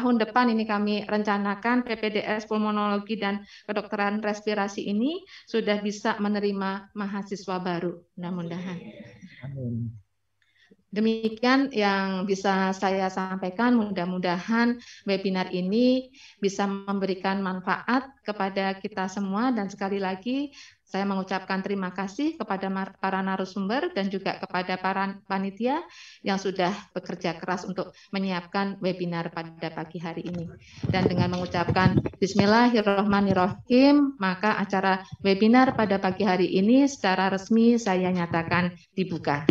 tahun depan ini kami rencanakan PPDS pulmonologi dan kedokteran respirasi ini sudah bisa menerima mahasiswa baru nah, mudah-mudahan. Demikian yang bisa saya sampaikan. Mudah-mudahan webinar ini bisa memberikan manfaat kepada kita semua dan sekali lagi saya mengucapkan terima kasih kepada para narasumber dan juga kepada para panitia yang sudah bekerja keras untuk menyiapkan webinar pada pagi hari ini. Dan dengan mengucapkan Bismillahirrohmanirrohim, maka acara webinar pada pagi hari ini secara resmi saya nyatakan dibuka.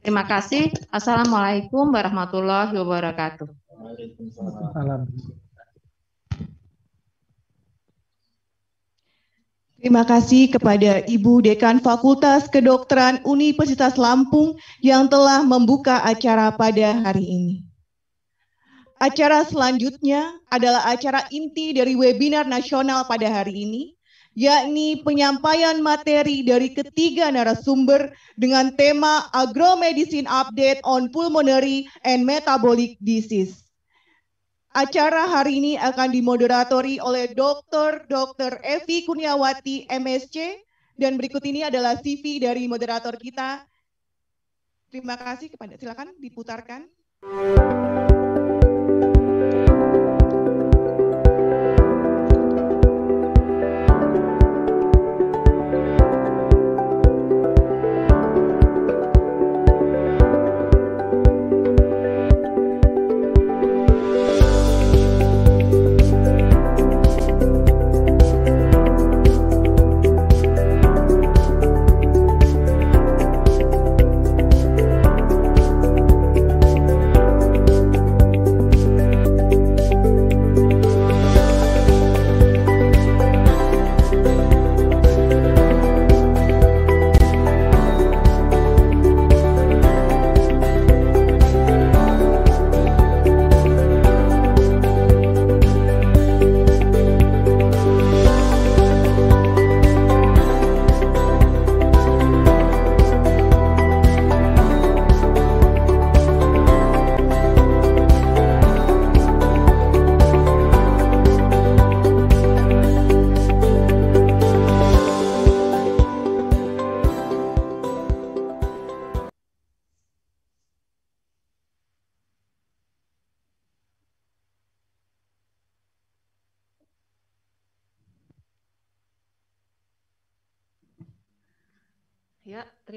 Terima kasih. Assalamualaikum warahmatullahi wabarakatuh. Waalaikumsalam. Terima kasih kepada Ibu Dekan Fakultas Kedokteran Universitas Lampung yang telah membuka acara pada hari ini. Acara selanjutnya adalah acara inti dari webinar nasional pada hari ini, yakni penyampaian materi dari ketiga narasumber dengan tema Agromedicine Update on Pulmonary and Metabolic Disease. Acara hari ini akan dimoderatori oleh Dr. Dr. Evi Kurniawati, MSC. Dan berikut ini adalah CV dari moderator kita. Terima kasih kepada silakan diputarkan.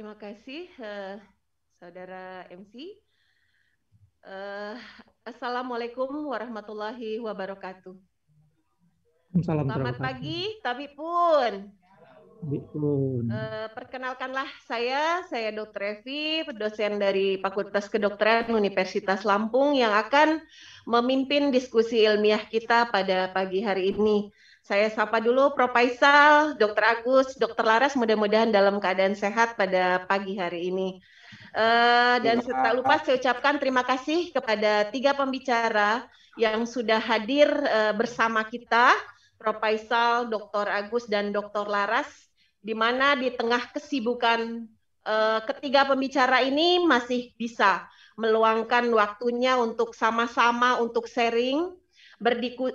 terima kasih uh, saudara MC. Uh, eh, Assalamualaikum warahmatullahi wabarakatuh. Salam Selamat pagi, tapi pun. Uh, perkenalkanlah saya, saya Dr. Evi, dosen dari Fakultas Kedokteran Universitas Lampung yang akan memimpin diskusi ilmiah kita pada pagi hari ini. Saya sapa dulu Prof. Faisal, Dr. Agus, Dr. Laras, mudah-mudahan dalam keadaan sehat pada pagi hari ini. Uh, dan serta iya. lupa saya ucapkan terima kasih kepada tiga pembicara yang sudah hadir uh, bersama kita, Prof. Faisal, Dr. Agus, dan Dr. Laras, di mana di tengah kesibukan uh, ketiga pembicara ini masih bisa meluangkan waktunya untuk sama-sama untuk sharing,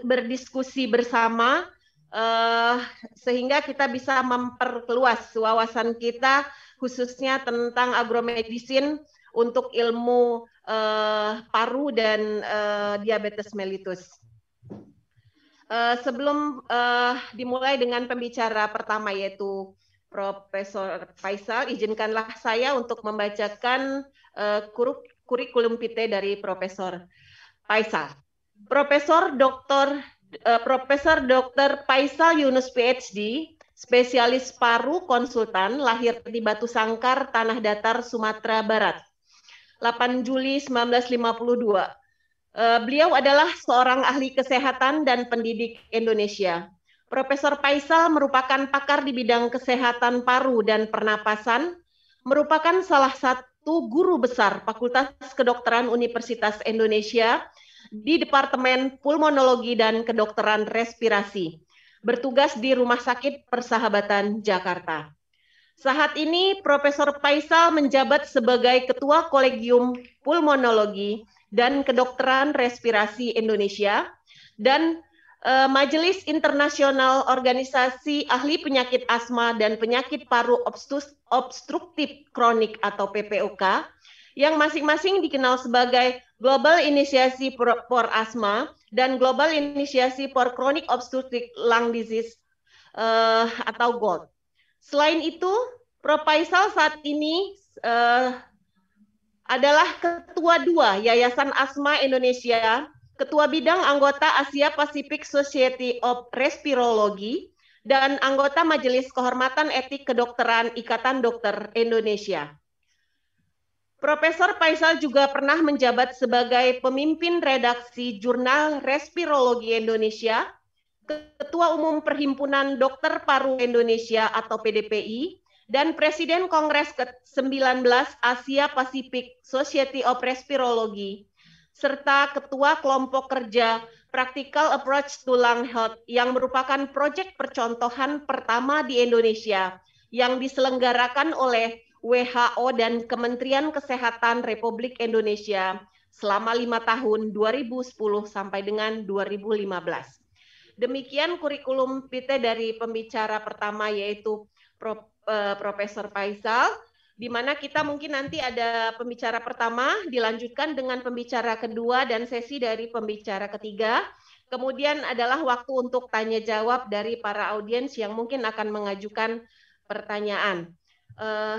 berdiskusi bersama uh, sehingga kita bisa memperluas wawasan kita khususnya tentang agromedisin untuk ilmu uh, paru dan uh, diabetes mellitus. Uh, sebelum uh, dimulai dengan pembicara pertama yaitu Profesor Faisal, izinkanlah saya untuk membacakan uh, kur kurikulum PT dari Profesor Faisal. Profesor Dr uh, Profesor Dr. Faisal Yunus PhD, spesialis paru konsultan, lahir di Batu Sangkar, Tanah Datar, Sumatera Barat. 8 Juli 1952. Uh, eh, beliau adalah seorang ahli kesehatan dan pendidik Indonesia. Profesor Faisal merupakan pakar di bidang kesehatan paru dan pernapasan, merupakan salah satu guru besar Fakultas Kedokteran Universitas Indonesia di Departemen Pulmonologi dan Kedokteran Respirasi, bertugas di Rumah Sakit Persahabatan Jakarta. Saat ini Profesor Paisal menjabat sebagai Ketua Kolegium Pulmonologi dan Kedokteran Respirasi Indonesia dan eh, Majelis Internasional Organisasi Ahli Penyakit Asma dan Penyakit Paru Obstruktif Kronik atau PPOK yang masing-masing dikenal sebagai Global Inisiasi for Asma dan Global Inisiasi for Chronic Obstructive Lung Disease uh, atau GOLD. Selain itu, Prof. Faisal saat ini uh, adalah Ketua Dua Yayasan Asma Indonesia, Ketua Bidang Anggota Asia Pacific Society of Respirology, dan anggota Majelis Kehormatan Etik Kedokteran Ikatan Dokter Indonesia. Profesor Faisal juga pernah menjabat sebagai pemimpin redaksi Jurnal Respirologi Indonesia, Ketua Umum Perhimpunan Dokter Paru Indonesia atau PDPI, dan Presiden Kongres ke-19 Asia Pasifik Society of Respirology, serta Ketua Kelompok Kerja Practical Approach to Lung Health yang merupakan proyek percontohan pertama di Indonesia yang diselenggarakan oleh WHO dan Kementerian Kesehatan Republik Indonesia selama lima tahun 2010 sampai dengan 2015. Demikian kurikulum PT dari pembicara pertama yaitu eh, Profesor Faisal, di mana kita mungkin nanti ada pembicara pertama, dilanjutkan dengan pembicara kedua dan sesi dari pembicara ketiga. Kemudian adalah waktu untuk tanya jawab dari para audiens yang mungkin akan mengajukan pertanyaan. Eh,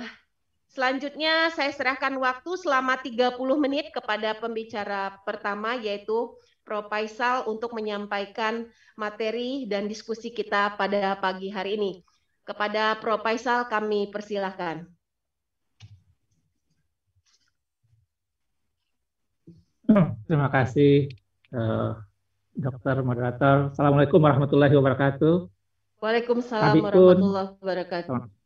Selanjutnya saya serahkan waktu selama 30 menit kepada pembicara pertama yaitu Prof. Paisal untuk menyampaikan materi dan diskusi kita pada pagi hari ini. Kepada Prof. Paisal kami persilahkan. Hmm, terima kasih uh, Dokter Moderator. Assalamualaikum warahmatullahi wabarakatuh. Waalaikumsalam warahmatullahi wabarakatuh.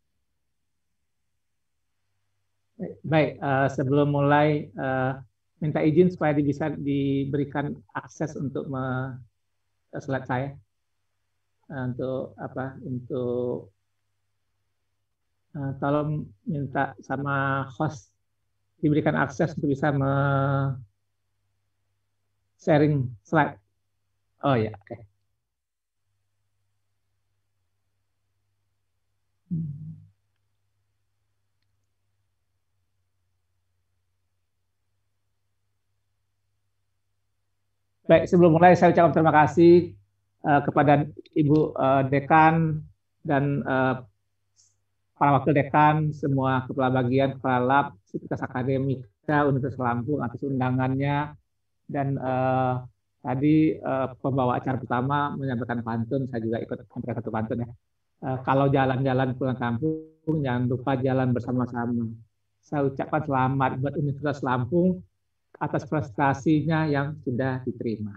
Baik, uh, sebelum mulai uh, minta izin supaya bisa diberikan akses untuk me eh, slide saya untuk apa untuk uh, tolong minta sama host diberikan akses untuk bisa me sharing slide. Oh ya, yeah. oke. Okay. Baik, sebelum mulai saya ucapkan terima kasih uh, kepada Ibu uh, Dekan dan uh, para wakil dekan, semua kepala bagian, kepala lab, sekitar akademika Universitas Lampung atas undangannya dan uh, tadi uh, pembawa acara pertama menyampaikan pantun, saya juga ikut menyampaikan satu pantun ya. Uh, kalau jalan-jalan pulang kampung, jangan lupa jalan bersama-sama. Saya ucapkan selamat buat Universitas Lampung atas prestasinya yang sudah diterima.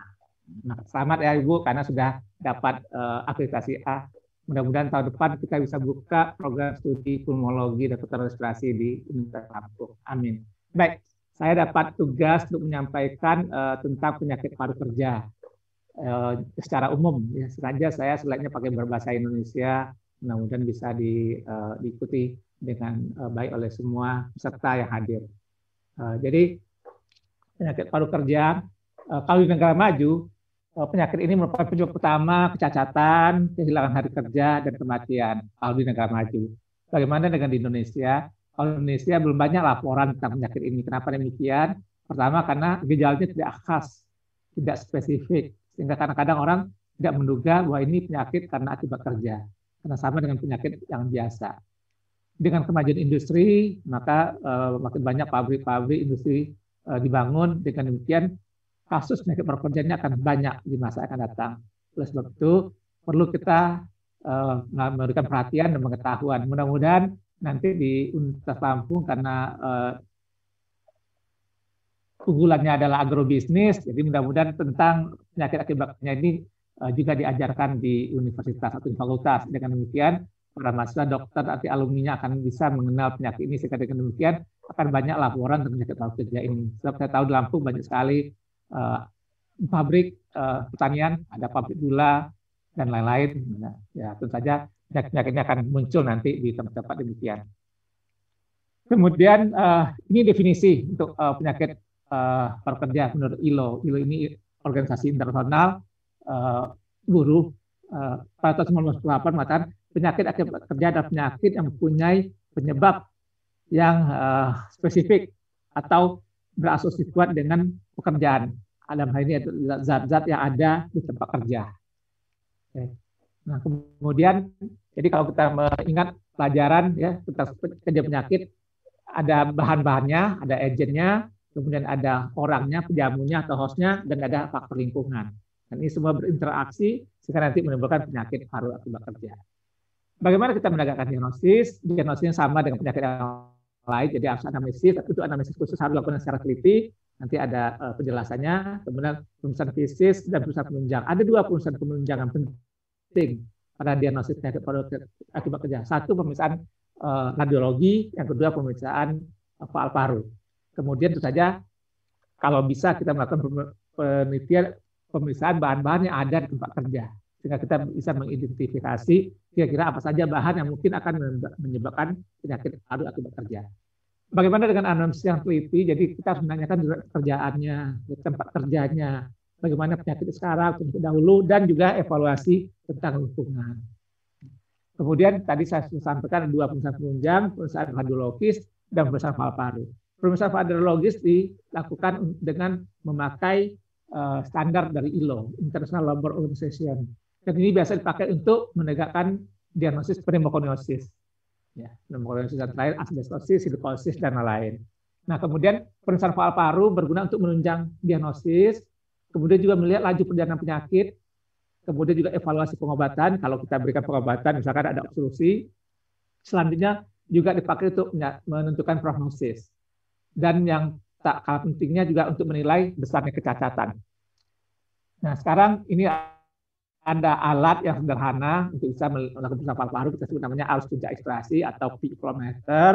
Nah, selamat ya Ibu karena sudah dapat uh, akreditasi A. Mudah-mudahan tahun depan kita bisa buka program studi pulmologi dan kedokteran respirasi di Universitas Lampung. Amin. Baik, saya dapat tugas untuk menyampaikan uh, tentang penyakit paru kerja uh, secara umum. Ya, saja saya selainnya pakai berbahasa Indonesia. Mudah-mudahan bisa di, uh, diikuti dengan uh, baik oleh semua peserta yang hadir. Uh, jadi penyakit paru kerja. Eh, kalau di negara maju, eh, penyakit ini merupakan penyebab pertama kecacatan, kehilangan hari kerja, dan kematian kalau di negara maju. Bagaimana dengan di Indonesia? Kalau di Indonesia belum banyak laporan tentang penyakit ini. Kenapa demikian? Pertama, karena gejalanya tidak khas, tidak spesifik. Sehingga kadang-kadang orang tidak menduga bahwa ini penyakit karena akibat kerja. Karena sama dengan penyakit yang biasa. Dengan kemajuan industri, maka uh, makin banyak pabrik-pabrik industri Eh, dibangun dengan demikian kasus penyakit ini akan banyak di masa akan datang. Oleh sebab itu perlu kita uh, memberikan perhatian dan pengetahuan. Mudah-mudahan nanti di Universitas Lampung karena uh, eh, unggulannya adalah agrobisnis, jadi mudah-mudahan tentang penyakit akibatnya ini uh, juga diajarkan di universitas atau di fakultas. Dengan demikian para mahasiswa dokter nanti alumninya akan bisa mengenal penyakit ini sehingga dengan demikian akan banyak laporan tentang penyakit laut kerja ini. Sebab saya tahu di Lampung banyak sekali uh, pabrik uh, pertanian, ada pabrik gula dan lain-lain. Nah, ya tentu saja penyakit penyakit ini akan muncul nanti di tempat-tempat demikian. Kemudian uh, ini definisi untuk uh, penyakit uh, pekerja menurut ILO. ILO ini organisasi internasional uh, buruh uh, pada tahun 1998 penyakit akibat kerja adalah penyakit yang mempunyai penyebab yang uh, spesifik atau berasosiasi kuat dengan pekerjaan. Dalam hal ini adalah zat-zat yang ada di tempat kerja. Nah, kemudian jadi kalau kita mengingat pelajaran ya tentang kerja penyakit ada bahan-bahannya, ada agennya, kemudian ada orangnya, pejamunya atau hostnya, dan ada faktor lingkungan. Dan ini semua berinteraksi sehingga nanti menimbulkan penyakit paru akibat kerja. Bagaimana kita menegakkan diagnosis? Diagnosisnya sama dengan penyakit yang lain, jadi harus anamnesis, tapi itu anamnesis khusus harus dilakukan secara teliti. Nanti ada uh, penjelasannya, kemudian pemeriksaan fisik dan pemeriksaan penunjang. Ada dua pemeriksaan penunjang yang penting pada diagnosis penyakit produktif akibat kerja. Satu pemeriksaan uh, radiologi, yang kedua pemeriksaan uh, faal paru. Kemudian itu saja kalau bisa kita melakukan penelitian pemeriksaan bahan-bahan yang ada di tempat kerja sehingga kita bisa mengidentifikasi kira-kira apa saja bahan yang mungkin akan menyebabkan penyakit paru akibat kerja. Bagaimana dengan analisis yang teliti? Jadi kita harus menanyakan kerjaannya, tempat kerjanya, bagaimana penyakit sekarang, penyakit dahulu, dan juga evaluasi tentang lingkungan. Kemudian tadi saya sampaikan dua perusahaan penunjang, perusahaan radiologis, dan perusahaan paru-paru. Perusahaan radiologis dilakukan dengan memakai eh, standar dari ILO, International Labor Organization. Dan ini biasa dipakai untuk menegakkan diagnosis pneumokoniosis. Ya, pneumokoniosis yang lain, asbestosis, silikosis, dan lain-lain. Nah, kemudian pemeriksaan faal paru berguna untuk menunjang diagnosis, kemudian juga melihat laju perjalanan penyakit, kemudian juga evaluasi pengobatan. Kalau kita berikan pengobatan, misalkan ada obstruksi, selanjutnya juga dipakai untuk menentukan prognosis. Dan yang tak kalah pentingnya juga untuk menilai besarnya kecacatan. Nah, sekarang ini ada alat yang sederhana untuk bisa melakukan pemeriksaan paru paru kita sebut namanya arus puncak ekstrasi atau meter.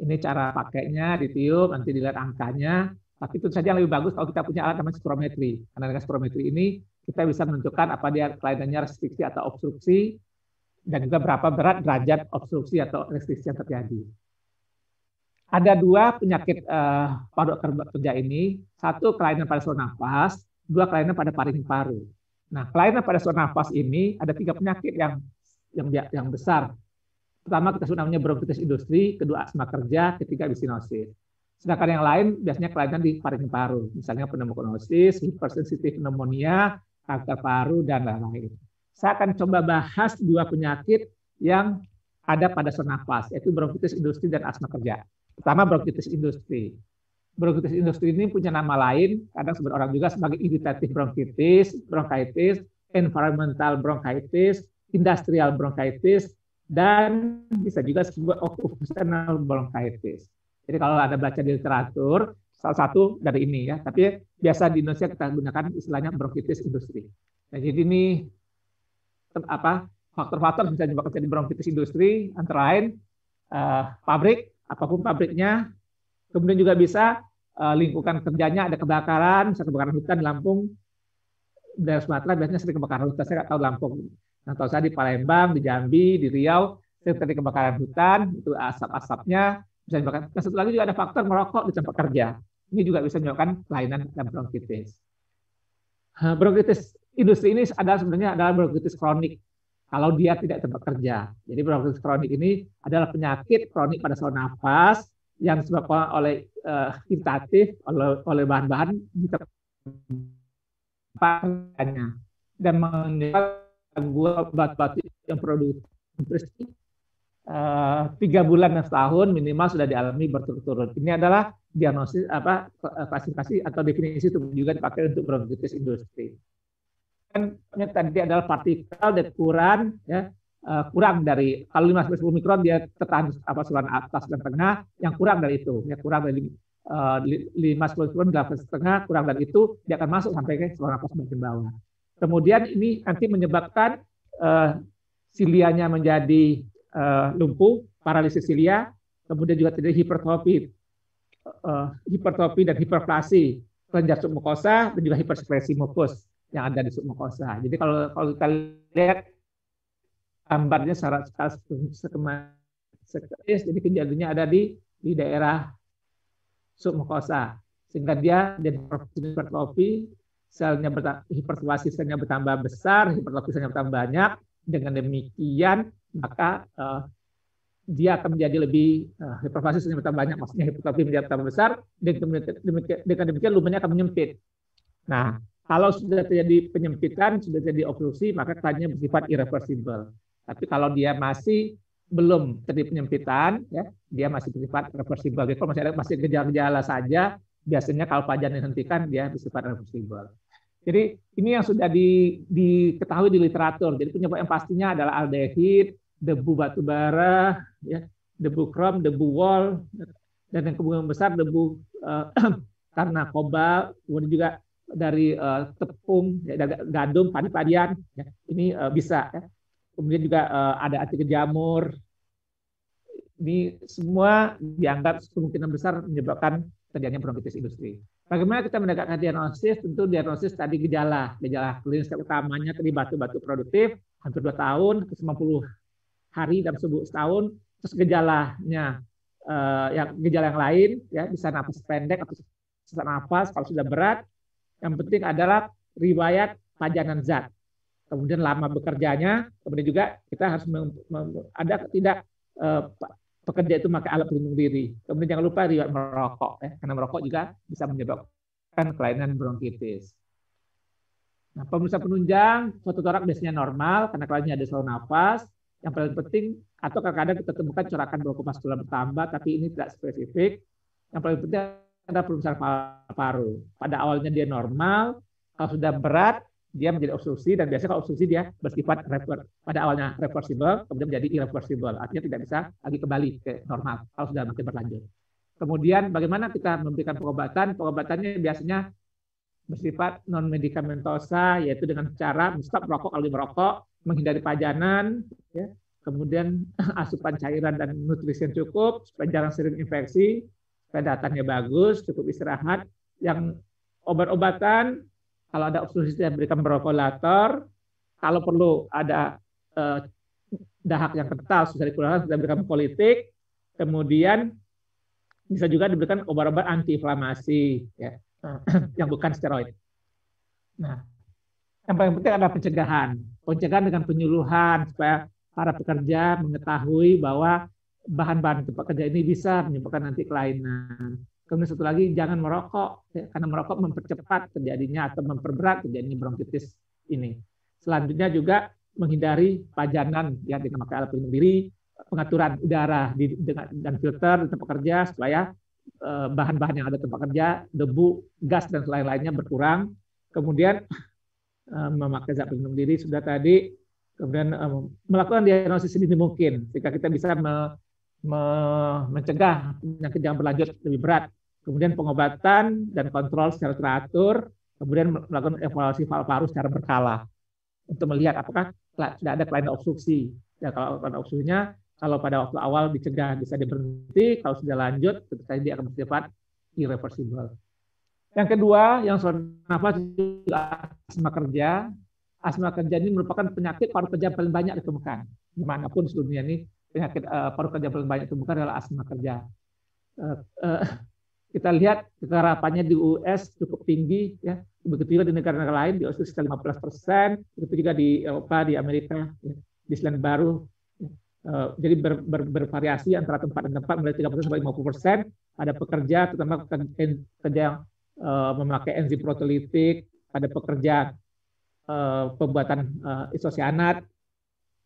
Ini cara pakainya ditiup, nanti dilihat angkanya. Tapi itu saja yang lebih bagus kalau kita punya alat namanya spirometri. Karena dengan spirometri ini kita bisa menentukan apa dia kelainannya restriksi atau obstruksi dan juga berapa berat derajat obstruksi atau restriksi yang terjadi. Ada dua penyakit uh, paru kerja ini, satu kelainan pada saluran nafas, dua kelainan pada paring paru. Nah, kelainan pada saluran nafas ini ada tiga penyakit yang yang yang besar. Pertama kita sebut namanya bronkitis industri, kedua asma kerja, ketiga bisinosis. Sedangkan yang lain biasanya kelainan di paru-paru, misalnya pneumokonosis, hipersensitif pneumonia, kanker paru dan lain-lain. Saya akan coba bahas dua penyakit yang ada pada saluran nafas, yaitu bronkitis industri dan asma kerja. Pertama bronkitis industri bronkitis industri ini punya nama lain, kadang sebut orang juga sebagai iritatif bronkitis, bronkitis, environmental bronkitis, industrial bronkitis, dan bisa juga disebut occupational bronkitis. Jadi kalau ada baca di literatur, salah satu dari ini ya, tapi biasa di Indonesia kita gunakan istilahnya bronkitis industri. Nah, jadi ini apa faktor-faktor bisa menyebabkan jadi bronkitis industri antara lain uh, pabrik apapun pabriknya Kemudian juga bisa uh, eh, lingkungan kerjanya ada kebakaran, bisa kebakaran hutan di Lampung. Daerah Sumatera biasanya sering kebakaran hutan, saya nggak tahu Lampung. Nah, tahu saya di Palembang, di Jambi, di Riau, sering terjadi kebakaran hutan, itu asap-asapnya bisa Nah, satu lagi juga ada faktor merokok di tempat kerja. Ini juga bisa menyebabkan kelainan dan bronkitis. Eh, bronkitis industri ini adalah sebenarnya adalah bronkitis kronik kalau dia tidak tempat kerja. Jadi bronkitis kronik ini adalah penyakit kronik pada saluran nafas yang disebabkan oleh uh, oleh oleh bahan-bahan di tempatnya dan menyebabkan gua batu-batu yang produktif uh, tiga bulan dan setahun minimal sudah dialami berturut-turut. Ini adalah diagnosis apa eh, klasifikasi atau definisi itu juga dipakai untuk bronkitis industri. Dan tadi adalah partikel, dekuran, ya, uh, kurang dari kalau 5 10 mikron dia tertahan apa saluran atas dan tengah yang kurang dari itu ya kurang dari uh, 5 10 mikron di tengah kurang dari itu dia akan masuk sampai ke saluran atas bagian bawah. Kemudian ini nanti menyebabkan uh, silianya menjadi uh, lumpuh, paralisis silia, kemudian juga terjadi hipertrofi, uh, hipertrofi dan hiperplasi, kelenjar submukosa dan juga hiperspresi mukus yang ada di submukosa. Jadi kalau kalau kita lihat Gambarnya syarat syarat sekeris, jadi kejadiannya ada di di daerah submukosa sehingga dia jadi hipertrofi selnya hipertrofi selnya bertambah besar hipertrofi selnya bertambah banyak dengan demikian maka uh, dia akan menjadi lebih uh, eh, hipertrofi selnya bertambah banyak maksudnya hipertrofi menjadi bertambah besar dengan demikian, dengan demikian lumennya akan menyempit nah kalau sudah terjadi penyempitan sudah terjadi obstruksi maka tanya bersifat irreversible tapi kalau dia masih belum terjadi penyempitan, ya, dia masih bersifat reversible. Jadi kalau masih ada masih gejala-gejala saja, biasanya kalau pajan dihentikan dia bersifat reversible. Jadi ini yang sudah di, diketahui di literatur. Jadi penyebab yang pastinya adalah aldehid, debu batubara, ya, debu krom, debu wol, dan yang kemungkinan besar debu uh, karena kobal, kemudian juga dari uh, tepung, ya, gandum, padi-padian, ya, ini uh, bisa. Ya kemudian juga uh, ada acik kejamur. Ini semua dianggap kemungkinan besar menyebabkan terjadinya bronkitis industri. Bagaimana kita mendekatkan diagnosis? Tentu diagnosis tadi gejala. Gejala klinis utamanya tadi batu-batu produktif, hampir dua tahun, ke 90 hari dalam sebuah setahun. Terus gejalanya, eh, yang gejala yang lain, ya bisa nafas pendek atau sesak nafas kalau sudah berat. Yang penting adalah riwayat pajanan zat kemudian lama bekerjanya, kemudian juga kita harus ada tidak uh, pekerja itu pakai alat pelindung diri. Kemudian jangan lupa riwayat merokok, eh, karena merokok juga bisa menyebabkan kelainan bronkitis. Nah, pemirsa penunjang, foto torak biasanya normal karena kliennya ada saluran nafas. Yang paling penting, atau kadang-kadang kita temukan corakan bronkopaskular bertambah, tapi ini tidak spesifik. Yang paling penting adalah pemeriksaan paru Pada awalnya dia normal, kalau sudah berat, dia menjadi obstruksi dan biasanya kalau obstruksi dia bersifat rever, pada awalnya reversible kemudian menjadi irreversible artinya tidak bisa lagi kembali ke normal kalau sudah makin berlanjut. Kemudian bagaimana kita memberikan pengobatan? Pengobatannya biasanya bersifat non medikamentosa yaitu dengan cara stop rokok kalau merokok, menghindari pajanan, ya. kemudian asupan cairan dan nutrisi yang cukup, supaya jarang sering infeksi, supaya bagus, cukup istirahat. Yang obat-obatan kalau ada obstruksi saya berikan bronkolator Kalau perlu ada eh, dahak yang kental susah dikeluarkan saya berikan politik. Kemudian bisa juga diberikan obat-obat antiinflamasi ya, nah. yang bukan steroid. Nah, yang paling penting adalah pencegahan. Pencegahan dengan penyuluhan supaya para pekerja mengetahui bahwa bahan-bahan tempat kerja ini bisa menyebabkan nanti kelainan. Kemudian satu lagi jangan merokok ya, karena merokok mempercepat terjadinya atau memperberat terjadinya bronkitis ini. Selanjutnya juga menghindari pajanan ya dengan memakai alat pelindung diri, pengaturan udara di, dengan, dan filter di tempat kerja supaya eh, bahan-bahan yang ada di tempat kerja, debu, gas dan lain-lainnya berkurang. Kemudian eh, memakai zat pelindung diri sudah tadi, kemudian eh, melakukan diagnosis sedini mungkin. Jika kita bisa me, me, mencegah penyakit yang berlanjut lebih berat, kemudian pengobatan dan kontrol secara teratur, kemudian melakukan evaluasi paru-paru secara berkala untuk melihat apakah tidak ada kelainan obstruksi. Ya kalau kelainan obstruksinya kalau pada waktu awal dicegah bisa diberhenti, kalau sudah lanjut tentu saja dia akan bersifat irreversible. Yang kedua, yang soal nafas juga asma kerja. Asma kerja ini merupakan penyakit paru kerja paling banyak ditemukan. Dimanapun seluruh dunia ini penyakit uh, paru kerja paling banyak ditemukan adalah asma kerja. Uh, uh, kita lihat keterapannya di US cukup tinggi, ya. Begitu juga di negara-negara lain, di Australia sekitar 15 persen, begitu juga di Eropa, di Amerika, ya. di Selandia Baru. Ya. Eh, jadi ber, ber, bervariasi antara tempat dan tempat, mulai 30 sampai 50 persen. Ada pekerja, terutama pekerja yang uh, eh, memakai enzim proteolitik, ada pekerja uh, pembuatan uh, isosianat,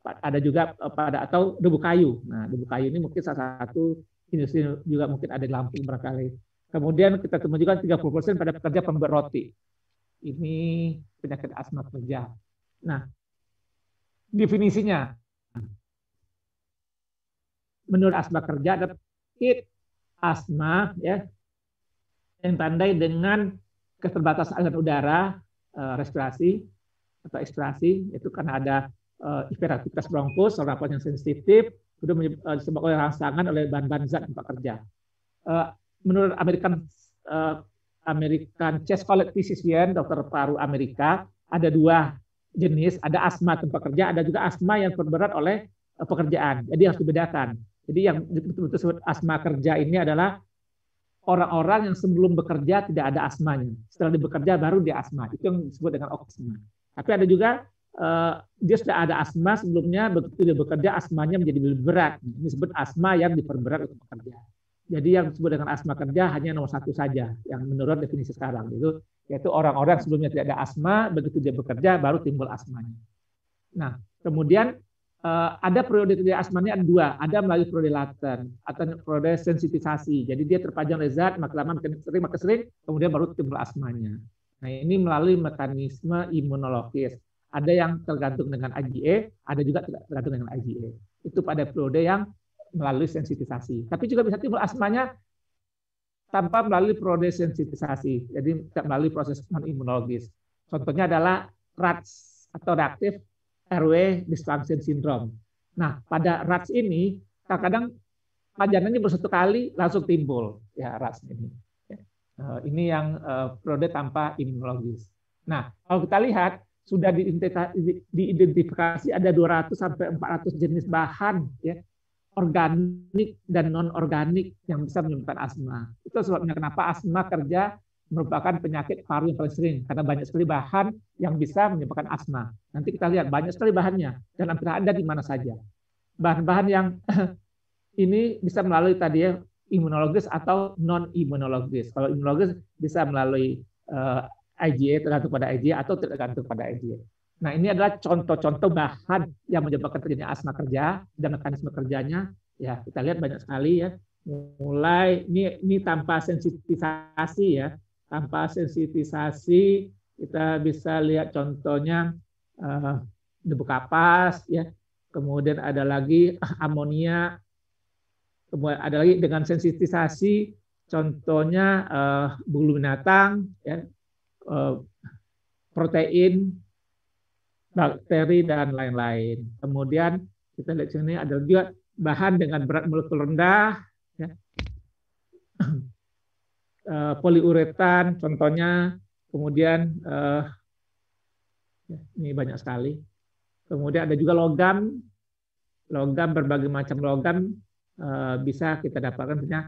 ada juga pada atau debu kayu. Nah, debu kayu ini mungkin salah satu industri juga mungkin ada di Lampung berkali-kali. Kemudian kita temukan 30% pada pekerja pembuat roti. Ini penyakit asma kerja. Nah, definisinya menurut asma kerja ada penyakit asma ya yang tandai dengan keterbatasan aliran udara eh, respirasi atau ekspirasi itu karena ada eh, hiperaktivitas bronkus, saluran yang sensitif, sudah eh, disebabkan oleh rangsangan oleh bahan-bahan zat tempat kerja menurut American uh, American Chest College Physician, ya, dokter paru Amerika, ada dua jenis, ada asma tempat kerja, ada juga asma yang terberat oleh eh, pekerjaan. Jadi harus dibedakan. Jadi yang betul-betul disebut asma kerja ini adalah orang-orang yang sebelum bekerja tidak ada asmanya. Setelah bekerja baru dia asma. Itu yang disebut dengan oksima. Tapi ada juga uh, dia sudah ada asma sebelumnya begitu dia bekerja asmanya menjadi lebih berat. Ini disebut asma yang diperberat untuk pekerjaan. Jadi yang disebut dengan asma kerja hanya nomor satu saja yang menurut definisi sekarang itu yaitu orang-orang sebelumnya tidak ada asma begitu dia bekerja baru timbul asmanya. Nah kemudian eh, ada periode tidak asmanya ada dua, ada melalui periode laten atau periode sensitisasi. Jadi dia terpajang lezat makin lama makin sering makin sering kemudian baru timbul asmanya. Nah ini melalui mekanisme imunologis. Ada yang tergantung dengan IgE, ada juga tergantung dengan IgE. Itu pada periode yang melalui sensitisasi. Tapi juga bisa timbul asmanya tanpa melalui proses sensitisasi, jadi tidak melalui proses non-imunologis. Contohnya adalah RATS atau reaktif RW dysfunction syndrome. Nah, pada RATS ini kadang-kadang pajanannya baru satu kali langsung timbul ya RATS ini. Ya. Eh, ini yang eh, prode tanpa imunologis. Nah, kalau kita lihat sudah diidentifikasi ada 200 sampai 400 jenis bahan ya organik dan non-organik yang bisa menyebabkan asma. Itu sebabnya kenapa asma kerja merupakan penyakit paru yang paling sering karena banyak sekali bahan yang bisa menyebabkan asma. Nanti kita lihat banyak sekali bahannya dan hampir ada di mana saja. Bahan-bahan yang ini bisa melalui tadi ya imunologis atau non imunologis. Kalau imunologis bisa melalui uh, eh, IgA e, tergantung pada IgA e atau tergantung pada IgA. E. Nah, ini adalah contoh-contoh bahan yang menyebabkan terjadinya asma kerja dan mekanisme kerjanya. Ya, kita lihat banyak sekali ya. Mulai ini ini tanpa sensitisasi ya, tanpa sensitisasi kita bisa lihat contohnya uh, debu kapas ya. Kemudian ada lagi amonia. Kemudian ada lagi dengan sensitisasi contohnya uh, bulu binatang ya. Uh, protein bakteri dan lain-lain. Kemudian kita lihat sini ada juga bahan dengan berat molekul rendah, ya. Eh, poliuretan contohnya, kemudian uh, ini banyak sekali. Kemudian ada juga logam, logam berbagai macam logam uh, bisa kita dapatkan punya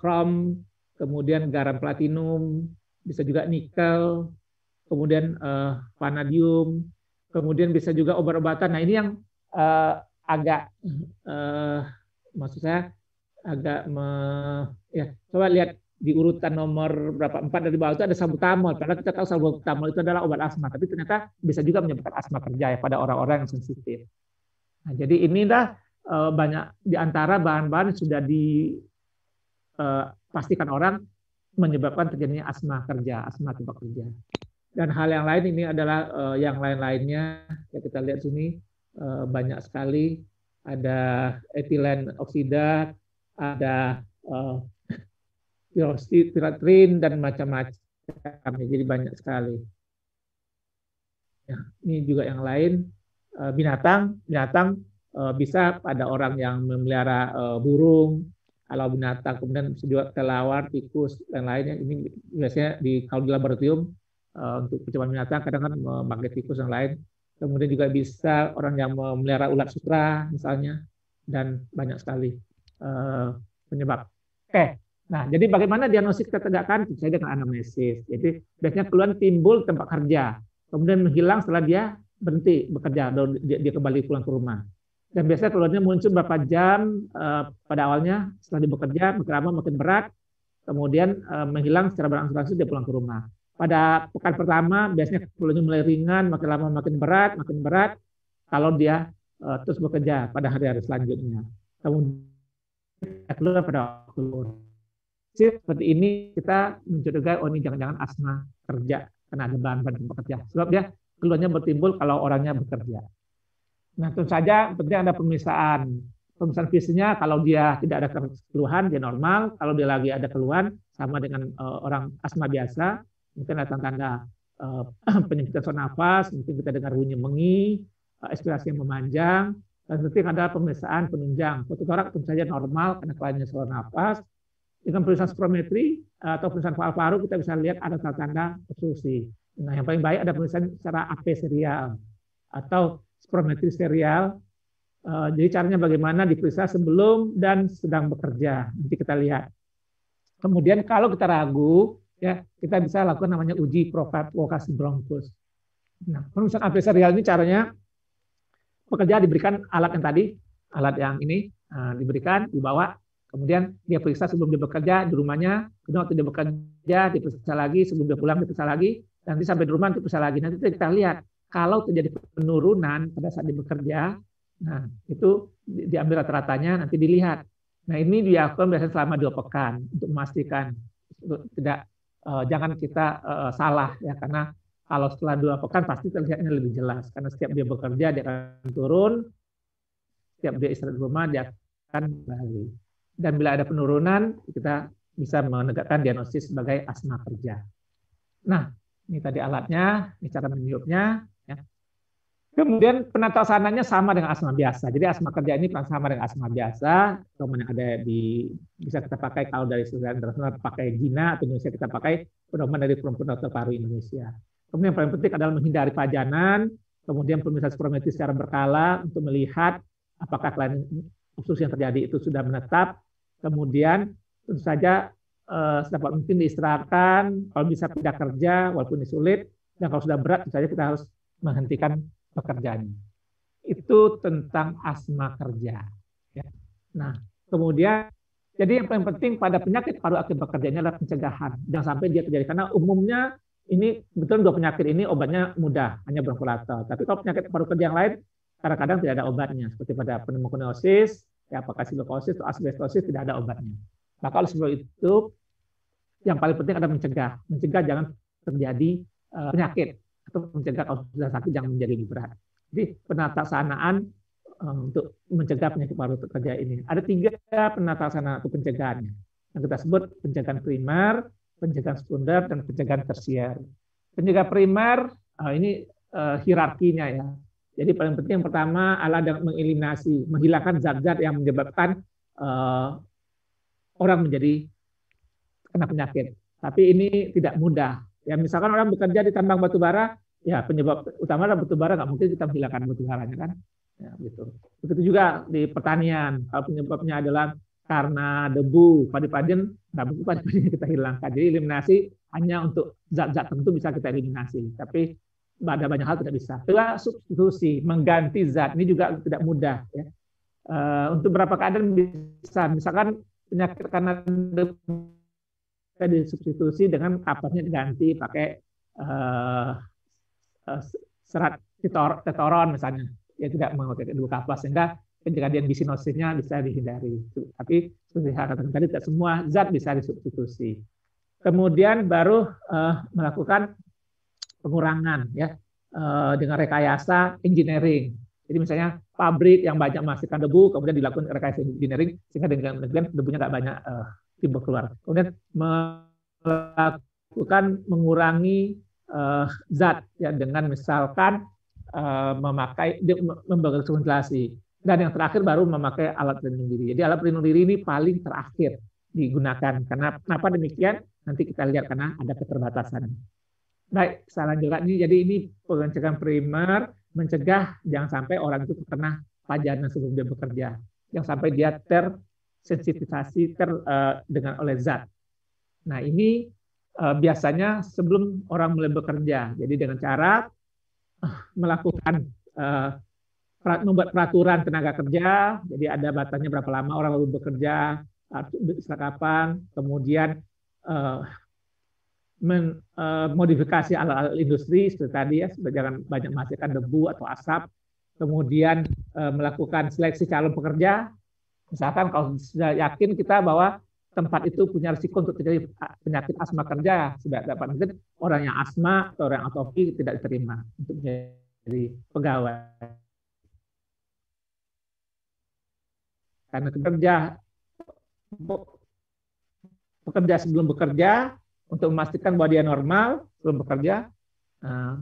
krom, kemudian garam platinum, bisa juga nikel, kemudian vanadium, kemudian bisa juga obat-obatan. Nah ini yang uh, agak uh, maksud saya agak me, ya coba lihat di urutan nomor berapa empat dari bawah itu ada salbutamol. Karena kita tahu salbutamol itu adalah obat asma, tapi ternyata bisa juga menyebabkan asma kerja ya pada orang-orang yang sensitif. Nah, jadi inilah uh, eh, banyak di antara bahan-bahan sudah dipastikan uh, orang menyebabkan terjadinya asma kerja, asma tempat kerja. Dan hal yang lain ini adalah uh, yang lain-lainnya. Ya, kita lihat sini uh, banyak sekali. Ada etilen oksida, ada uh, dan macam-macam. Jadi banyak sekali. Ya, ini juga yang lain. Uh, binatang, binatang uh, bisa pada orang yang memelihara uh, burung, kalau binatang kemudian juga kelawar, tikus dan lainnya ini biasanya di kalau di laboratorium Eh, untuk pencobaan binatang kadang kan memakai tikus yang lain kemudian juga bisa orang yang memelihara ulat sutra misalnya dan banyak sekali eh, penyebab oke eh, okay. nah jadi bagaimana diagnosis ketegakan saya dengan anamnesis jadi biasanya keluhan timbul tempat kerja kemudian menghilang setelah dia berhenti bekerja atau dia, dia kembali pulang ke rumah dan biasanya keluarnya muncul berapa jam uh, pada awalnya setelah dia bekerja makin lama makin berat kemudian uh, menghilang secara berangsur-angsur dia pulang ke rumah pada pekan pertama biasanya flu-nya mulai ringan, makin lama makin berat, makin berat. Kalau dia uh, terus bekerja pada hari-hari selanjutnya, kemudian keluar pada waktu seperti ini kita mencurigai oh ini jangan-jangan asma kerja karena ada bahan bahan pekerja. Sebab dia keluarnya bertimbul kalau orangnya bekerja. Nah tentu saja penting ada pemeriksaan. Pemeriksaan fisiknya kalau dia tidak ada keluhan dia normal, kalau dia lagi ada keluhan sama dengan uh, orang asma biasa mungkin ada tanda-tanda uh, eh, penyempitan saluran nafas, mungkin kita dengar bunyi mengi, uh, eh, ekspirasi yang memanjang, dan penting ada pemeriksaan penunjang. torak tentu saja normal karena kelannya saluran nafas. Dengan pemeriksaan spirometri eh, atau pemeriksaan paru-paru kita bisa lihat ada tanda-tanda obstruksi. Nah, yang paling baik ada pemeriksaan secara AP serial atau spirometri serial. Uh, jadi caranya bagaimana diperiksa sebelum dan sedang bekerja. Nanti kita lihat. Kemudian kalau kita ragu, ya kita bisa lakukan namanya uji profat vokasi bronkus. Nah, penulisan adversarial ini caranya pekerja diberikan alat yang tadi, alat yang ini nah, diberikan, dibawa, kemudian dia periksa sebelum dia bekerja di rumahnya, kemudian waktu dia bekerja diperiksa lagi, sebelum dia pulang diperiksa lagi, nanti sampai di rumah diperiksa lagi. Nanti kita lihat kalau terjadi penurunan pada saat dia bekerja, nah itu diambil rata-ratanya, nanti dilihat. Nah ini dilakukan biasanya selama dua pekan untuk memastikan tidak uh, jangan kita uh, salah ya karena kalau setelah dua pekan pasti terlihatnya lebih jelas karena setiap dia bekerja dia akan turun setiap dia istirahat di rumah dia akan kembali dan bila ada penurunan kita bisa menegakkan diagnosis sebagai asma kerja nah ini tadi alatnya ini cara meniupnya Kemudian sananya sama dengan asma biasa. Jadi asma kerja ini sama dengan asma biasa. Kemudian ada di bisa kita pakai kalau dari sejarah internasional pakai Gina atau Indonesia kita pakai pedoman dari perempuan atau paru Indonesia. Kemudian yang paling penting adalah menghindari pajanan, kemudian pemeriksaan spirometri secara berkala untuk melihat apakah klien khusus yang terjadi itu sudah menetap. Kemudian tentu saja eh, sedapat mungkin diistirahatkan, kalau bisa tidak kerja walaupun ini sulit, dan kalau sudah berat tentu saja kita harus menghentikan pekerjaan Itu tentang asma kerja. Ya. Nah, kemudian jadi yang paling penting pada penyakit paru akut pekerjaannya adalah pencegahan. Jangan sampai dia terjadi. Karena umumnya ini betul dua penyakit ini obatnya mudah, hanya bronkolator. Tapi kalau penyakit paru kerja yang lain, kadang-kadang tidak ada obatnya. Seperti pada pneumokoniosis, ya apakah silikosis atau asbestosis tidak ada obatnya. Nah, kalau sebelum itu, yang paling penting adalah mencegah. Mencegah jangan terjadi uh, penyakit untuk mencegah kalau sudah sakit jangan menjadi lebih berat. Jadi penatasanaan eh, untuk mencegah penyakit paru kerja ini. Ada tiga penatasanaan atau pencegahan. Yang kita sebut pencegahan primer, pencegahan sekunder, dan pencegahan tersier. Pencegahan primer eh, ini eh, hierarkinya ya. Jadi paling penting yang pertama adalah dengan mengeliminasi, menghilangkan zat-zat yang menyebabkan uh, orang menjadi kena penyakit. Tapi ini tidak mudah. Ya misalkan orang bekerja di tambang batu bara, ya penyebab utama adalah batu bara nggak mungkin kita menghilangkan batu baranya kan ya, gitu begitu juga di pertanian kalau penyebabnya adalah karena debu padi-padian nggak mungkin padi-padian kita hilangkan jadi eliminasi hanya untuk zat-zat tertentu bisa kita eliminasi tapi ada banyak hal tidak bisa kedua substitusi mengganti zat ini juga tidak mudah ya eh, untuk berapa keadaan bisa misalkan penyakit karena debu kita disubstitusi dengan kapasnya diganti pakai eh, Eh, serat tetoron misalnya ya tidak memakai kedua kapas sehingga kejadian bisinosisnya bisa dihindari. Tapi seperti saya katakan tadi tidak semua zat bisa disubstitusi. Kemudian baru uh, melakukan pengurangan ya uh, dengan rekayasa engineering. Jadi misalnya pabrik yang banyak menghasilkan debu kemudian dilakukan rekayasa engineering sehingga dengan demikian debunya tidak banyak uh, timbul keluar. Kemudian melakukan mengurangi uh, zat ya dengan misalkan uh, memakai konsultasi dan yang terakhir baru memakai alat pelindung diri. Jadi alat pelindung diri ini paling terakhir digunakan. Karena kenapa demikian? Nanti kita lihat karena ada keterbatasan. Baik, saran juga ini jadi ini pencegahan primer mencegah jangan sampai orang itu terkena pajanan sebelum dia bekerja. yang sampai dia tersensitisasi ter, uh, dengan oleh zat. Nah, ini Eh, biasanya sebelum orang mulai bekerja. Jadi dengan cara eh, melakukan eh, membuat peraturan tenaga kerja, jadi ada batasnya berapa lama orang baru bekerja, setelah kapan, kemudian modifikasi alat-alat industri seperti tadi ya, jangan banyak menghasilkan debu atau asap, kemudian melakukan seleksi calon pekerja, misalkan kalau sudah yakin kita bahwa tempat itu punya risiko untuk terjadi ah, penyakit asma kerja. Sudah dapat mungkin orang yang asma atau orang yang atopi tidak diterima untuk menjadi pegawai. Karena kerja pekerja sebelum bekerja untuk memastikan bahwa dia normal sebelum bekerja. Ah,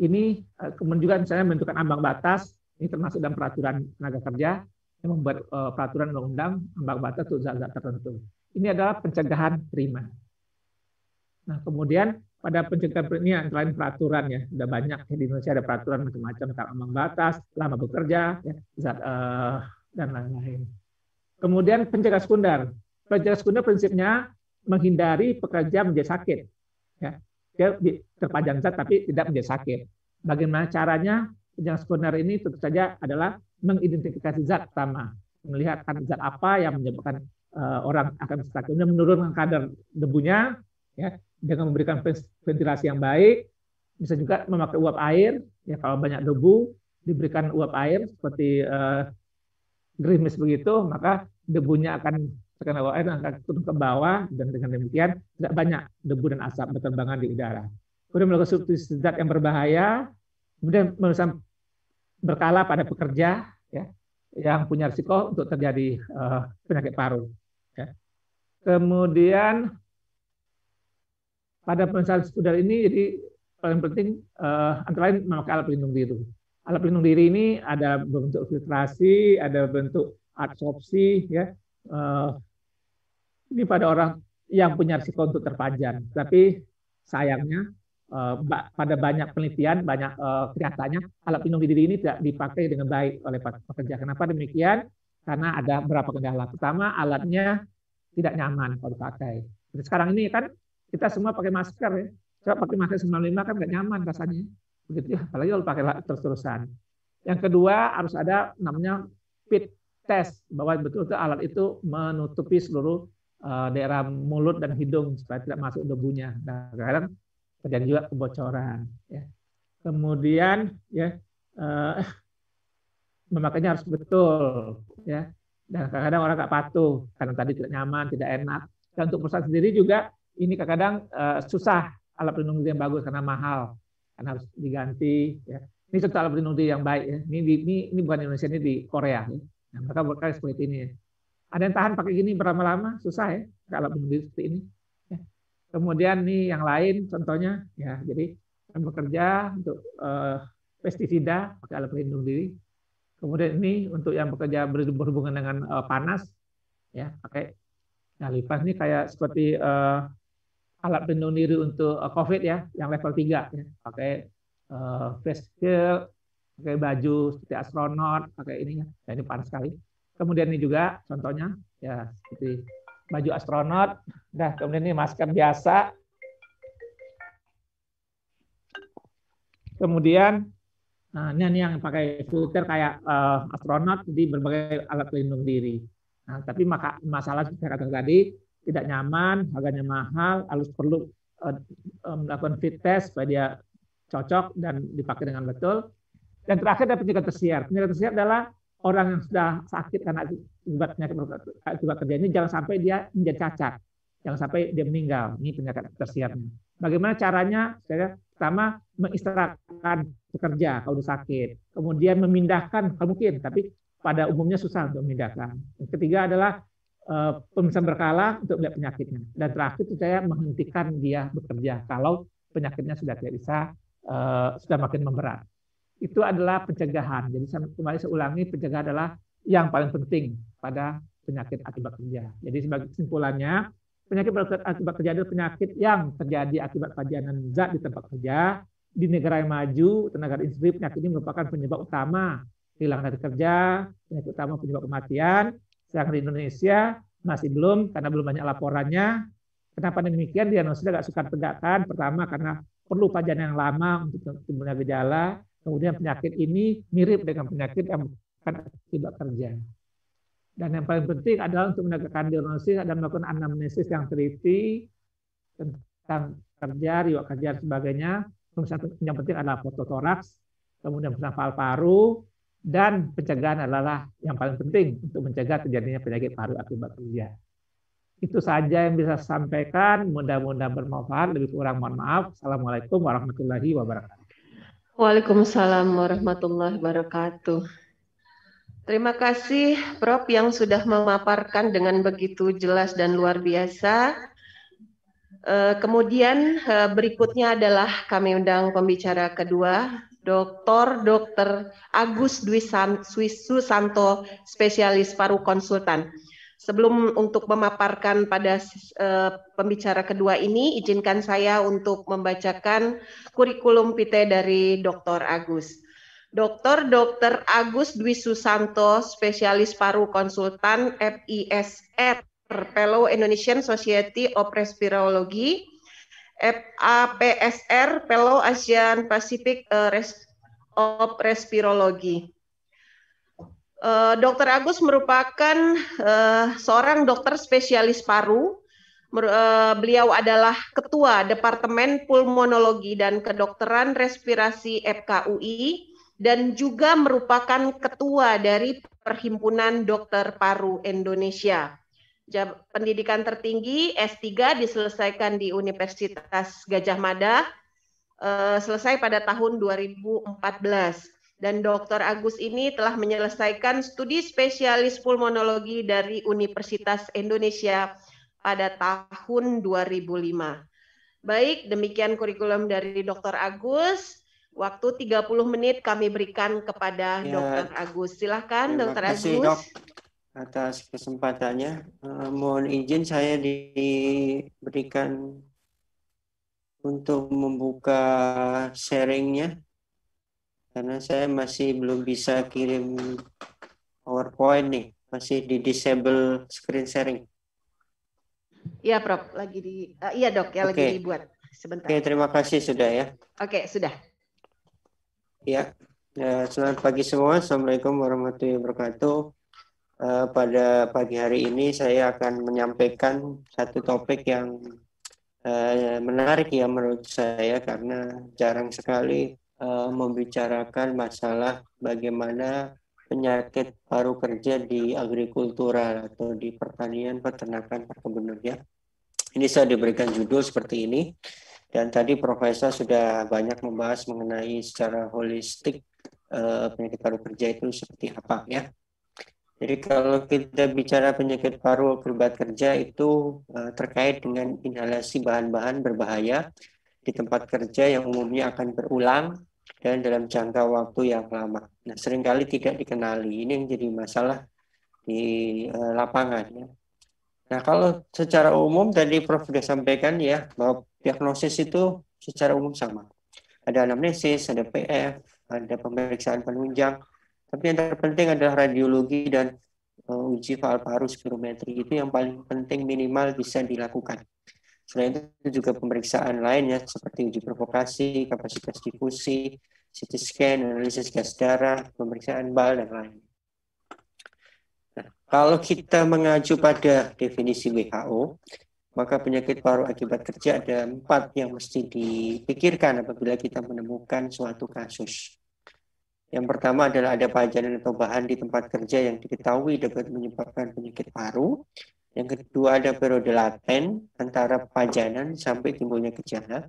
ini ah, kemudian juga misalnya menentukan ambang batas, ini termasuk dalam peraturan tenaga kerja, yang membuat eh, peraturan undang-undang ambang batas untuk zat-zat tertentu. Ini adalah pencegahan prima. Nah, kemudian pada pencegahan ini yang lain peraturan ya, sudah banyak ya, di Indonesia ada peraturan macam-macam tentang ambang batas, lama bekerja, ya, zat, uh, dan lain-lain. Kemudian pencegahan sekunder. Pencegahan sekunder prinsipnya menghindari pekerja menjadi sakit. Ya. Dia terpajang zat tapi tidak menjadi sakit. Bagaimana caranya pencegahan sekunder ini tentu saja adalah mengidentifikasi zat tanah, melihat zat apa yang menyebabkan uh, orang akan stuck. Kemudian menurunkan kadar debunya, ya, dengan memberikan ventilasi yang baik, bisa juga memakai uap air, ya kalau banyak debu diberikan uap air seperti uh, eh, gerimis begitu, maka debunya akan terkena uap air akan turun ke bawah dan dengan demikian tidak banyak debu dan asap berterbangan di udara. Kemudian melakukan substitusi zat yang berbahaya, kemudian melakukan berkala pada pekerja ya, yang punya risiko untuk terjadi uh, penyakit paru. Ya. Kemudian pada penyelesaian sekunder ini jadi paling penting uh, antara lain memakai alat pelindung diri. Alat pelindung diri ini ada bentuk filtrasi, ada bentuk adsorpsi, ya. Uh, ini pada orang yang punya risiko untuk terpajan. Tapi sayangnya Eh, pada banyak penelitian, banyak eh, kelihatannya alat pelindung diri ini tidak dipakai dengan baik oleh pekerja. Kenapa demikian? Karena ada beberapa kendala. Pertama, alatnya tidak nyaman kalau dipakai. Jadi sekarang ini kan kita semua pakai masker ya. Coba pakai masker 95 kan nggak nyaman rasanya. Begitu ya, apalagi kalau pakai terus-terusan. Yang kedua, harus ada namanya fit test bahwa betul-betul alat itu menutupi seluruh eh, daerah mulut dan hidung supaya tidak masuk debunya. Nah, kadang terjadi juga kebocoran. Ya. Kemudian ya eh, uh, memakainya harus betul. Ya. Dan kadang-kadang orang nggak patuh karena tadi tidak nyaman, tidak enak. Dan untuk perusahaan sendiri juga ini kadang-kadang uh, susah alat pelindung diri yang bagus karena mahal, karena harus diganti. Ya. Ini contoh alat pelindung diri yang baik. Ya. Ini, di, ini, ini bukan Indonesia, ini di Korea. Ya. Nah, mereka berkarya seperti ini. Ya. Ada yang tahan pakai gini berlama-lama, susah ya. Kalau pelindung diri seperti ini. Kemudian nih yang lain contohnya ya jadi yang bekerja untuk eh, pestisida pakai alat pelindung diri. Kemudian ini untuk yang bekerja berhubungan dengan eh, panas ya pakai nah lipas ini kayak seperti eh, alat pelindung diri untuk eh, COVID ya yang level 3 ya pakai eh, face shield, pakai baju seperti astronot, pakai ininya, Nah, ini panas sekali. Kemudian ini juga contohnya ya seperti baju astronot, nah kemudian ini masker biasa. Kemudian nah ini, ini yang pakai filter kayak uh, astronot di berbagai alat pelindung diri. Nah, tapi maka masalah saya katakan tadi tidak nyaman, harganya mahal, harus perlu uh, melakukan fit test supaya dia cocok dan dipakai dengan betul. Dan terakhir ada penjaga tersiar. Penjaga tersiar adalah orang yang sudah sakit karena akibat penyakit akibat ini jangan sampai dia menjadi cacat, jangan sampai dia meninggal. Ini penyakit tersiarnya. Bagaimana caranya? Saya pertama mengistirahatkan pekerja kalau sudah sakit, kemudian memindahkan kalau mungkin, tapi pada umumnya susah untuk memindahkan. Yang ketiga adalah eh, pemeriksaan berkala untuk melihat penyakitnya. Dan terakhir itu saya menghentikan dia bekerja kalau penyakitnya sudah tidak bisa, eh, sudah makin memberat itu adalah pencegahan. Jadi kembali saya ulangi, pencegahan adalah yang paling penting pada penyakit akibat kerja. Jadi sebagai kesimpulannya, penyakit akibat kerja adalah penyakit yang terjadi akibat pajanan zat di tempat kerja. Di negara yang maju, tenaga industri penyakit ini merupakan penyebab utama hilang dari kerja, penyakit utama penyebab kematian. Sedangkan di Indonesia masih belum karena belum banyak laporannya. Kenapa demikian? Indonesia agak sukar tegakkan. Pertama karena perlu pajanan yang lama untuk timbulnya gejala Kemudian penyakit ini mirip dengan penyakit yang akan tiba kerja. Dan yang paling penting adalah untuk menegakkan diagnosis dan melakukan anamnesis yang teliti tentang kerja, riwayat kerja, dan sebagainya. Yang penting adalah foto fototoraks, kemudian penampal paru, dan pencegahan adalah yang paling penting untuk mencegah terjadinya penyakit paru akibat kerja. Itu saja yang bisa saya sampaikan. Mudah-mudahan bermanfaat. Lebih kurang mohon maaf. Assalamualaikum warahmatullahi wabarakatuh. Waalaikumsalam warahmatullahi wabarakatuh. Terima kasih Prof yang sudah memaparkan dengan begitu jelas dan luar biasa. Eh, kemudian eh, berikutnya adalah kami undang pembicara kedua, Dr. Dr. Agus Dwi Susanto, spesialis paru konsultan. Sebelum untuk memaparkan pada uh, pembicara kedua ini, izinkan saya untuk membacakan kurikulum PT dari Dr. Agus. Dr. Dr. Agus Dwi Susanto, spesialis paru konsultan FISR, Fellow Indonesian Society of Respirology, FAPSR, Fellow Asian Pacific uh, of Respirology. Uh, Dokter Agus merupakan uh, seorang dokter spesialis paru. Uh, beliau adalah ketua Departemen Pulmonologi dan Kedokteran Respirasi FKUI dan juga merupakan ketua dari Perhimpunan Dokter Paru Indonesia. Pendidikan tertinggi S3 diselesaikan di Universitas Gajah Mada, uh, selesai pada tahun 2014 dan Dr. Agus ini telah menyelesaikan studi spesialis pulmonologi dari Universitas Indonesia pada tahun 2005. Baik, demikian kurikulum dari Dr. Agus. Waktu 30 menit kami berikan kepada ya, Dr. Agus. Silahkan, Dr. Agus. Kasih, dok, atas kesempatannya. Uh, mohon izin saya diberikan untuk membuka sharingnya karena saya masih belum bisa kirim PowerPoint nih, masih di disable screen sharing. Iya, Prof, lagi di uh, iya, Dok, ya okay. lagi dibuat. Sebentar. Oke, okay, terima kasih sudah ya. Oke, okay, sudah. Ya, ya. selamat pagi semua. Assalamualaikum warahmatullahi wabarakatuh. Eh, pada pagi hari ini saya akan menyampaikan satu topik yang eh, menarik ya menurut saya karena jarang sekali uh, membicarakan masalah bagaimana penyakit paru kerja di agrikultura atau di pertanian, peternakan, perkebunan ya. Ini saya diberikan judul seperti ini. Dan tadi Profesor sudah banyak membahas mengenai secara holistik uh, penyakit paru kerja itu seperti apa ya. Jadi kalau kita bicara penyakit paru akibat kerja itu uh, terkait dengan inhalasi bahan-bahan berbahaya di tempat kerja yang umumnya akan berulang dan dalam jangka waktu yang lama. Nah, seringkali tidak dikenali. Ini yang jadi masalah di e, lapangan. Ya. Nah, kalau secara umum tadi Prof sudah sampaikan ya bahwa diagnosis itu secara umum sama. Ada anamnesis, ada PF, ada pemeriksaan penunjang. Tapi yang terpenting adalah radiologi dan eh, uji faal paru spirometri itu yang paling penting minimal bisa dilakukan. Selain itu juga pemeriksaan lainnya seperti uji provokasi, kapasitas difusi, CT scan, analisis gas darah, pemeriksaan BAL, dan lain. Nah, kalau kita mengacu pada definisi WHO, maka penyakit paru akibat kerja ada empat yang mesti dipikirkan apabila kita menemukan suatu kasus. Yang pertama adalah ada pajanan atau bahan di tempat kerja yang diketahui dapat menyebabkan penyakit paru. Yang kedua ada periode laten antara pajanan sampai timbulnya gejala.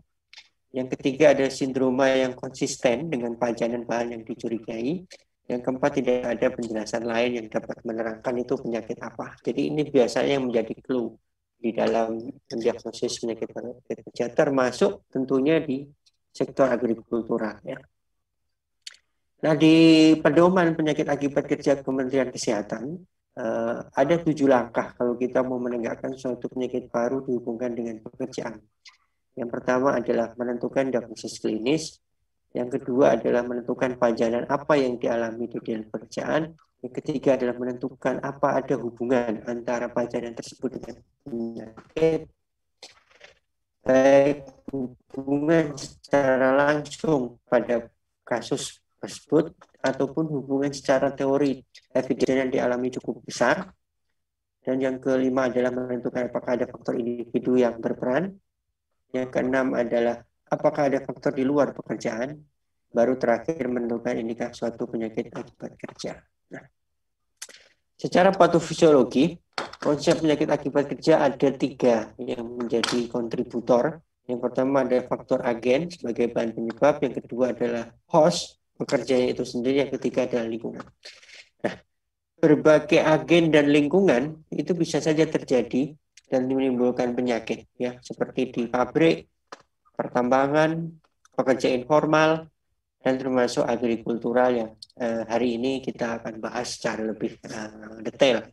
Yang ketiga ada sindroma yang konsisten dengan pajanan bahan yang dicurigai. Yang keempat tidak ada penjelasan lain yang dapat menerangkan itu penyakit apa. Jadi ini biasanya yang menjadi clue di dalam diagnosis penyakit kerja termasuk tentunya di sektor agrikultura ya. Nah di pedoman penyakit akibat kerja Kementerian Kesehatan Uh, ada tujuh langkah kalau kita mau menegakkan suatu penyakit paru dihubungkan dengan pekerjaan. Yang pertama adalah menentukan diagnosis klinis. Yang kedua adalah menentukan pajanan apa yang dialami di dalam pekerjaan. Yang ketiga adalah menentukan apa ada hubungan antara pajanan tersebut dengan penyakit. Baik hubungan secara langsung pada kasus tersebut ataupun hubungan secara teori evidence yang dialami cukup besar. Dan yang kelima adalah menentukan apakah ada faktor individu yang berperan. Yang keenam adalah apakah ada faktor di luar pekerjaan. Baru terakhir menentukan indikasi suatu penyakit akibat kerja. Nah, secara patofisiologi, konsep penyakit akibat kerja ada tiga yang menjadi kontributor. Yang pertama ada faktor agen sebagai bahan penyebab, yang kedua adalah host pekerjanya itu sendiri, yang ketiga adalah lingkungan. Nah, berbagai agen dan lingkungan itu bisa saja terjadi dan menimbulkan penyakit ya seperti di pabrik, pertambangan, pekerja informal dan termasuk agrikultural yang eh, hari ini kita akan bahas secara lebih eh, detail.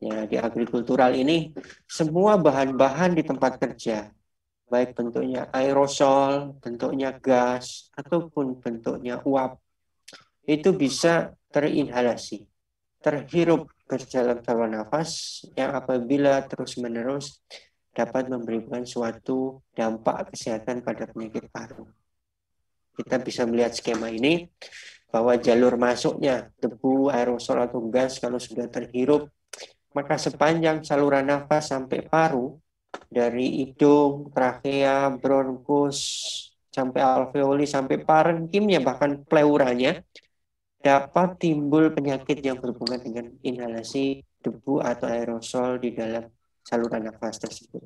Ya, di agrikultural ini semua bahan-bahan di tempat kerja baik bentuknya iya. aerosol, bentuknya gas, ataupun bentuknya uap, itu bisa terinhalasi, terhirup ke dalam saluran nafas yang apabila terus-menerus dapat memberikan suatu dampak kesehatan pada penyakit paru. Kita bisa melihat skema ini bahwa jalur masuknya debu, aerosol atau gas kalau sudah terhirup, maka sepanjang saluran nafas sampai paru dari hidung, trakea, bronkus, sampai alveoli, sampai parenkimnya, bahkan pleuranya, dapat timbul penyakit yang berhubungan dengan inhalasi debu atau aerosol di dalam saluran nafas tersebut.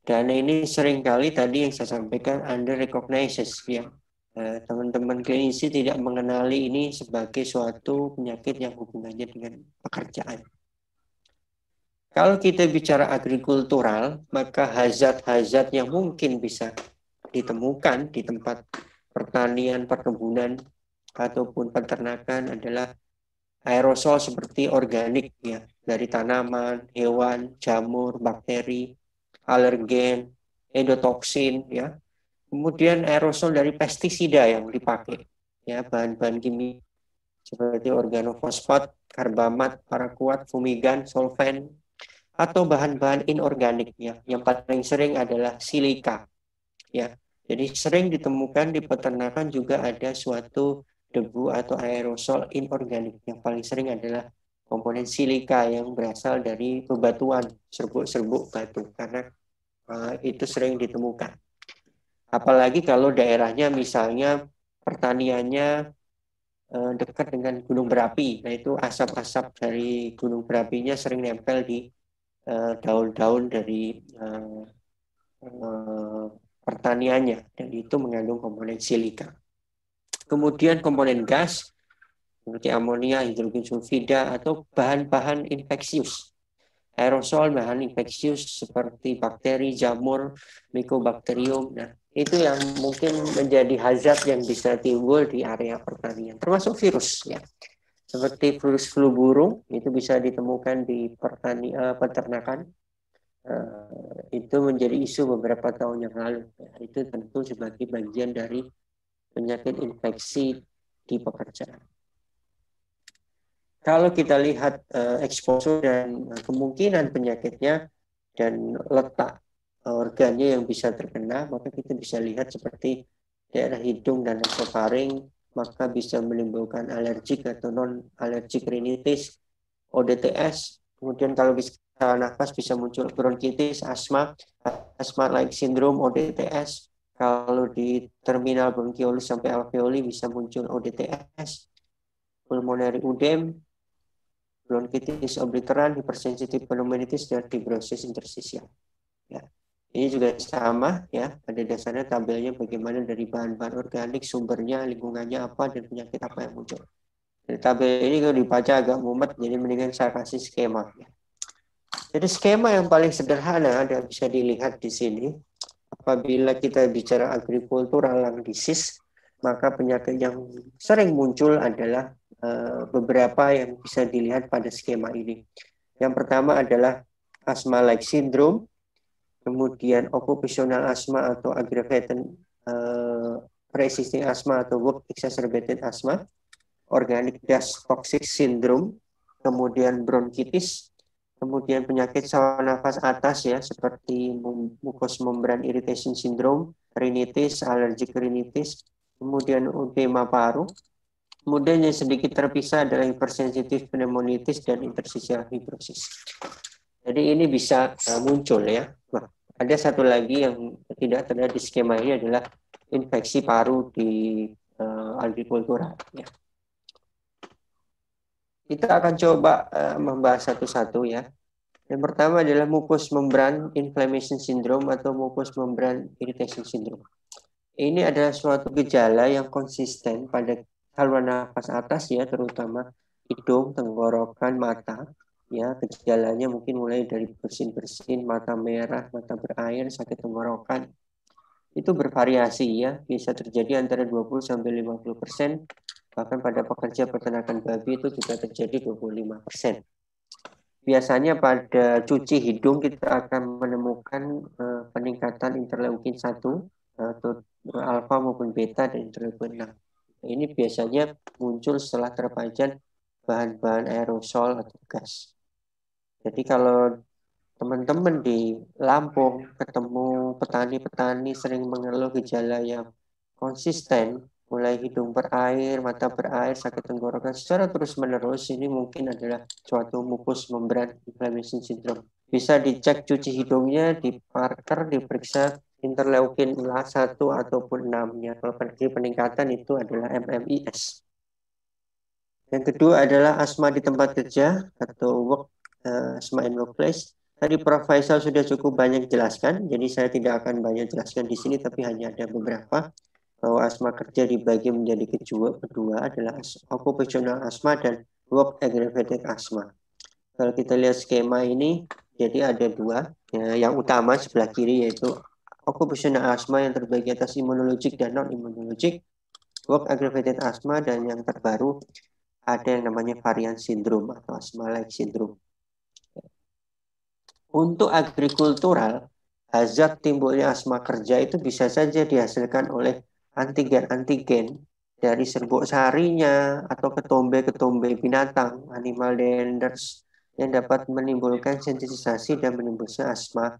Dan ini seringkali tadi yang saya sampaikan under recognizes ya. Eh, teman-teman klinisi tidak mengenali ini sebagai suatu penyakit yang hubungannya dengan pekerjaan kalau kita bicara agrikultural, maka hazat-hazat yang mungkin bisa ditemukan di tempat pertanian, perkebunan, ataupun peternakan adalah aerosol seperti organik ya dari tanaman, hewan, jamur, bakteri, alergen, endotoksin ya. Kemudian aerosol dari pestisida yang dipakai ya bahan-bahan kimia seperti organofosfat, karbamat, parakuat, fumigan, solvent atau bahan-bahan inorganik yang paling sering adalah silika ya jadi sering ditemukan di peternakan juga ada suatu debu atau aerosol inorganik yang paling sering adalah komponen silika yang berasal dari bebatuan serbuk-serbuk batu karena uh, itu sering ditemukan apalagi kalau daerahnya misalnya pertaniannya eh, dekat dengan gunung berapi nah itu asap-asap dari gunung berapinya sering nempel di Eh, daun-daun dari eh, eh, pertaniannya dan itu mengandung komponen silika. Kemudian komponen gas seperti amonia, hidrogen sulfida atau bahan-bahan infeksius. Aerosol bahan infeksius seperti bakteri, jamur, mikobakterium. Nah, itu yang mungkin menjadi hazard yang bisa timbul di area pertanian, termasuk virus ya seperti virus flu burung itu bisa ditemukan di uh, peternakan uh, itu menjadi isu beberapa tahun yang lalu itu tentu sebagai bagian dari penyakit infeksi di pekerjaan kalau kita lihat uh, eksposur dan kemungkinan penyakitnya dan letak organnya yang bisa terkena, maka kita bisa lihat seperti daerah hidung dan nasofaring maka bisa menimbulkan alergik atau non alergik rinitis, ODTS, kemudian kalau bisa nafas bisa muncul bronkitis, asma, asma like syndrome, ODTS. Kalau di terminal bronkiolus sampai alveoli bisa muncul ODTS, pulmonary udem, bronkitis obliteran, hipersensitif pneumonitis, dan fibrosis interstisial. Ini juga sama ya, pada dasarnya tabelnya bagaimana dari bahan-bahan organik, sumbernya, lingkungannya apa, dan penyakit apa yang muncul. Dan tabel ini kalau dibaca agak mumet, jadi mendingan saya kasih skema. Ya. Jadi skema yang paling sederhana dan bisa dilihat di sini, apabila kita bicara agrikultural lung disease, maka penyakit yang sering muncul adalah eh, beberapa yang bisa dilihat pada skema ini. Yang pertama adalah asma like syndrome, kemudian occupational asthma atau aggravated uh, eh, pre asthma atau work exacerbated asthma, organic dust toxic syndrome, kemudian bronkitis, kemudian penyakit saluran nafas atas ya seperti mucous membrane irritation syndrome, rinitis, allergic rinitis, kemudian edema paru. Kemudian yang sedikit terpisah adalah hypersensitive pneumonitis dan interstitial fibrosis. Jadi ini bisa eh, muncul ya ada satu lagi yang tidak terlihat di skema ini adalah infeksi paru di uh, eh, agrikultura. Ya. Kita akan coba uh, membahas satu-satu ya. Yang pertama adalah mukus membran inflammation syndrome atau mukus membran irritation syndrome. Ini adalah suatu gejala yang konsisten pada saluran nafas atas ya, terutama hidung, tenggorokan, mata, ya gejalanya mungkin mulai dari bersin-bersin, mata merah, mata berair, sakit tenggorokan. Itu bervariasi ya, bisa terjadi antara 20 sampai 50 persen, bahkan pada pekerja peternakan babi itu juga terjadi 25 persen. Biasanya pada cuci hidung kita akan menemukan uh, peningkatan interleukin satu atau eh, alfa maupun beta dan interleukin 6. Ini biasanya muncul setelah terpajan bahan-bahan aerosol atau gas. Jadi kalau teman-teman di Lampung ketemu petani-petani sering mengeluh gejala yang konsisten, mulai hidung berair, mata berair, sakit tenggorokan secara terus-menerus, ini mungkin adalah suatu mukus membran inflammation syndrome. Bisa dicek cuci hidungnya, di parker diperiksa interleukin 1 ataupun 6-nya. Kalau peningkatan itu adalah MMIS. Yang kedua adalah asma di tempat kerja atau work Eh, Smart Semain Workplace. Tadi Prof. Faisal sudah cukup banyak jelaskan, jadi saya tidak akan banyak jelaskan di sini, tapi hanya ada beberapa bahwa asma kerja dibagi menjadi kedua, kedua adalah occupational asma dan work aggravated asma. Kalau kita lihat skema ini, jadi ada dua, ya, yang utama sebelah kiri yaitu occupational asma yang terbagi atas imunologik dan non imunologik, work aggravated asma, dan yang terbaru ada yang namanya varian sindrom atau asma like syndrome. Untuk agrikultural, hazard timbulnya asma kerja itu bisa saja dihasilkan oleh antigen-antigen dari serbuk sarinya atau ketombe-ketombe binatang, animal denders, yang dapat menimbulkan sensitisasi dan menimbulkan asma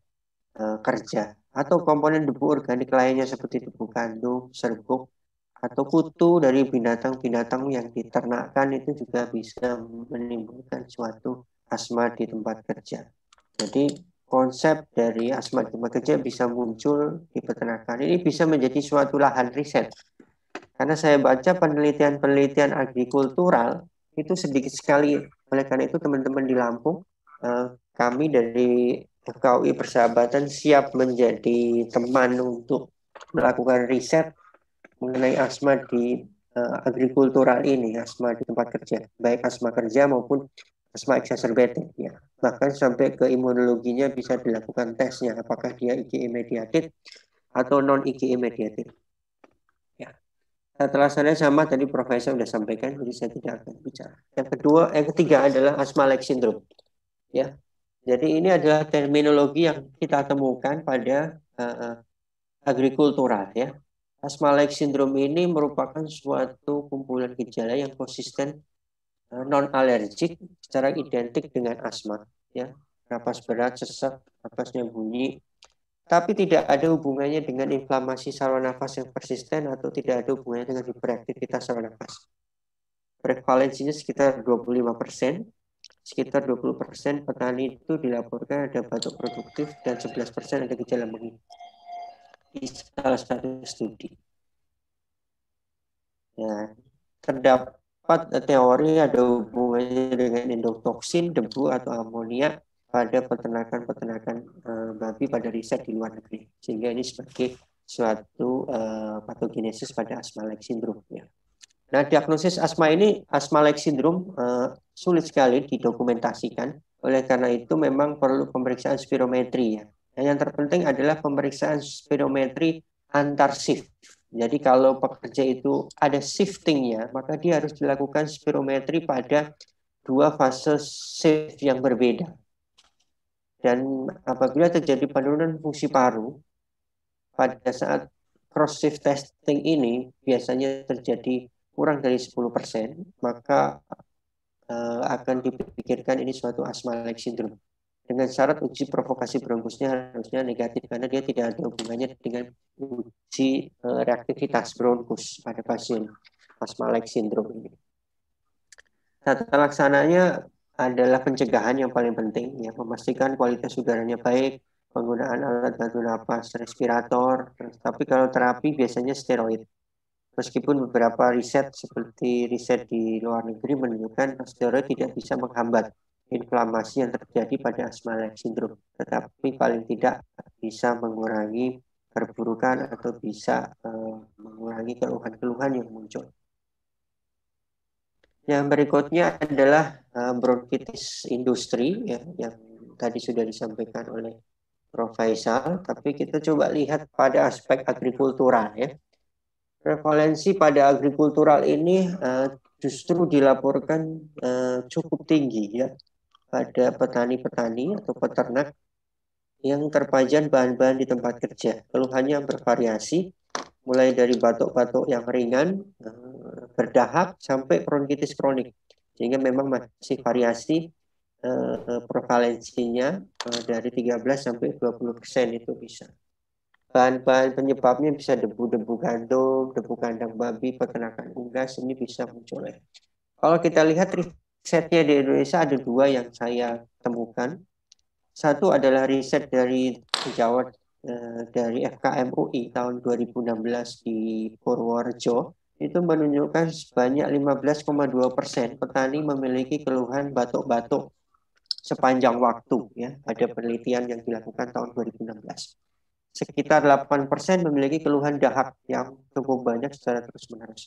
e, kerja. Atau komponen debu organik lainnya seperti debu kandung, serbuk, atau kutu dari binatang-binatang yang diternakkan itu juga bisa menimbulkan suatu asma di tempat kerja. Jadi konsep dari asma di tempat kerja bisa muncul di peternakan. Ini bisa menjadi suatu lahan riset. Karena saya baca penelitian-penelitian agrikultural itu sedikit sekali. Oleh karena itu teman-teman di Lampung, eh, kami dari FKUI Persahabatan siap menjadi teman untuk melakukan riset mengenai asma di eh, agrikultural ini, asma di tempat kerja, baik asma kerja maupun asma exacerbated ya bahkan sampai ke imunologinya bisa dilakukan tesnya apakah dia IgE mediated atau non IgE mediated ya saya sama tadi profesor sudah sampaikan jadi saya tidak akan bicara yang kedua yang ketiga adalah asma like syndrome ya jadi ini adalah terminologi yang kita temukan pada uh, agrikultural ya asma like syndrome ini merupakan suatu kumpulan gejala yang konsisten Eh, non alergik secara identik dengan asma ya napas berat sesak napasnya bunyi tapi tidak ada hubungannya dengan inflamasi saluran nafas yang persisten atau tidak ada hubungannya dengan hiperaktivitas saluran nafas. Prevalensinya sekitar 25 persen, sekitar 20 persen petani itu dilaporkan ada batuk produktif dan 11 persen ada gejala mengi. Di salah satu studi. Ya, terdapat Empat eh, teori ada hubungannya dengan endotoksin, debu, atau amonia pada peternakan-peternakan uh, babi pada riset di luar negeri. Sehingga ini sebagai suatu eh, patogenesis pada asma like syndrome. Ya. Nah, diagnosis asma ini, asma like syndrome, sulit sekali didokumentasikan. Oleh karena itu memang perlu pemeriksaan spirometri. Ya. Nah, yang terpenting adalah pemeriksaan spirometri antar shift jadi kalau pekerja itu ada shiftingnya, maka dia harus dilakukan spirometri pada dua fase shift yang berbeda. Dan apabila terjadi penurunan fungsi paru, pada saat cross shift testing ini biasanya terjadi kurang dari 10%, maka eh, akan dipikirkan ini suatu asma like syndrome dengan syarat uji provokasi bronkusnya harusnya negatif karena dia tidak ada hubungannya dengan uji eh, reaktivitas bronkus pada pasien asma like sindrom ini. Tata laksananya adalah pencegahan yang paling penting ya memastikan kualitas udaranya baik penggunaan alat bantu nafas respirator tapi kalau terapi biasanya steroid meskipun beberapa riset seperti riset di luar negeri menunjukkan steroid tidak bisa menghambat inflamasi yang terjadi pada asma Lek sindrom, tetapi paling tidak bisa mengurangi perburukan atau bisa eh, mengurangi keluhan-keluhan yang muncul. Yang berikutnya adalah eh, bronkitis industri ya, yang tadi sudah disampaikan oleh Prof. Faisal, tapi kita coba lihat pada aspek agrikultural ya. Prevalensi pada agrikultural ini eh, justru dilaporkan cukup tinggi ya pada petani-petani atau peternak yang terpajan bahan-bahan di tempat kerja. Keluhannya bervariasi, mulai dari batuk-batuk yang ringan, eh, berdahak, sampai bronkitis kronik. Sehingga memang masih variasi eh, prevalensinya eh, dari 13 sampai 20 persen itu bisa. Bahan-bahan penyebabnya bisa debu-debu gandum, debu kandang babi, peternakan unggas, ini bisa muncul. Kalau kita lihat risetnya di Indonesia ada dua yang saya temukan. Satu adalah riset dari Jawa eh, dari FKM UI tahun 2016 di Purworejo itu menunjukkan sebanyak 15,2 persen petani memiliki keluhan batuk-batuk sepanjang waktu ya ada penelitian yang dilakukan tahun 2016 sekitar 8 persen memiliki keluhan dahak yang cukup banyak secara terus menerus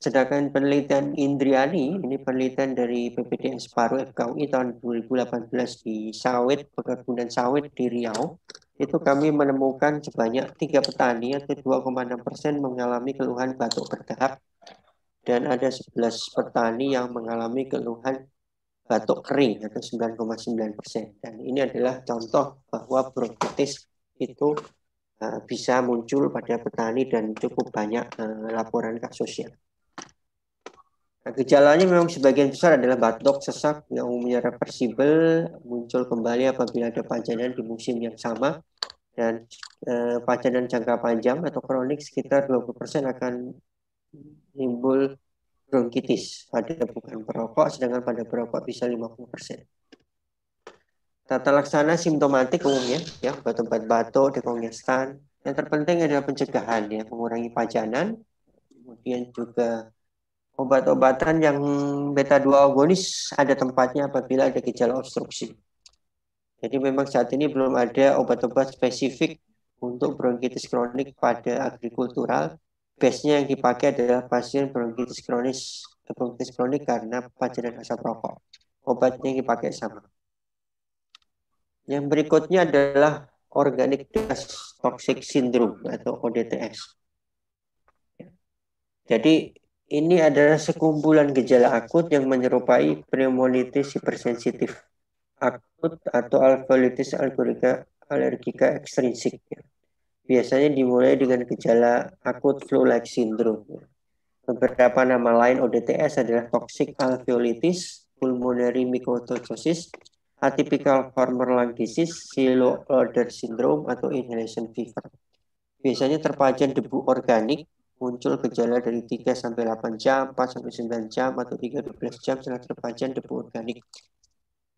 Sedangkan penelitian Indriani, ini penelitian dari PPDS Paru FKUI tahun 2018 di sawit, perkebunan sawit di Riau, itu kami menemukan sebanyak tiga petani atau 2,6 persen mengalami keluhan batuk berdahak dan ada 11 petani yang mengalami keluhan batuk kering atau 9,9 persen. Dan ini adalah contoh bahwa bronkitis itu eh, bisa muncul pada petani dan cukup banyak eh, laporan kasusnya. Nah, gejalanya memang sebagian besar adalah batuk, sesak yang umumnya reversibel, muncul kembali apabila ada pajanan di musim yang sama, dan e, jangka panjang atau kronik sekitar 20% akan timbul bronkitis pada bukan perokok, sedangkan pada perokok bisa 50%. Tata laksana simptomatik umumnya, ya, batuk batuk, dekongestan. Yang terpenting adalah pencegahan, ya, mengurangi pajanan, kemudian juga obat-obatan yang beta 2 agonis ada tempatnya apabila ada gejala obstruksi. Jadi memang saat ini belum ada obat-obat spesifik untuk bronkitis kronik pada agrikultural. Biasanya yang dipakai adalah pasien bronkitis kronis bronkitis kronik karena pajanan asap rokok. Obatnya yang dipakai sama. Yang berikutnya adalah organic dust toxic syndrome atau ODTS. Ya. Jadi ini adalah sekumpulan gejala akut yang menyerupai pneumonitis hipersensitif akut atau alveolitis alergika alergika ekstrinsik. Biasanya dimulai dengan gejala akut flu-like syndrome. Beberapa nama lain ODTS adalah toxic alveolitis, pulmonary mycotoxosis, atypical former lung disease, silo syndrome atau inhalation fever. Biasanya terpajan debu organik muncul gejala dari 3 sampai 8 jam, 4 sampai 9 jam atau 3 12 jam setelah terpajan debu organik.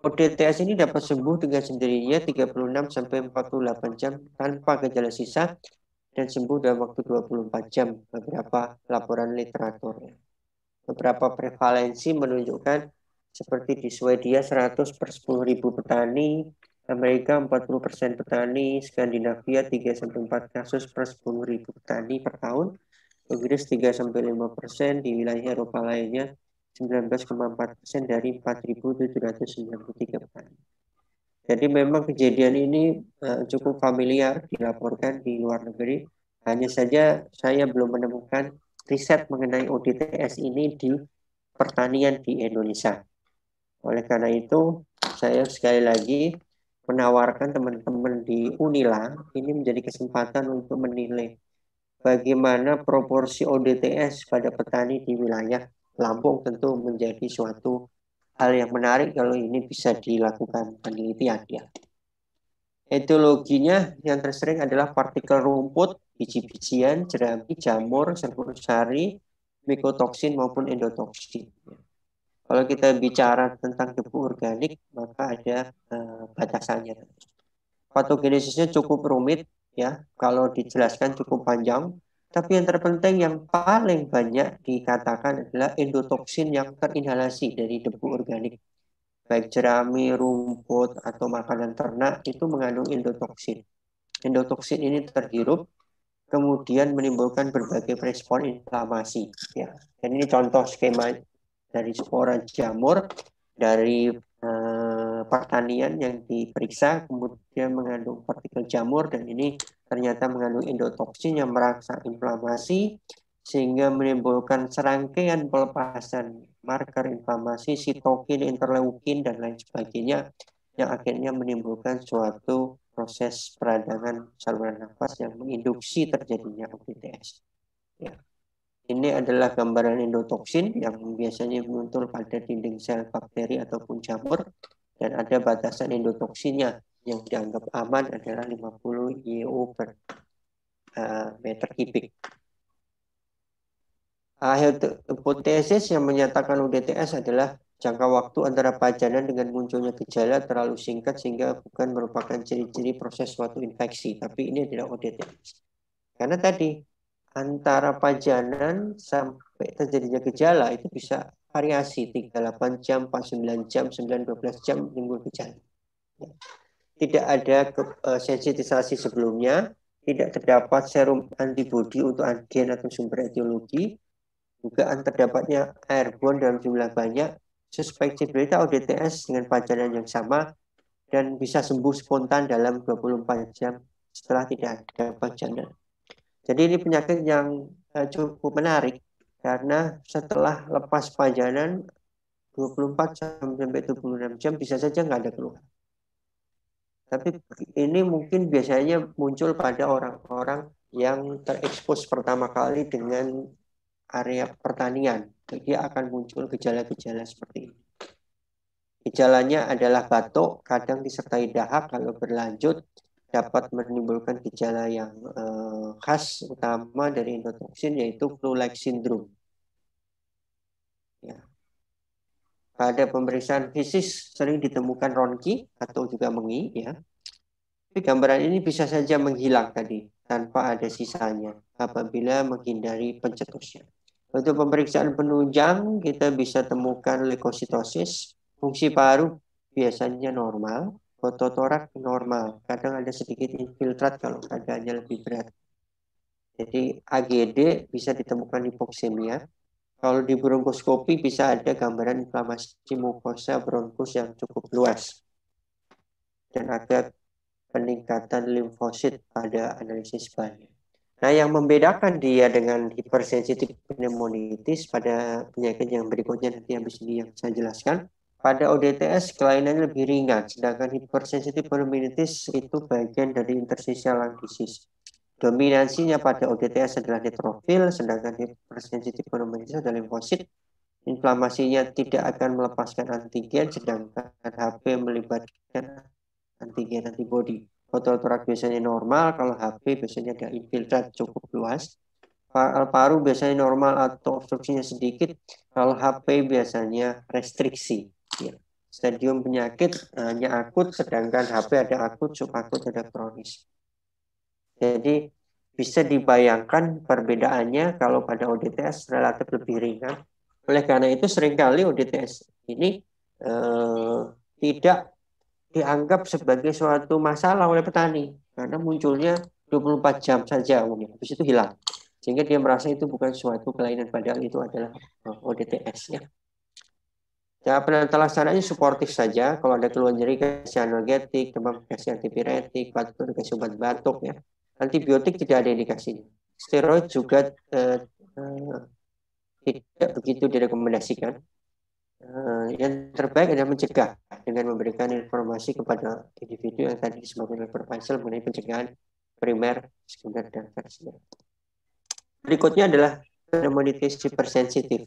ODTS ini dapat sembuh dengan sendirinya 36 sampai 48 jam tanpa gejala sisa dan sembuh dalam waktu 24 jam beberapa laporan literatur. Beberapa prevalensi menunjukkan seperti di Swedia 100 per ribu petani, Amerika 40% petani, Skandinavia 3-4 kasus per ribu petani per tahun, Inggris 3 sampai 5 persen, di wilayah Eropa lainnya 19,4 persen dari 4.793 Jadi memang kejadian ini eh, cukup familiar dilaporkan di luar negeri. Hanya saja saya belum menemukan riset mengenai ODTS ini di pertanian di Indonesia. Oleh karena itu, saya sekali lagi menawarkan teman-teman di Unila ini menjadi kesempatan untuk menilai bagaimana proporsi ODTS pada petani di wilayah Lampung tentu menjadi suatu hal yang menarik kalau ini bisa dilakukan penelitian ya. Etiologinya yang tersering adalah partikel rumput, biji-bijian, jerami, jamur, serbuk sari, mikotoksin maupun endotoksin. Ya. Kalau kita bicara tentang debu organik, maka ada uh, batasannya. Patogenesisnya cukup rumit ya kalau dijelaskan cukup panjang tapi yang terpenting yang paling banyak dikatakan adalah endotoksin yang terinhalasi dari debu organik baik jerami, rumput atau makanan ternak itu mengandung endotoksin. Endotoksin ini terhirup kemudian menimbulkan berbagai respon inflamasi ya. Dan ini contoh skema dari spora jamur dari eh, pertanian yang diperiksa kemudian mengandung partikel jamur dan ini ternyata mengandung endotoksin yang merangsang inflamasi sehingga menimbulkan serangkaian pelepasan marker inflamasi, sitokin, interleukin, dan lain sebagainya yang akhirnya menimbulkan suatu proses peradangan saluran nafas yang menginduksi terjadinya OPTS. Ya. Ini adalah gambaran endotoksin yang biasanya muncul pada dinding sel bakteri ataupun jamur dan ada batasan endotoksinnya yang dianggap aman adalah 50 IU per uh, meter kubik. Uh, hipotesis yang menyatakan UDTS adalah jangka waktu antara pajanan dengan munculnya gejala terlalu singkat sehingga bukan merupakan ciri-ciri proses suatu infeksi, tapi ini adalah ODTS. Karena tadi antara pajanan sampai terjadinya gejala itu bisa variasi 38 jam, 49 jam, 9, 12 jam timbul gejala. Ya. Tidak ada eh, sensitisasi sebelumnya, tidak terdapat serum antibodi untuk antigen atau sumber etiologi, dugaan terdapatnya airborne dalam jumlah banyak, suspek cedera ODTS dengan panjatan yang sama, dan bisa sembuh spontan dalam 24 jam setelah tidak ada panjatan. Jadi ini penyakit yang eh, cukup menarik karena setelah lepas pajanan 24 jam sampai 26 jam bisa saja nggak ada keluhan. Tapi ini mungkin biasanya muncul pada orang-orang yang terekspos pertama kali dengan area pertanian. Jadi akan muncul gejala-gejala seperti ini. Gejalanya adalah batuk, kadang disertai dahak kalau berlanjut, dapat menimbulkan gejala yang uh, khas utama dari endotoksin yaitu flu-like syndrome. Ya. Pada pemeriksaan fisik sering ditemukan ronki atau juga mengi ya. Tapi gambaran ini bisa saja menghilang tadi tanpa ada sisanya apabila menghindari pencetusnya. Untuk pemeriksaan penunjang kita bisa temukan leukositosis, fungsi paru biasanya normal, foto torak normal, kadang ada sedikit infiltrat kalau keadaannya lebih berat. Jadi AGD bisa ditemukan hipoksemia. Kalau di bronkoskopi bisa ada gambaran inflamasi mukosa bronkus yang cukup luas. Dan ada peningkatan limfosit pada analisis banyak. Nah, yang membedakan dia dengan hipersensitif pneumonitis pada penyakit yang berikutnya nanti habis ini yang saya jelaskan pada ODTS kelainannya lebih ringan, sedangkan hipersensitif polymyelitis itu bagian dari interstitial lung disease. Dominansinya pada ODTS adalah neutrofil, sedangkan hipersensitif polymyelitis adalah limfosit. Inflamasinya tidak akan melepaskan antigen, sedangkan HP melibatkan antigen antibody. Botol torak biasanya normal, kalau HP biasanya ada infiltrat cukup luas. Paru biasanya normal atau obstruksinya sedikit, kalau HP biasanya restriksi Ya. Stadium penyakit hanya akut, sedangkan HP ada akut, subakut, ada kronis. Jadi bisa dibayangkan perbedaannya kalau pada ODTS relatif lebih ringan. Oleh karena itu seringkali ODTS ini eh, tidak dianggap sebagai suatu masalah oleh petani karena munculnya 24 jam saja umumnya. Habis itu hilang. Sehingga dia merasa itu bukan suatu kelainan padahal itu adalah eh, ODTS ya. Cara ya, terlaksananya suportif saja. Kalau ada keluhan nyeri, kasih analgetik, demam kasih antipiretik, batuk kasih obat batuk ya. Antibiotik tidak ada indikasinya. Steroid juga eh, eh, tidak begitu direkomendasikan. Eh, yang terbaik adalah mencegah dengan memberikan informasi kepada individu yang tadi disebutkan oleh mengenai pencegahan primer, sekunder, dan tersier. Berikutnya adalah pneumonitis hypersensitive.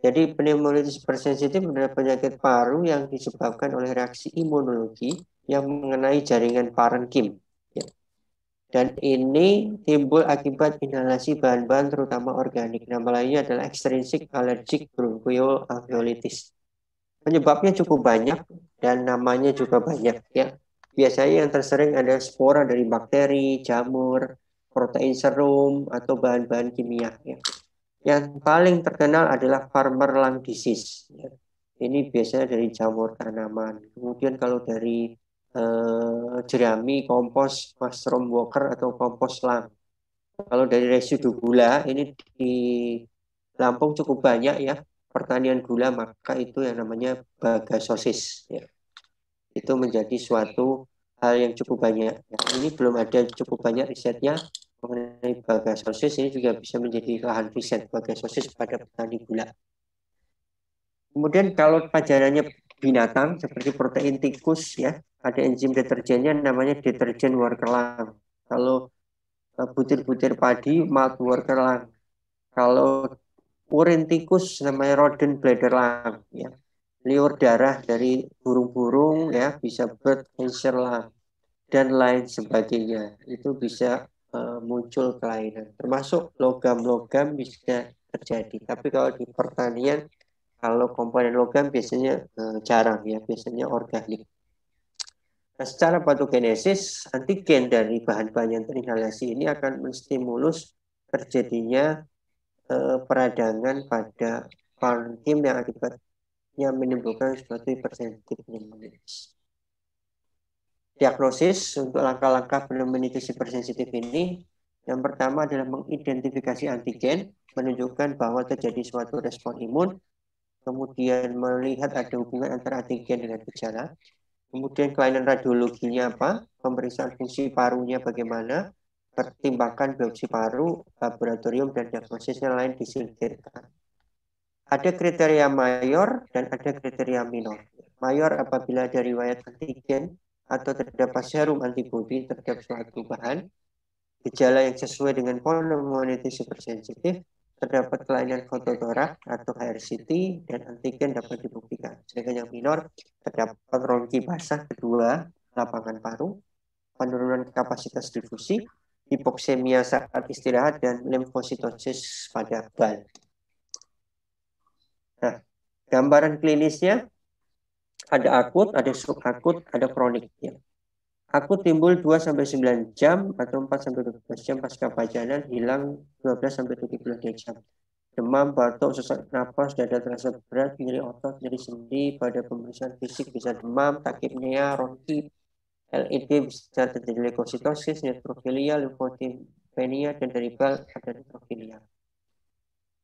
Jadi pneumonitis bersensitif adalah penyakit paru yang disebabkan oleh reaksi imunologi yang mengenai jaringan parenkim. Ya. Dan ini timbul akibat inhalasi bahan-bahan terutama organik. Nama lainnya adalah extrinsic allergic bronchial alveolitis. Penyebabnya cukup banyak dan namanya juga banyak ya. Biasanya yang tersering ada spora dari bakteri, jamur, protein serum atau bahan-bahan kimia ya. Yang paling terkenal adalah farmer lung disease. Ya. Ini biasanya dari jamur tanaman. Kemudian kalau dari eh, jerami, kompos, mushroom walker atau kompos lang Kalau dari residu gula, ini di Lampung cukup banyak ya pertanian gula, maka itu yang namanya bagasosis Ya. Itu menjadi suatu hal yang cukup banyak. Ya. ini belum ada cukup banyak risetnya, mengenai bagai sosis ini juga bisa menjadi lahan riset bagai sosis pada petani gula. Kemudian kalau pajarannya binatang seperti protein tikus ya, ada enzim deterjennya namanya deterjen Workerlang. Kalau eh, butir-butir padi malt Workerlang. Kalau urin tikus namanya rodent bladder lang ya. Liur darah dari burung-burung ya bisa bird cancer lang dan lain sebagainya. Itu bisa Eh, muncul kelainan. Termasuk logam-logam bisa terjadi. Tapi kalau di pertanian, kalau komponen logam biasanya eh, jarang ya, biasanya organik. Nah, secara patogenesis, antigen dari bahan-bahan yang terinhalasi ini akan menstimulus terjadinya eh, peradangan pada parenkim yang akibatnya menimbulkan suatu hipersensitif pneumonia diagnosis untuk langkah-langkah penelitian hipersensitif ini yang pertama adalah mengidentifikasi antigen menunjukkan bahwa terjadi suatu respon imun kemudian melihat ada hubungan antara antigen dengan gejala kemudian kelainan radiologinya apa pemeriksaan fungsi parunya bagaimana pertimbangan biopsi paru laboratorium dan diagnosisnya lain disingkirkan ada kriteria mayor dan ada kriteria minor mayor apabila dari riwayat antigen atau terdapat serum antibodi terhadap suatu bahan, gejala yang sesuai dengan pneumonitis supersensitif, terdapat kelainan fototorak atau HRCT dan antigen dapat dibuktikan. Sedangkan yang minor terdapat rongki basah kedua lapangan paru, penurunan kapasitas difusi, hipoksemia saat istirahat dan limfositosis pada bal. Nah, gambaran klinisnya ada akut, ada subakut, ada kronik. Ya. Akut timbul 2-9 jam atau 4-12 jam pasca pajanan, hilang 12-17 jam. Demam, batuk, sesak napas, dada terasa berat, nyeri otot, nyeri sendi, pada pemeriksaan fisik bisa demam, takipnea, ronki, LED bisa terjadi leukositosis, neutrofilia, leukotipenia, dan bal ada neutrofilia.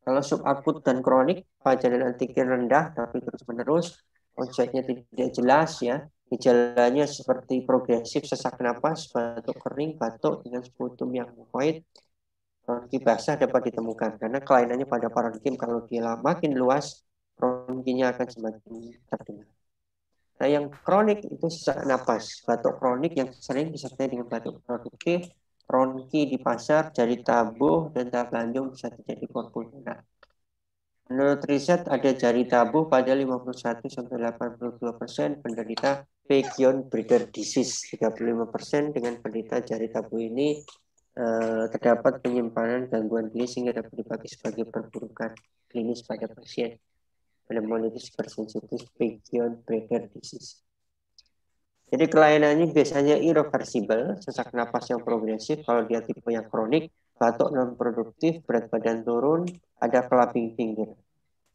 Kalau subakut dan kronik, pajanan antigen rendah tapi terus-menerus, objeknya tidak jelas ya gejalanya seperti progresif sesak napas batuk kering batuk dengan sputum yang mukoid bronki basah dapat ditemukan karena kelainannya pada parenkim kalau dia makin luas bronkinya akan semakin terdengar Nah, yang kronik itu sesak napas, batuk kronik yang sering disertai dengan batuk produktif, bronki di pasar, jari tabuh, dan tak lanjut bisa terjadi korpulena. Menurut riset, ada jari tabu pada 51-82 sampai persen penderita Pekion Breeder Disease, 35 persen dengan penderita jari tabu ini eh, terdapat penyimpanan gangguan klinis sehingga dapat dipakai sebagai perburukan klinis pada pasien pneumonitis persensitif Pekion Breeder Disease. Jadi kelainannya biasanya irreversible, sesak napas yang progresif kalau dia tipe yang kronik, batuk non produktif, berat badan turun, ada kelabing pinggir.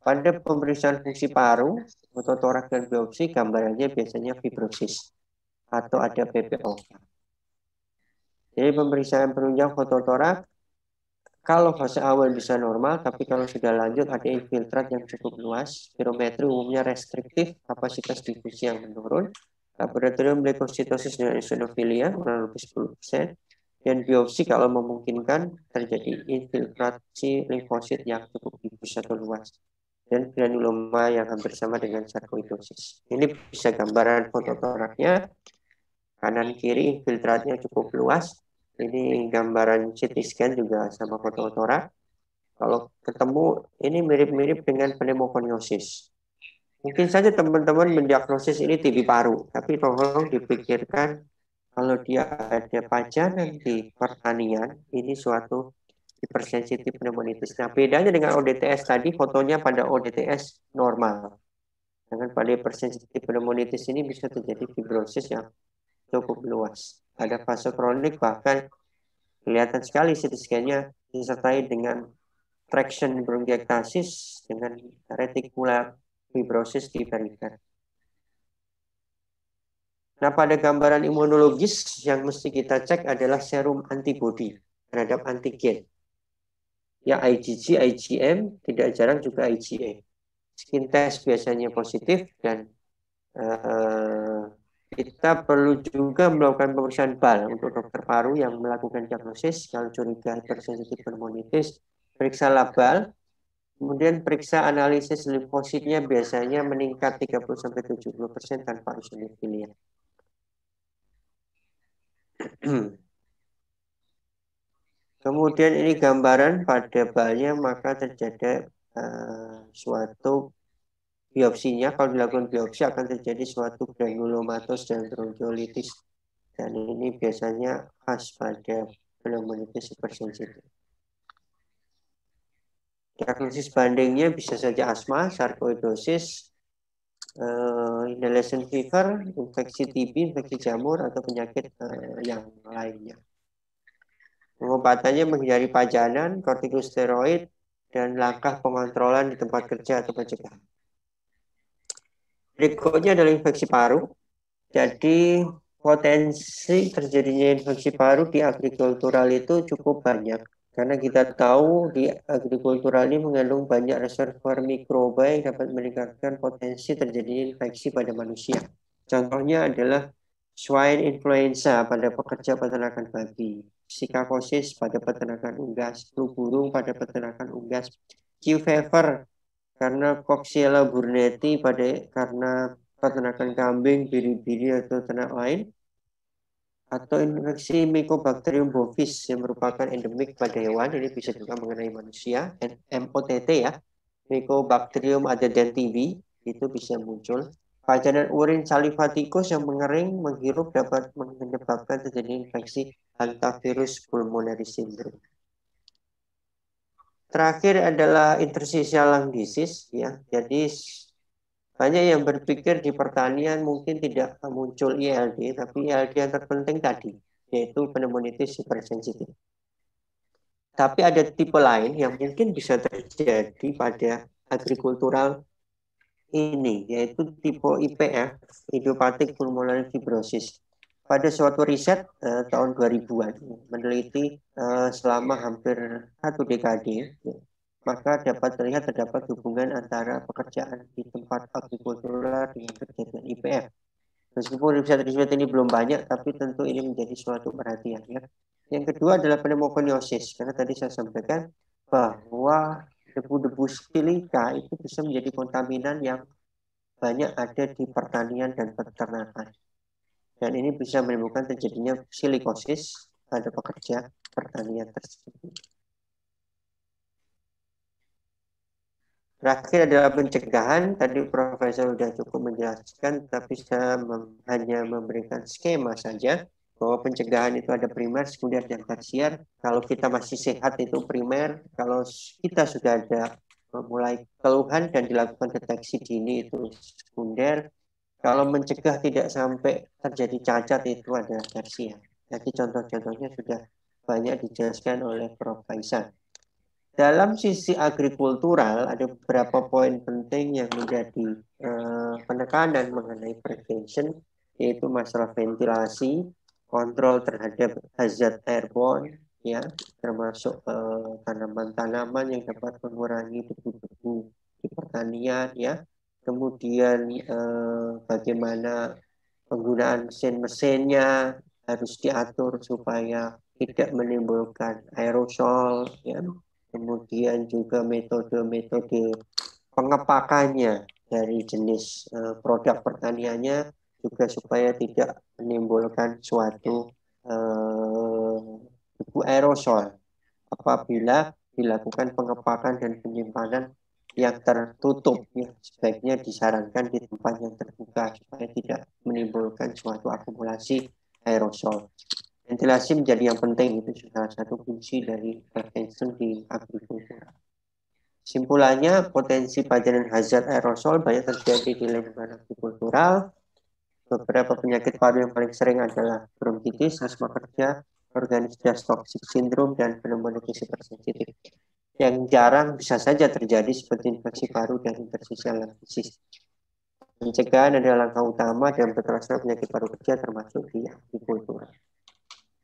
Pada pemeriksaan fungsi paru, torak dan biopsi, gambarannya biasanya fibrosis atau ada PPO. Jadi pemeriksaan penunjang fototorak, kalau fase awal bisa normal, tapi kalau sudah lanjut ada infiltrat yang cukup luas, spirometri umumnya restriktif, kapasitas difusi yang menurun, laboratorium leukositosis dan eosinofilia kurang lebih 10%, dan biopsi iya. kalau memungkinkan terjadi infiltrasi limfosit yang cukup diffus atau luas dan granuloma yang hampir sama dengan sarkoidosis. Ini bisa gambaran fototoraknya. Kanan kiri infiltratnya cukup luas. Ini gambaran CT scan juga sama fototorak. Kalau ketemu ini mirip-mirip dengan pneumokoniosis. Mungkin saja teman-teman mendiagnosis ini TB paru, tapi tolong dipikirkan kalau dia ada pajanan nanti pertanian, ini suatu hipersensitif pneumonitis. Nah, bedanya dengan ODTS tadi, fotonya pada ODTS normal. Dengan pada hipersensitif pneumonitis ini bisa terjadi fibrosis yang cukup luas. Ada fase kronik bahkan kelihatan sekali CT scan-nya disertai dengan traction bronchiectasis dengan retikular fibrosis di perifer. Nah, pada gambaran imunologis yang mesti kita cek adalah serum antibodi terhadap antigen. Ya IgG, IgM, tidak jarang juga IgA. Skin test biasanya positif dan uh, kita perlu juga melakukan pemeriksaan BAL untuk dokter paru yang melakukan diagnosis kalau curiga hipersensitif pneumonitis, periksa labal, kemudian periksa analisis limfositnya biasanya meningkat 30 sampai 70% tanpa eosinofilia. Kemudian ini gambaran pada balnya maka terjadi uh, suatu biopsinya. Kalau dilakukan biopsi akan terjadi suatu granulomatos dan bronchiolitis. Dan ini biasanya khas pada pneumonitis hipersensitif. Diagnosis bandingnya bisa saja asma, sarkoidosis, uh, inhalation fever, infeksi TB, infeksi jamur, atau penyakit uh, yang lainnya. Pengobatannya menghindari pajanan, kortikosteroid, dan langkah pengontrolan di tempat kerja atau pencegahan. Berikutnya adalah infeksi paru. Jadi potensi terjadinya infeksi paru di agrikultural itu cukup banyak karena kita tahu di agrikultural ini mengandung banyak reservoir mikroba yang dapat meningkatkan potensi terjadinya infeksi pada manusia. Contohnya adalah swine influenza pada pekerja peternakan babi, psikosis pada peternakan unggas, flu burung pada peternakan unggas, Q fever karena Coxiella burnetti pada karena peternakan kambing, biri-biri atau ternak lain, atau infeksi Mycobacterium bovis yang merupakan endemik pada hewan ini bisa juga mengenai manusia MOTT ya Mycobacterium TB itu bisa muncul pajanan urin saliva tikus yang mengering menghirup dapat menyebabkan terjadi infeksi hantavirus pulmonary syndrome terakhir adalah interstitial lung disease ya jadi banyak yang berpikir di pertanian mungkin tidak muncul ILD, tapi ILD yang terpenting tadi, yaitu pneumonitis hipersensitif. Tapi ada tipe lain yang mungkin bisa terjadi pada agrikultural ini, yaitu tipe IPF, idiopatik pulmonal fibrosis. Pada suatu riset eh, tahun 2000-an, meneliti eh, selama hampir satu dekade, maka dapat terlihat terdapat hubungan antara pekerjaan di tempat agrikultura dengan kegiatan IPF. Meskipun riset riset ini belum banyak, tapi tentu ini menjadi suatu perhatian. Ya. Yang kedua adalah pneumokoniosis, karena tadi saya sampaikan bahwa debu-debu silika itu bisa menjadi kontaminan yang banyak ada di pertanian dan peternakan. Dan ini bisa menimbulkan terjadinya silikosis pada pekerja pertanian tersebut. Terakhir adalah pencegahan. Tadi Profesor sudah cukup menjelaskan, tapi saya hanya memberikan skema saja bahwa pencegahan itu ada primer, sekunder, dan tersier. Kalau kita masih sehat itu primer, kalau kita sudah ada e, mulai keluhan dan dilakukan deteksi dini itu sekunder. Kalau mencegah tidak sampai terjadi cacat itu adalah tersier. Jadi contoh-contohnya sudah banyak dijelaskan oleh Prof. Faisal dalam sisi agrikultural ada beberapa poin penting yang menjadi uh, penekanan mengenai prevention yaitu masalah ventilasi, kontrol terhadap hazard airborne ya termasuk eh, tanaman-tanaman uh, yang dapat mengurangi debu-debu di pertanian ya kemudian uh, bagaimana penggunaan mesin-mesinnya harus diatur supaya tidak menimbulkan aerosol ya kemudian juga metode-metode pengepakannya dari jenis eh, produk pertaniannya juga supaya tidak menimbulkan suatu eh, debu uh, aerosol apabila dilakukan pengepakan dan penyimpanan yang tertutup ya sebaiknya disarankan di tempat yang terbuka supaya tidak menimbulkan suatu akumulasi aerosol Ventilasi menjadi yang penting itu salah satu fungsi dari prevention di agrikultura. Simpulannya, potensi pajanan hazard aerosol banyak terjadi di lingkungan agrikultural. Beberapa penyakit paru yang paling sering adalah bronkitis, asma kerja, organis toxic syndrome, dan pneumonia hipersensitif. Yang jarang bisa saja terjadi seperti infeksi paru dan interstitial lung Pencegahan adalah langkah utama dalam penerasan penyakit paru kerja termasuk di agrikultural.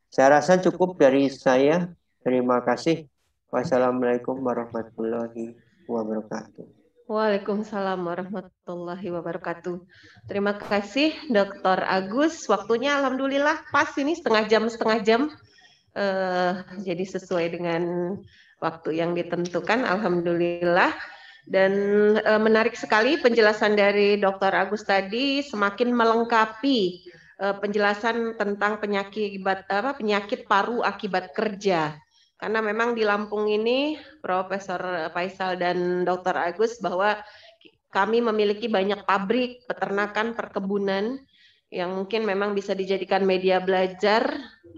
Saya rasa cukup dari saya. Terima kasih. Wassalamualaikum warahmatullahi wabarakatuh. Waalaikumsalam warahmatullahi wabarakatuh. Terima kasih Dr. Agus. Waktunya alhamdulillah pas ini setengah jam setengah jam. Uh, jadi sesuai dengan waktu yang ditentukan alhamdulillah dan uh, menarik sekali penjelasan dari Dr. Agus tadi semakin melengkapi Eh, penjelasan tentang penyakit apa penyakit paru akibat kerja. Karena memang di Lampung ini Profesor Faisal dan Dr. Agus bahwa kami memiliki banyak pabrik, peternakan, perkebunan yang mungkin memang bisa dijadikan media belajar,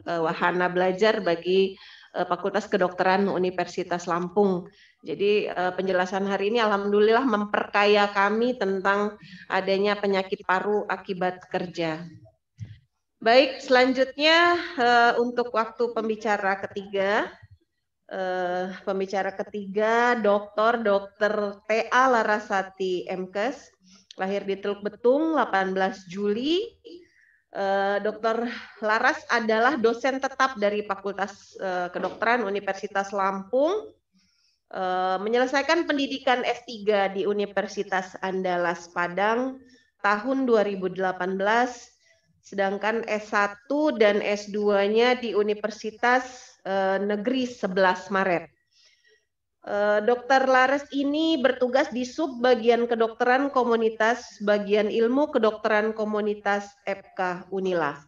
eh, wahana belajar bagi eh, Fakultas Kedokteran Universitas Lampung. Jadi penjelasan hari ini alhamdulillah memperkaya kami tentang adanya penyakit paru akibat kerja. Baik, selanjutnya eh, untuk waktu pembicara ketiga, uh, pembicara ketiga Dr. Dr. T.A. Larasati MKes, lahir di Teluk Betung 18 Juli. Uh, eh, Dr. Laras adalah dosen tetap dari Fakultas Kedokteran Universitas Lampung. Uh, menyelesaikan pendidikan S3 di Universitas Andalas Padang tahun 2018 Sedangkan S1 dan S2-nya di Universitas eh, Negeri 11 Maret. Eh, Laras Lares ini bertugas di sub bagian kedokteran komunitas bagian ilmu kedokteran komunitas FK Unila.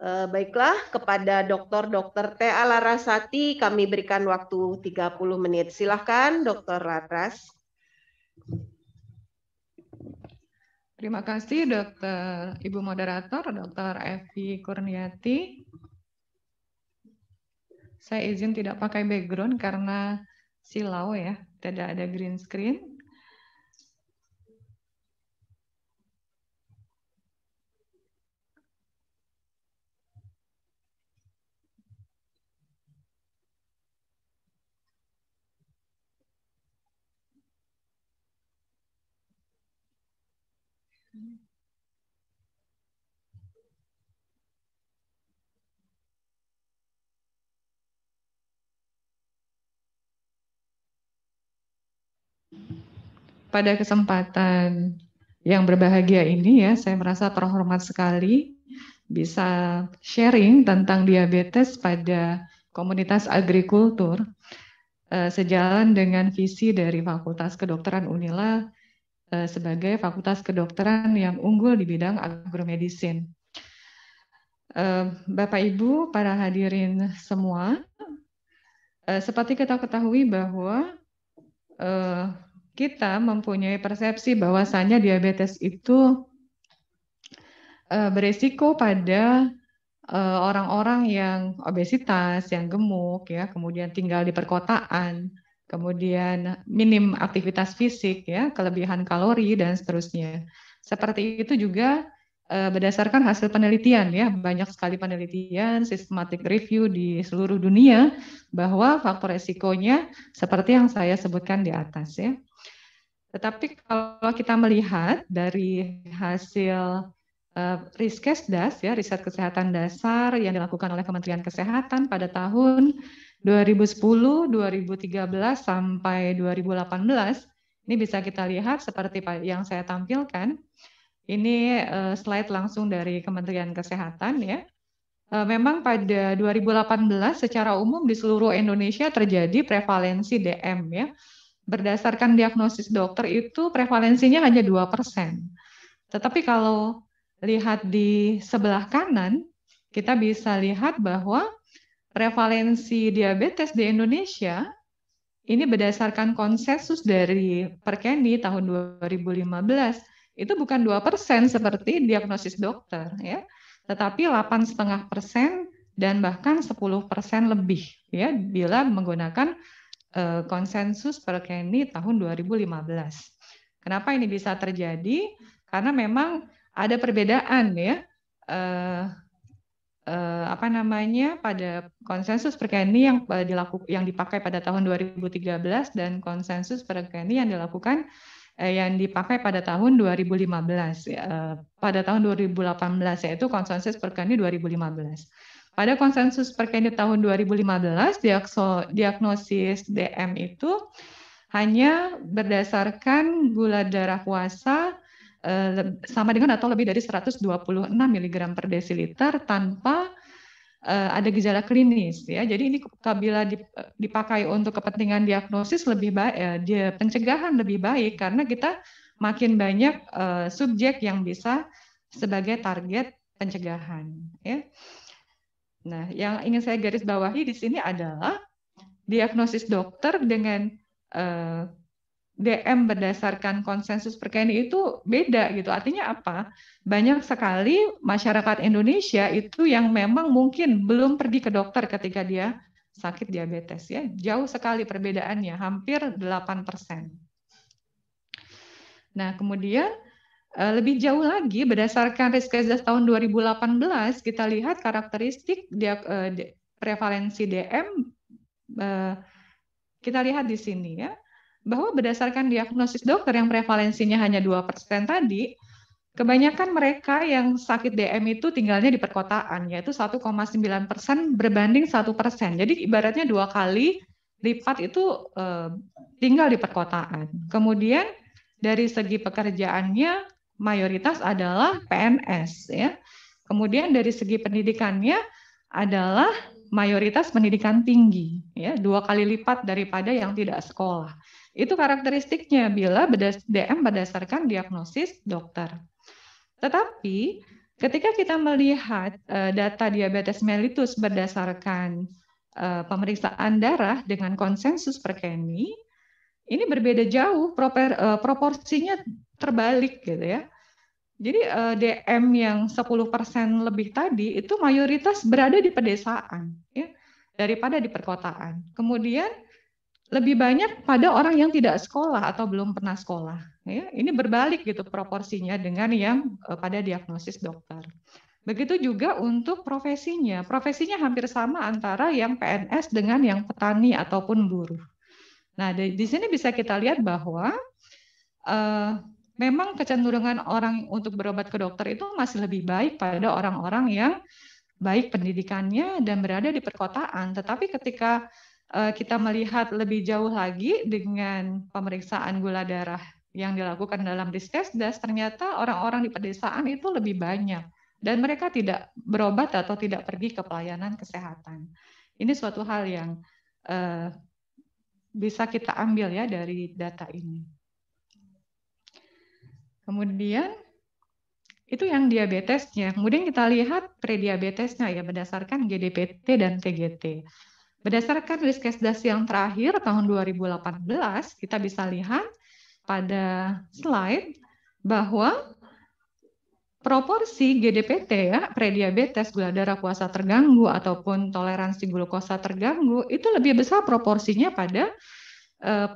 Eh, baiklah, kepada Dokter Dokter T Alarasati kami berikan waktu 30 menit. Silahkan Dokter Laras. Terima kasih Dokter Ibu Moderator, Dokter Evi Kurniati. Saya izin tidak pakai background karena silau ya, tidak ada green screen. pada kesempatan yang berbahagia ini ya, saya merasa terhormat sekali bisa sharing tentang diabetes pada komunitas agrikultur eh, sejalan dengan visi dari Fakultas Kedokteran Unila eh, sebagai fakultas kedokteran yang unggul di bidang agromedisin. Eh, Bapak Ibu, para hadirin semua, seperti kita ketahui bahwa kita mempunyai persepsi bahwasannya diabetes itu eh, beresiko pada eh, orang-orang yang obesitas, yang gemuk, ya, kemudian tinggal di perkotaan, kemudian minim aktivitas fisik, ya, kelebihan kalori dan seterusnya. Seperti itu juga eh, berdasarkan hasil penelitian ya banyak sekali penelitian systematic review di seluruh dunia bahwa faktor resikonya seperti yang saya sebutkan di atas ya. Tetapi kalau kita melihat dari hasil uh, das, ya riset kesehatan dasar yang dilakukan oleh Kementerian Kesehatan pada tahun 2010, 2013 sampai 2018 ini bisa kita lihat seperti yang saya tampilkan. Ini eh, slide langsung dari Kementerian Kesehatan ya. Eh, memang pada 2018 secara umum di seluruh Indonesia terjadi prevalensi DM ya berdasarkan diagnosis dokter itu prevalensinya hanya 2%. Tetapi kalau lihat di sebelah kanan, kita bisa lihat bahwa prevalensi diabetes di Indonesia ini berdasarkan konsensus dari Perkendi tahun 2015 itu bukan dua persen seperti diagnosis dokter ya, tetapi 8,5% dan bahkan 10% lebih ya bila menggunakan Eh, konsensus Pelkeni tahun 2015. Kenapa ini bisa terjadi? Karena memang ada perbedaan ya eh, eh, apa namanya pada konsensus Pelkeni yang dilakukan yang dipakai pada tahun 2013 dan konsensus Pelkeni yang dilakukan yang dipakai pada tahun 2015 ya, pada tahun 2018 yaitu konsensus Pelkeni 2015. Pada konsensus perkenit tahun 2015, diagnosis DM itu hanya berdasarkan gula darah puasa eh, sama dengan atau lebih dari 126 mg per desiliter tanpa eh, ada gejala klinis ya. Jadi ini apabila dipakai untuk kepentingan diagnosis lebih baik eh, pencegahan lebih baik karena kita makin banyak eh, subjek yang bisa sebagai target pencegahan ya. Nah, yang ingin saya garis bawahi di sini adalah diagnosis dokter dengan eh, DM berdasarkan konsensus perkeni itu beda gitu. Artinya apa? Banyak sekali masyarakat Indonesia itu yang memang mungkin belum pergi ke dokter ketika dia sakit diabetes ya. Jauh sekali perbedaannya, hampir 8%. Nah, kemudian Eh, lebih jauh lagi berdasarkan Riskesdas tahun 2018 kita lihat karakteristik eh, prevalensi DM eh, kita lihat di sini ya bahwa berdasarkan diagnosis dokter yang prevalensinya hanya 2% tadi kebanyakan mereka yang sakit DM itu tinggalnya di perkotaan yaitu 1,9% berbanding 1%. Jadi ibaratnya dua kali lipat itu tinggal di perkotaan. Kemudian dari segi pekerjaannya mayoritas adalah PNS ya. Kemudian dari segi pendidikannya adalah mayoritas pendidikan tinggi ya, dua kali lipat daripada yang tidak sekolah. Itu karakteristiknya bila DM berdasarkan diagnosis dokter. Tetapi ketika kita melihat eh, data diabetes mellitus berdasarkan eh, pemeriksaan darah dengan konsensus perkeni, ini berbeda jauh eh, proporsinya terbalik gitu ya. Jadi eh, DM yang 10% lebih tadi itu mayoritas berada di pedesaan ya, daripada di perkotaan. Kemudian lebih banyak pada orang yang tidak sekolah atau belum pernah sekolah. Ya, ini berbalik gitu proporsinya dengan yang eh, pada diagnosis dokter. Begitu juga untuk profesinya. Profesinya hampir sama antara yang PNS dengan yang petani ataupun buruh. Nah, di, sini bisa kita lihat bahwa uh, memang kecenderungan orang untuk berobat ke dokter itu masih lebih baik pada orang-orang yang baik pendidikannya dan berada di perkotaan. Tetapi ketika eh, kita melihat lebih jauh lagi dengan pemeriksaan gula darah yang dilakukan dalam riskesdas, ternyata orang-orang di pedesaan itu lebih banyak dan mereka tidak berobat atau tidak pergi ke pelayanan kesehatan. Ini suatu hal yang eh, bisa kita ambil ya dari data ini. Kemudian itu yang diabetesnya. Kemudian kita lihat prediabetesnya ya berdasarkan GDPT dan TGT. Berdasarkan risk das yang terakhir tahun 2018, kita bisa lihat pada slide bahwa proporsi GDPT ya, prediabetes, gula darah puasa terganggu ataupun toleransi glukosa terganggu itu lebih besar proporsinya pada eh,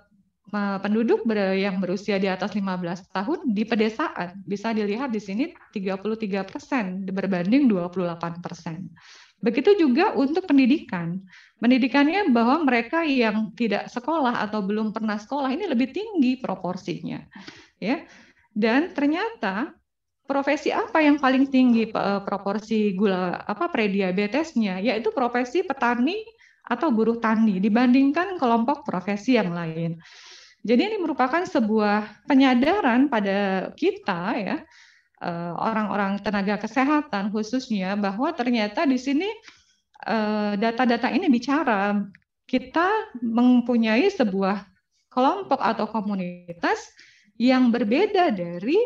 Eh, penduduk yang berusia di atas 15 tahun di pedesaan bisa dilihat di sini 33 persen berbanding 28 persen. Begitu juga untuk pendidikan. Pendidikannya bahwa mereka yang tidak sekolah atau belum pernah sekolah ini lebih tinggi proporsinya. Ya. Dan ternyata profesi apa yang paling tinggi eh, proporsi gula apa prediabetesnya yaitu profesi petani atau buruh tani dibandingkan kelompok profesi yang lain. Jadi ini merupakan sebuah penyadaran pada kita ya eh, orang-orang tenaga kesehatan khususnya bahwa ternyata di sini eh, data-data ini bicara kita mempunyai sebuah kelompok atau komunitas yang berbeda dari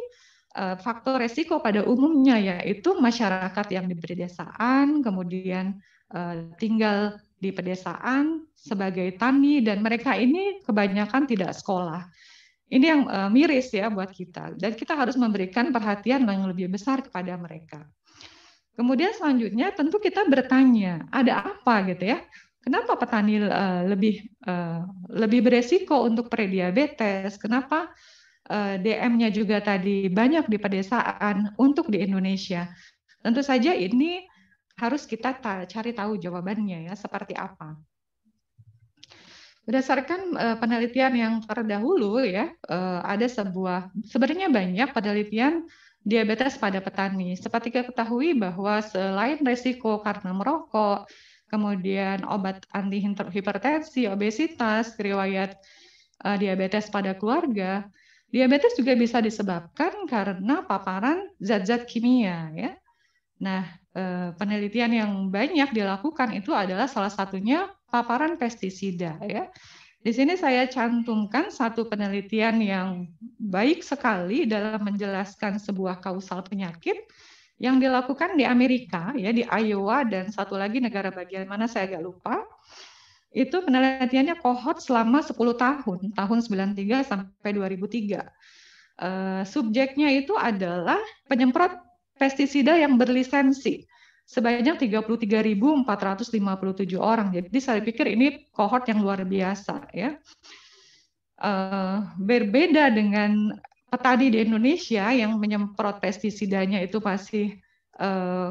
eh, faktor resiko pada umumnya yaitu masyarakat yang di pedesaan kemudian tinggal di pedesaan sebagai tani dan mereka ini kebanyakan tidak sekolah. Ini yang eh, miris ya buat kita dan kita harus memberikan perhatian yang lebih besar kepada mereka. Kemudian selanjutnya tentu kita bertanya, ada apa gitu ya? Kenapa petani eh, lebih eh, lebih beresiko untuk prediabetes? Kenapa DM-nya juga tadi banyak di pedesaan untuk di Indonesia? Tentu saja ini harus kita cari tahu jawabannya ya seperti apa. Berdasarkan eh, penelitian yang terdahulu ya eh, ada sebuah sebenarnya banyak penelitian diabetes pada petani. Seperti ketahui bahwa selain resiko karena merokok, kemudian obat anti hipertensi, obesitas, riwayat eh, diabetes pada keluarga, diabetes juga bisa disebabkan karena paparan zat-zat kimia ya Nah, eh, penelitian yang banyak dilakukan itu adalah salah satunya paparan pestisida ya. Di sini saya cantumkan satu penelitian yang baik sekali dalam menjelaskan sebuah kausal penyakit yang dilakukan di Amerika ya di Iowa dan satu lagi negara bagian mana saya agak lupa. Itu penelitiannya kohort selama 10 tahun, tahun 93 sampai 2003. Uh, eh, subjeknya itu adalah penyemprot pestisida yang berlisensi sebanyak 33.457 orang. Jadi saya pikir ini kohort yang luar biasa ya. Eh, berbeda dengan petani di Indonesia yang menyemprot pestisidanya itu pasti eh,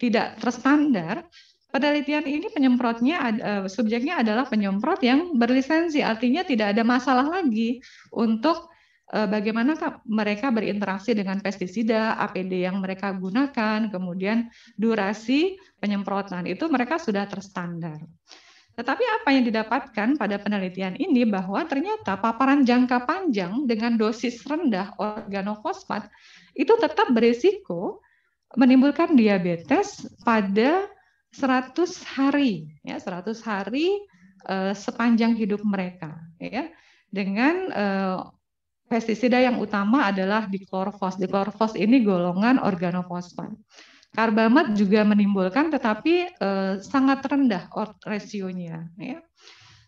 tidak terstandar. Penelitian ini penyemprotnya eh, subjeknya adalah penyemprot yang berlisensi, artinya tidak ada masalah lagi untuk Eh, bagaimana mereka berinteraksi dengan pestisida, APD yang mereka gunakan, kemudian durasi penyemprotan nah, itu mereka sudah terstandar. Tetapi apa yang didapatkan pada penelitian ini bahwa ternyata paparan jangka panjang dengan dosis rendah organofosfat itu tetap berisiko menimbulkan diabetes pada 100 hari ya 100 hari eh, sepanjang hidup mereka ya dengan eh, pestisida yang utama adalah diklorofos. Diklorofos ini golongan organofosfat. Karbamat juga menimbulkan tetapi eh, sangat rendah rasionya ya.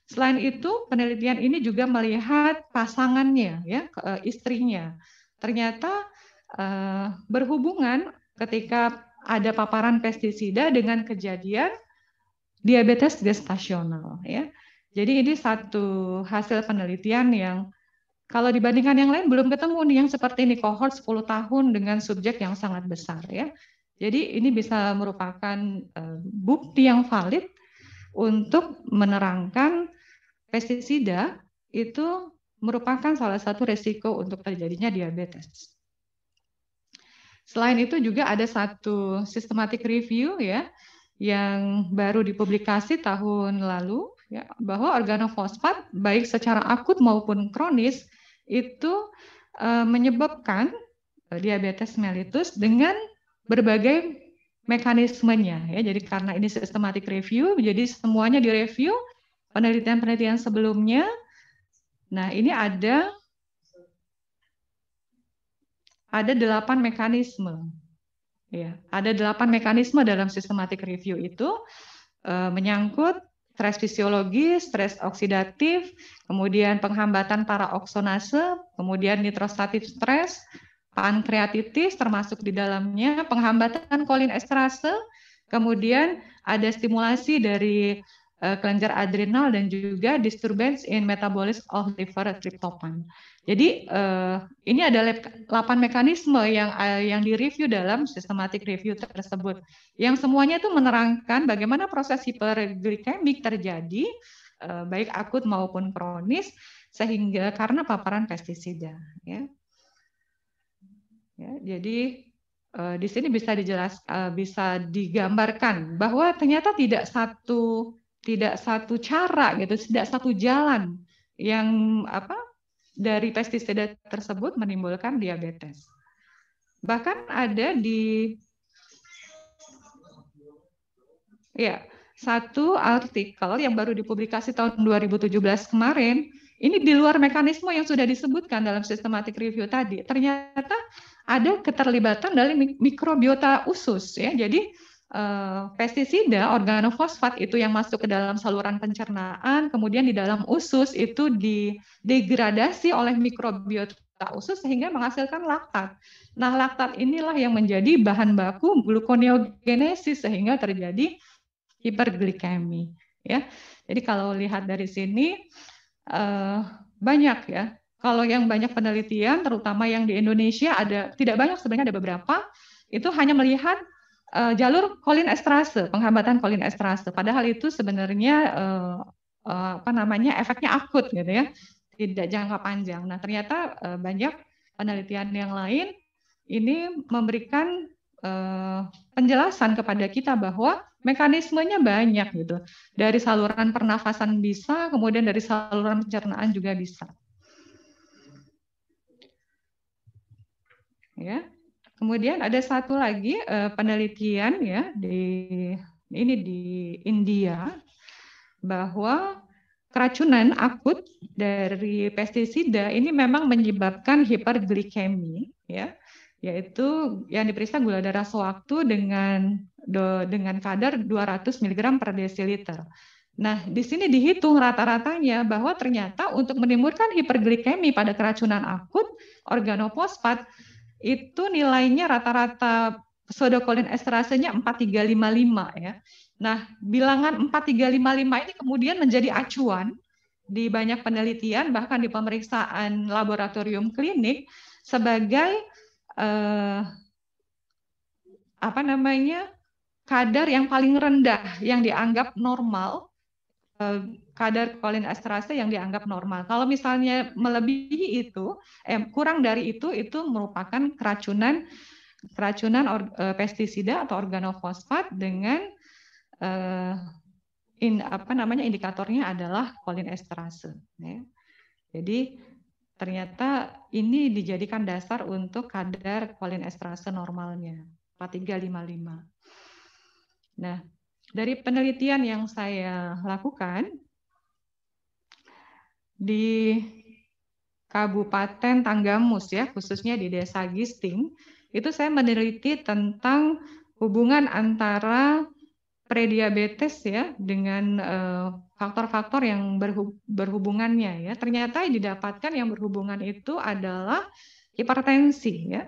Selain itu, penelitian ini juga melihat pasangannya ya, eh, istrinya. Ternyata eh, berhubungan ketika ada paparan pestisida dengan kejadian diabetes gestasional ya. Jadi ini satu hasil penelitian yang kalau dibandingkan yang lain belum ketemu nih yang seperti ini cohort 10 tahun dengan subjek yang sangat besar ya. Jadi ini bisa merupakan eh, bukti yang valid untuk menerangkan pestisida itu merupakan salah satu resiko untuk terjadinya diabetes. Selain itu juga ada satu systematic review ya yang baru dipublikasi tahun lalu ya bahwa organofosfat baik secara akut maupun kronis itu eh, menyebabkan eh, diabetes mellitus dengan berbagai mekanismenya ya. Jadi karena ini sistematik review, jadi semuanya direview penelitian-penelitian sebelumnya. Nah, ini ada ada delapan mekanisme. Ya, ada delapan mekanisme dalam sistematik review itu eh, menyangkut stres fisiologis, stres oksidatif, kemudian penghambatan paraoksonase, kemudian nitrostatif stres, pankreatitis termasuk di dalamnya, penghambatan kolinesterase, kemudian ada stimulasi dari Eh, kelenjar adrenal dan juga disturbance in metabolism of liver tryptophan. Jadi eh, ini ada 8 mekanisme yang uh, yang direview dalam systematic review tersebut. Yang semuanya itu menerangkan bagaimana proses hiperglikemik terjadi baik akut maupun kronis sehingga karena paparan pestisida ya. Ya, jadi di sini bisa dijelas bisa digambarkan bahwa ternyata tidak satu tidak satu cara gitu, tidak satu jalan yang apa dari pestisida tersebut menimbulkan diabetes. Bahkan ada di ya satu artikel yang baru dipublikasi tahun 2017 kemarin ini di luar mekanisme yang sudah disebutkan dalam systematic review tadi. Ternyata ada keterlibatan dari mikrobiota usus ya. Jadi uh, pestisida organofosfat itu yang masuk ke dalam saluran pencernaan, kemudian di dalam usus itu didegradasi oleh mikrobiota usus sehingga menghasilkan laktat. Nah, laktat inilah yang menjadi bahan baku gluconeogenesis sehingga terjadi hiperglikemi, ya. Jadi kalau lihat dari sini uh, banyak ya. Kalau yang banyak penelitian terutama yang di Indonesia ada tidak banyak sebenarnya ada beberapa itu hanya melihat uh, jalur kolin estrase, penghambatan kolin estrase. Padahal itu sebenarnya uh, uh, apa namanya efeknya akut gitu ya, tidak jangka panjang. Nah ternyata uh, banyak penelitian yang lain ini memberikan uh, penjelasan kepada kita bahwa mekanismenya banyak gitu. Dari saluran pernafasan bisa, kemudian dari saluran pencernaan juga bisa. Ya. Kemudian ada satu lagi uh, penelitian ya di ini di India bahwa keracunan akut dari pestisida ini memang menyebabkan hiperglikemi ya yaitu yang diperiksa gula darah sewaktu dengan do, dengan kadar 200 mg per desiliter. Nah, di sini dihitung rata-ratanya bahwa ternyata untuk menimbulkan hiperglikemi pada keracunan akut organofosfat itu nilainya rata-rata sodokolin esterasenya 4355 ya. Nah, bilangan 4355 ini kemudian menjadi acuan di banyak penelitian bahkan di pemeriksaan laboratorium klinik sebagai eh, apa namanya kadar yang paling rendah yang dianggap normal Eh, kadar kolin esterase yang dianggap normal. Kalau misalnya melebihi itu, eh, kurang dari itu, itu merupakan keracunan keracunan eh, pestisida atau organofosfat dengan eh, in, apa namanya indikatornya adalah esterase. Ya. Jadi ternyata ini dijadikan dasar untuk kadar kolin esterase normalnya 4355. Nah, dari penelitian yang saya lakukan di Kabupaten Tanggamus ya, khususnya di Desa Gisting, itu saya meneliti tentang hubungan antara prediabetes ya dengan eh, faktor-faktor yang berhub berhubungannya ya. Ternyata yang didapatkan yang berhubungan itu adalah hipertensi ya.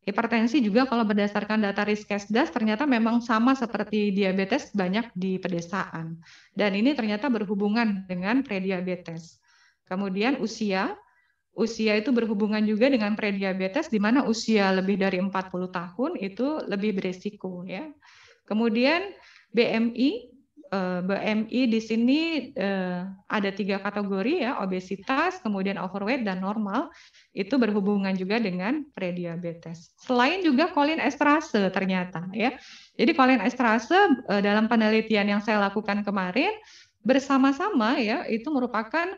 Hipertensi juga kalau berdasarkan data Riskesdas ternyata memang sama seperti diabetes banyak di pedesaan. Dan ini ternyata berhubungan dengan prediabetes. Kemudian usia, usia itu berhubungan juga dengan prediabetes di mana usia lebih dari 40 tahun itu lebih beresiko ya. Kemudian BMI Eh, BMI di sini eh, ada tiga kategori ya, obesitas, kemudian overweight dan normal. Itu berhubungan juga dengan prediabetes. Selain juga kolinestase ternyata ya. Jadi kolin uh, eh, dalam penelitian yang saya lakukan kemarin bersama-sama ya itu merupakan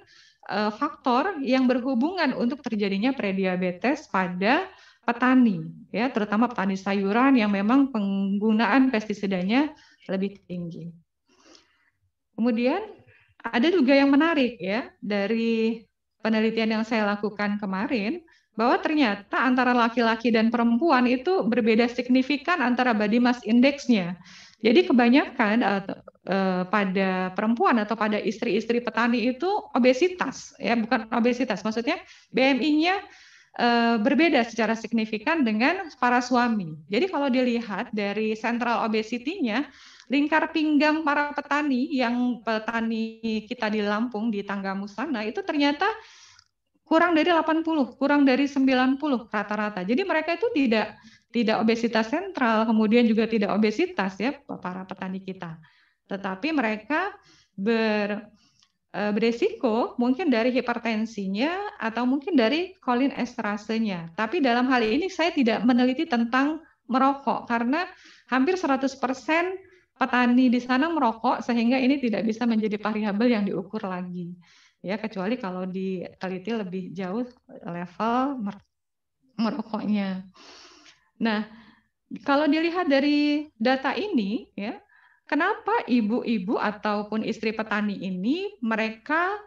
faktor yang berhubungan untuk terjadinya prediabetes pada petani ya terutama petani sayuran yang memang penggunaan pestisidanya lebih tinggi. Kemudian ada juga yang menarik ya dari penelitian yang saya lakukan kemarin bahwa ternyata antara laki-laki dan perempuan itu berbeda signifikan antara body mass index-nya. Jadi kebanyakan eh, pada perempuan atau pada istri-istri petani itu obesitas, ya bukan obesitas, maksudnya BMI-nya eh, berbeda secara signifikan dengan para suami. Jadi kalau dilihat dari sentral obesitinya lingkar pinggang para petani yang petani kita di Lampung di Tangga Musana itu ternyata kurang dari 80, kurang dari 90 rata-rata. Jadi mereka itu tidak tidak obesitas sentral, kemudian juga tidak obesitas ya para petani kita. Tetapi mereka ber e, beresiko mungkin dari hipertensinya atau mungkin dari kolin esterasenya. Tapi dalam hal ini saya tidak meneliti tentang merokok karena hampir 100% petani di sana merokok sehingga ini tidak bisa menjadi variabel yang diukur lagi. Ya, kecuali kalau diteliti lebih jauh level merokoknya. Nah, kalau dilihat dari data ini ya, kenapa ibu-ibu ataupun istri petani ini mereka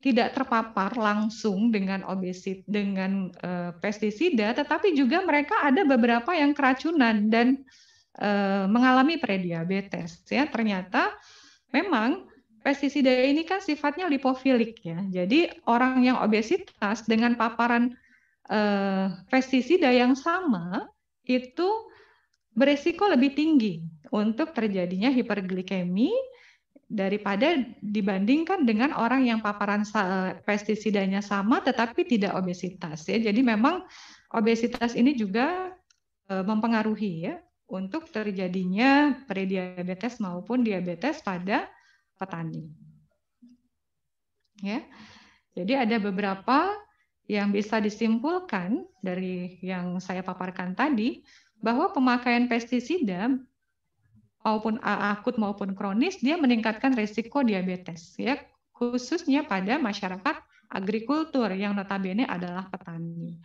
tidak terpapar langsung dengan obesit dengan uh, pestisida tetapi juga mereka ada beberapa yang keracunan dan Eh, mengalami prediabetes ya ternyata memang pestisida ini kan sifatnya lipofilik ya jadi orang yang obesitas dengan paparan eh, pestisida yang sama itu beresiko lebih tinggi untuk terjadinya hiperglikemi daripada dibandingkan dengan orang yang paparan eh, pestisidanya sama tetapi tidak obesitas ya. Jadi memang obesitas ini juga eh, mempengaruhi ya untuk terjadinya prediabetes maupun diabetes pada petani. Ya. Jadi ada beberapa yang bisa disimpulkan dari yang saya paparkan tadi bahwa pemakaian pestisida maupun akut maupun kronis dia meningkatkan risiko diabetes ya khususnya pada masyarakat agrikultur yang notabene adalah petani.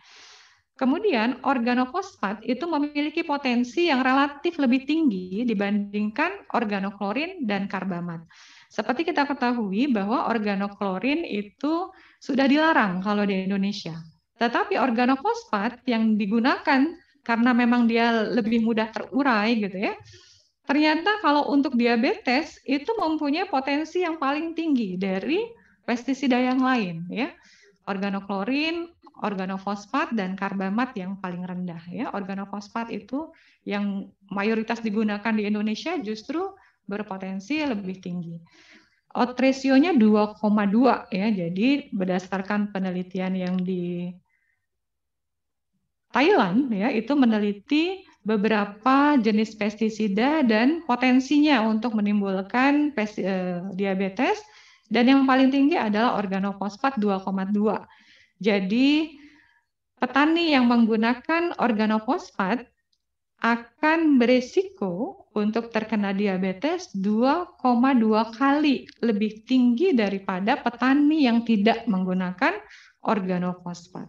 Kemudian organofosfat itu memiliki potensi yang relatif lebih tinggi dibandingkan organoklorin dan karbamat. Seperti kita ketahui bahwa organoklorin itu sudah dilarang kalau di Indonesia. Tetapi organofosfat yang digunakan karena memang dia lebih mudah terurai gitu ya. Ternyata kalau untuk diabetes itu mempunyai potensi yang paling tinggi dari pestisida yang lain ya organoklorin, organofosfat dan karbamat yang paling rendah ya. Organofosfat itu yang mayoritas digunakan di Indonesia justru berpotensi lebih tinggi. Otresionya ratio-nya 2,2 ya. Jadi berdasarkan penelitian yang di Thailand ya itu meneliti beberapa jenis pestisida dan potensinya untuk menimbulkan eh, diabetes dan yang paling tinggi adalah organofosfat 2,2 jadi petani yang menggunakan organofosfat akan beresiko untuk terkena diabetes 2,2 kali lebih tinggi daripada petani yang tidak menggunakan organofosfat.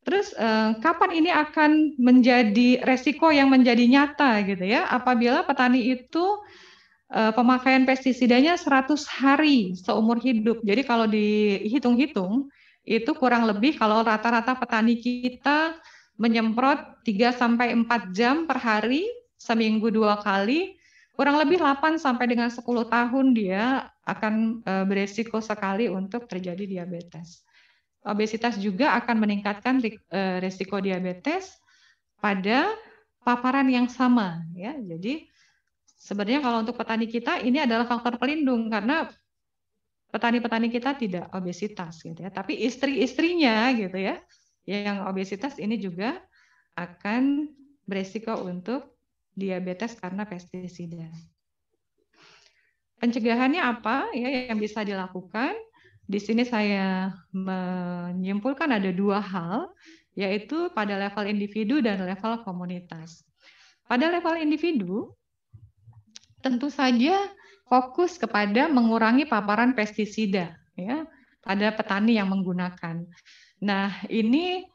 Terus eh, kapan ini akan menjadi resiko yang menjadi nyata gitu ya? Apabila petani itu eh, pemakaian pestisidanya 100 hari seumur hidup. Jadi kalau dihitung-hitung itu kurang lebih kalau rata-rata petani kita menyemprot 3 sampai 4 jam per hari seminggu dua kali kurang lebih 8 sampai dengan 10 tahun dia akan eh, beresiko sekali untuk terjadi diabetes. Obesitas juga akan meningkatkan eh, resiko diabetes pada paparan yang sama ya. Jadi sebenarnya kalau untuk petani kita ini adalah faktor pelindung karena petani-petani kita tidak obesitas gitu ya, tapi istri-istrinya gitu ya yang obesitas ini juga akan beresiko untuk diabetes karena pestisida. Pencegahannya apa ya yang bisa dilakukan? Di sini saya menyimpulkan ada dua hal, yaitu pada level individu dan level komunitas. Pada level individu, tentu saja fokus kepada mengurangi paparan pestisida ya pada petani yang menggunakan. Nah, ini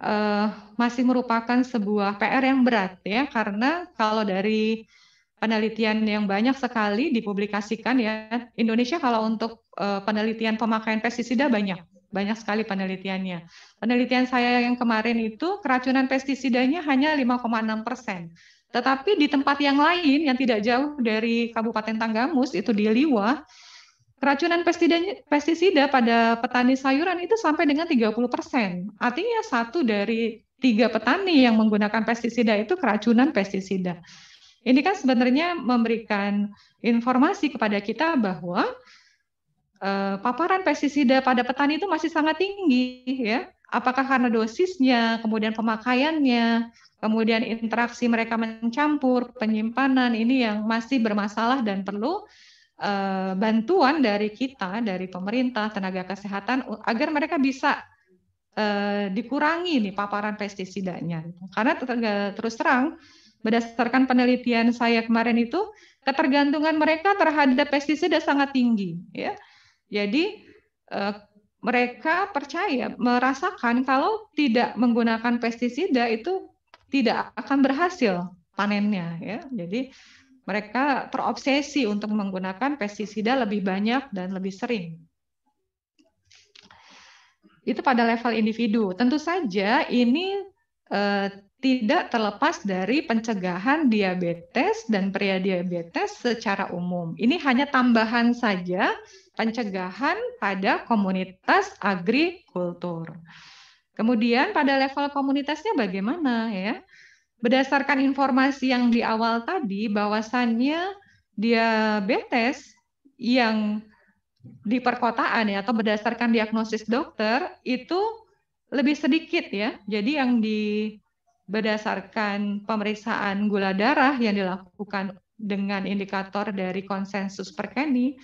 eh, masih merupakan sebuah PR yang berat ya karena kalau dari penelitian yang banyak sekali dipublikasikan ya Indonesia kalau untuk eh, penelitian pemakaian pestisida banyak banyak sekali penelitiannya. Penelitian saya yang kemarin itu keracunan pestisidanya hanya 5,6 persen. Tetapi di tempat yang lain yang tidak jauh dari Kabupaten Tanggamus itu di Liwa, keracunan pestisida pada petani sayuran itu sampai dengan 30 persen. Artinya satu dari tiga petani yang menggunakan pestisida itu keracunan pestisida. Ini kan sebenarnya memberikan informasi kepada kita bahwa eh, paparan pestisida pada petani itu masih sangat tinggi, ya apakah karena dosisnya, kemudian pemakaiannya, kemudian interaksi mereka mencampur, penyimpanan ini yang masih bermasalah dan perlu eh, bantuan dari kita, dari pemerintah, tenaga kesehatan agar mereka bisa eh, dikurangi nih paparan pestisidanya. Gitu. Karena terus terang berdasarkan penelitian saya kemarin itu ketergantungan mereka terhadap pestisida sangat tinggi ya. Jadi eh, mereka percaya merasakan kalau tidak menggunakan pestisida itu tidak akan berhasil panennya ya. Jadi mereka terobsesi untuk menggunakan pestisida lebih banyak dan lebih sering. Itu pada level individu. Tentu saja ini eh, tidak terlepas dari pencegahan diabetes dan pria diabetes secara umum. Ini hanya tambahan saja pencegahan pada komunitas agrikultur. Kemudian pada level komunitasnya bagaimana ya? Berdasarkan informasi yang di awal tadi bahwasannya diabetes yang di perkotaan ya atau berdasarkan diagnosis dokter itu lebih sedikit ya. Jadi yang di berdasarkan pemeriksaan gula darah yang dilakukan dengan indikator dari konsensus Perkeni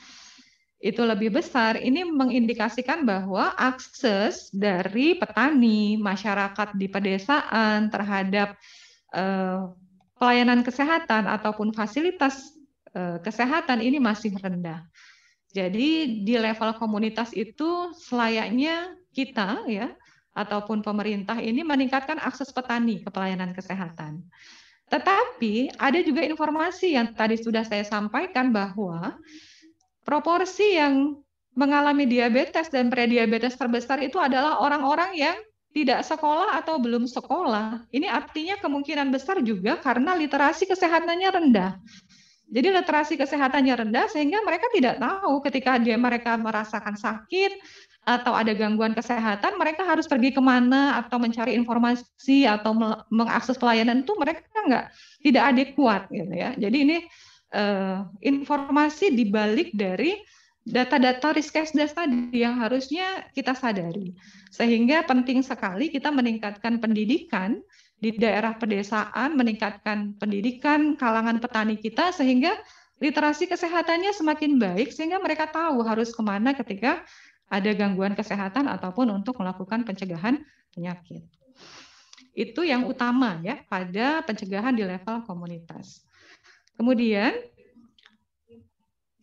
itu lebih besar, ini mengindikasikan bahwa akses dari petani, masyarakat di pedesaan terhadap eh, pelayanan kesehatan ataupun fasilitas eh, kesehatan ini masih rendah. Jadi di level komunitas itu selayaknya kita ya ataupun pemerintah ini meningkatkan akses petani ke pelayanan kesehatan. Tetapi ada juga informasi yang tadi sudah saya sampaikan bahwa proporsi yang mengalami diabetes dan prediabetes terbesar itu adalah orang-orang yang tidak sekolah atau belum sekolah. Ini artinya kemungkinan besar juga karena literasi kesehatannya rendah. Jadi literasi kesehatannya rendah sehingga mereka tidak tahu ketika dia mereka merasakan sakit atau ada gangguan kesehatan, mereka harus pergi kemana atau mencari informasi atau mengakses pelayanan itu mereka nggak tidak adekuat gitu ya. Jadi ini uh, informasi dibalik dari data-data riskesdas tadi yang harusnya kita sadari. Sehingga penting sekali kita meningkatkan pendidikan di daerah pedesaan, meningkatkan pendidikan kalangan petani kita sehingga literasi kesehatannya semakin baik sehingga mereka tahu harus kemana ketika ada gangguan kesehatan ataupun untuk melakukan pencegahan penyakit. Itu yang utama ya pada pencegahan di level komunitas. Kemudian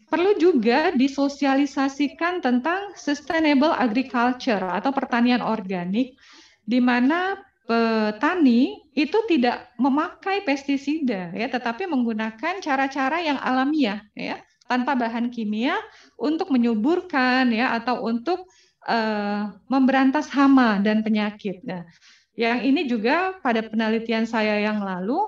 perlu juga disosialisasikan tentang sustainable agriculture atau pertanian organik di mana petani itu tidak memakai pestisida ya tetapi menggunakan cara-cara yang alamiah ya tanpa bahan kimia untuk menyuburkan ya atau untuk uh, memberantas hama dan penyakit. Nah, yang ini juga pada penelitian saya yang lalu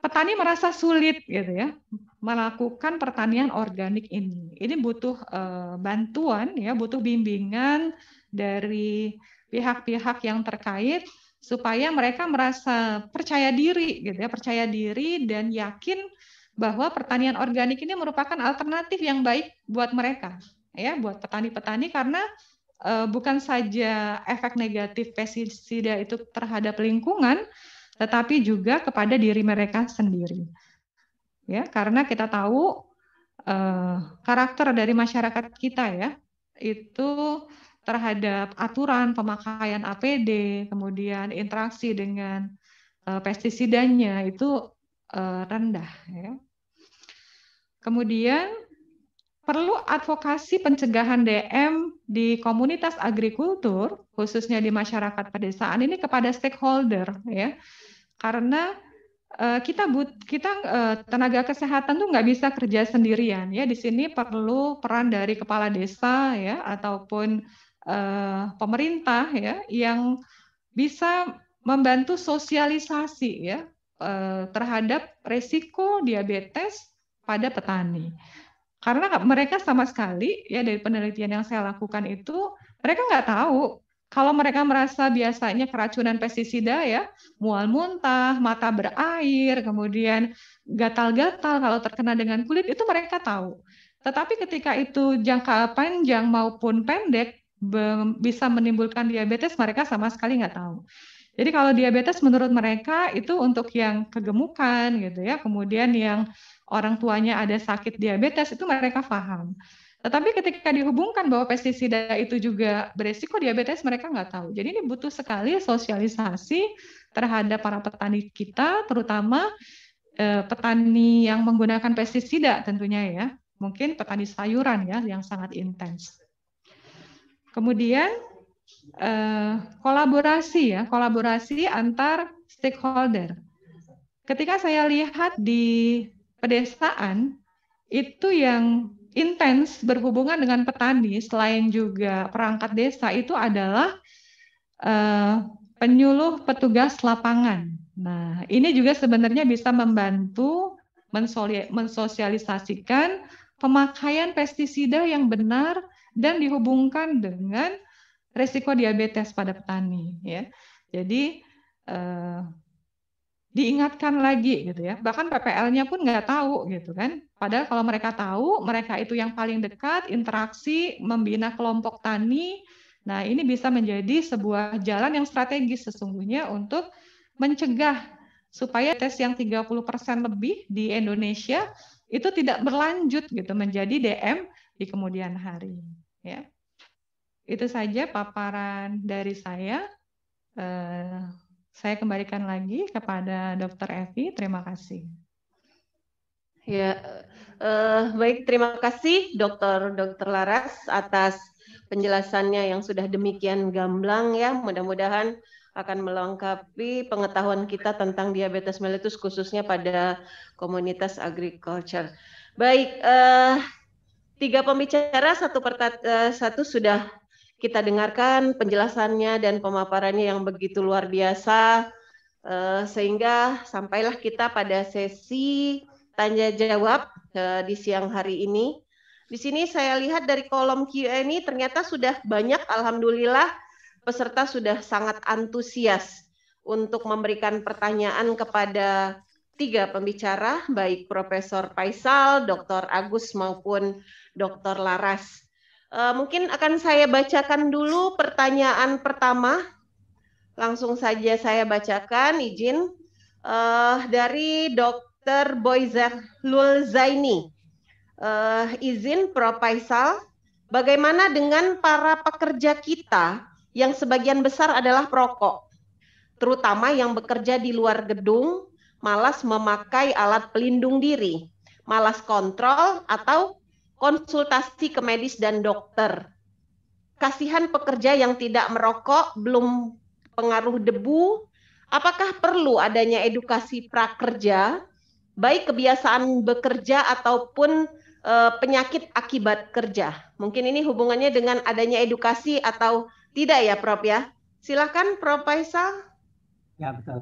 petani merasa sulit gitu ya melakukan pertanian organik ini. Ini butuh uh, bantuan ya, butuh bimbingan dari pihak-pihak yang terkait supaya mereka merasa percaya diri gitu ya, percaya diri dan yakin bahwa pertanian organik ini merupakan alternatif yang baik buat mereka ya, buat petani-petani karena uh, bukan saja efek negatif pestisida itu terhadap lingkungan tetapi juga kepada diri mereka sendiri. Ya, karena kita tahu eh, karakter dari masyarakat kita ya itu terhadap aturan pemakaian APD, kemudian interaksi dengan eh, pestisidanya itu eh, rendah. Ya. Kemudian perlu advokasi pencegahan DM di komunitas agrikultur, khususnya di masyarakat pedesaan ini kepada stakeholder ya karena uh, kita but kita uh, tenaga kesehatan tuh nggak bisa kerja sendirian ya di sini perlu peran dari kepala desa ya ataupun uh, pemerintah ya yang bisa membantu sosialisasi ya uh, terhadap resiko diabetes pada petani karena mereka sama sekali ya dari penelitian yang saya lakukan itu mereka nggak tahu kalau mereka merasa biasanya keracunan pestisida ya, mual muntah, mata berair, kemudian gatal-gatal kalau terkena dengan kulit itu mereka tahu. Tetapi ketika itu jangka panjang maupun pendek bisa menimbulkan diabetes mereka sama sekali nggak tahu. Jadi kalau diabetes menurut mereka itu untuk yang kegemukan gitu ya, kemudian yang orang tuanya ada sakit diabetes itu mereka paham. Tetapi ketika dihubungkan bahwa pestisida itu juga beresiko diabetes, mereka nggak tahu. Jadi ini butuh sekali sosialisasi terhadap para petani kita, terutama eh, petani yang menggunakan pestisida tentunya ya. Mungkin petani sayuran ya yang sangat intens. Kemudian eh, kolaborasi ya, kolaborasi antar stakeholder. Ketika saya lihat di pedesaan itu yang intens berhubungan dengan petani selain juga perangkat desa itu adalah uh, penyuluh petugas lapangan. Nah, ini juga sebenarnya bisa membantu mensosialisasikan pemakaian pestisida yang benar dan dihubungkan dengan risiko diabetes pada petani ya. Jadi eh, diingatkan lagi gitu ya. Bahkan PPL-nya pun nggak tahu gitu kan. Padahal kalau mereka tahu, mereka itu yang paling dekat, interaksi, membina kelompok tani. Nah ini bisa menjadi sebuah jalan yang strategis sesungguhnya untuk mencegah supaya tes yang 30% lebih di Indonesia itu tidak berlanjut gitu menjadi DM di kemudian hari. Ya. Itu saja paparan dari saya. Eh, saya kembalikan lagi kepada Dr. Evi. Terima kasih. Ya, uh, baik. Terima kasih, Dokter Dokter Laras atas penjelasannya yang sudah demikian gamblang ya. Mudah-mudahan akan melengkapi pengetahuan kita tentang diabetes mellitus khususnya pada komunitas agriculture. Baik, uh, tiga pembicara, satu, eh, satu sudah kita dengarkan penjelasannya dan pemaparannya yang begitu luar biasa eh, sehingga sampailah kita pada sesi tanya jawab eh, di siang hari ini. Di sini saya lihat dari kolom Q&A ini ternyata sudah banyak alhamdulillah peserta sudah sangat antusias untuk memberikan pertanyaan kepada tiga pembicara baik Profesor Faisal, Dr. Agus maupun Dr. Laras. Uh, mungkin akan saya bacakan dulu pertanyaan pertama. Langsung saja saya bacakan, izin. Uh, dari Dr. Lul Zaini. Uh, izin Prof. Faisal, bagaimana dengan para pekerja kita yang sebagian besar adalah perokok, terutama yang bekerja di luar gedung, malas memakai alat pelindung diri, malas kontrol, atau konsultasi ke medis dan dokter. Kasihan pekerja yang tidak merokok, belum pengaruh debu. Apakah perlu adanya edukasi prakerja, baik kebiasaan bekerja ataupun e, penyakit akibat kerja? Mungkin ini hubungannya dengan adanya edukasi atau tidak ya, Prof ya? Silakan Prof Faisal. Ya betul.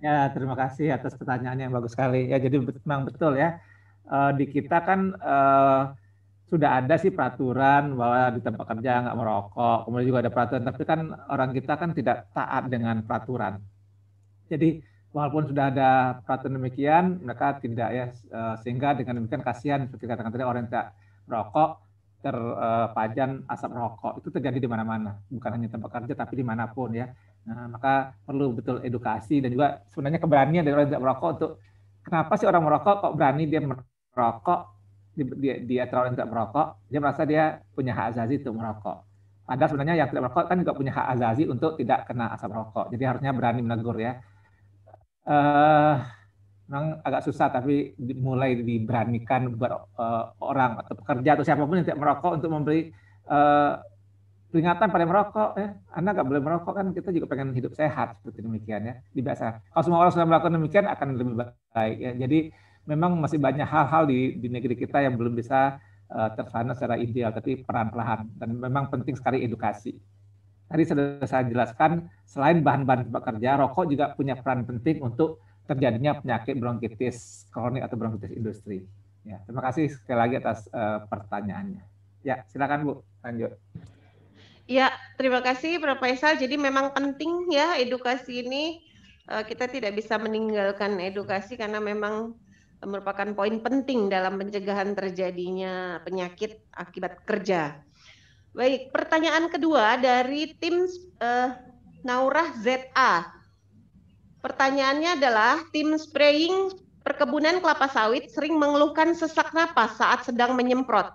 Ya terima kasih atas pertanyaannya yang bagus sekali. Ya jadi memang betul ya uh, di kita kan uh, sudah ada sih peraturan bahwa di tempat kerja nggak merokok, kemudian juga ada peraturan, tapi kan orang kita kan tidak taat dengan peraturan. Jadi walaupun sudah ada peraturan demikian, mereka tidak ya eh, sehingga dengan demikian kasihan seperti katakan tadi orang yang tidak merokok terpajan asap rokok itu terjadi di mana-mana, bukan hanya tempat kerja tapi dimanapun ya. Nah, maka perlu betul edukasi dan juga sebenarnya keberanian dari orang yang tidak merokok untuk kenapa sih orang merokok kok berani dia merokok merokok dia, dia terlalu tidak merokok, dia merasa dia punya hak azazi untuk merokok. ada sebenarnya yang tidak merokok kan juga punya hak azazi untuk tidak kena asap rokok. Jadi harusnya berani menegur ya. Uh, memang agak susah tapi mulai diberanikan buat uh, orang atau pekerja atau siapapun yang tidak merokok untuk memberi uh, peringatan pada merokok ya Anda nggak boleh merokok kan kita juga pengen hidup sehat seperti demikian ya Dibiasa. kalau semua orang sudah melakukan demikian akan lebih baik ya jadi memang masih banyak hal-hal di, di negeri kita yang belum bisa uh, secara ideal, tapi perlahan-lahan. Dan memang penting sekali edukasi. Tadi sudah saya jelaskan, selain bahan-bahan tempat kerja, rokok juga punya peran penting untuk terjadinya penyakit bronkitis kronik atau bronkitis industri. Ya, terima kasih sekali lagi atas uh, pertanyaannya. Ya, silakan Bu, lanjut. Ya, terima kasih Prof. Faisal. Jadi memang penting ya edukasi ini. Eh, kita tidak bisa meninggalkan edukasi karena memang merupakan poin penting dalam pencegahan terjadinya penyakit akibat kerja. Baik, pertanyaan kedua dari tim eh, Naurah ZA. Pertanyaannya adalah tim spraying perkebunan kelapa sawit sering mengeluhkan sesak napas saat sedang menyemprot.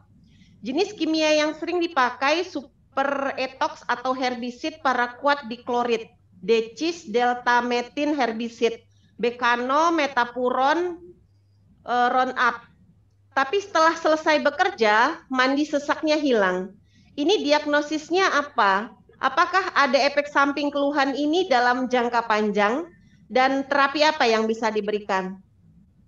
Jenis kimia yang sering dipakai super etox atau herbisid paraquat diklorit, decis deltametin herbisid, bekano metapuron uh, run up. Tapi setelah selesai bekerja, mandi sesaknya hilang. Ini diagnosisnya apa? Apakah ada efek samping keluhan ini dalam jangka panjang dan terapi apa yang bisa diberikan?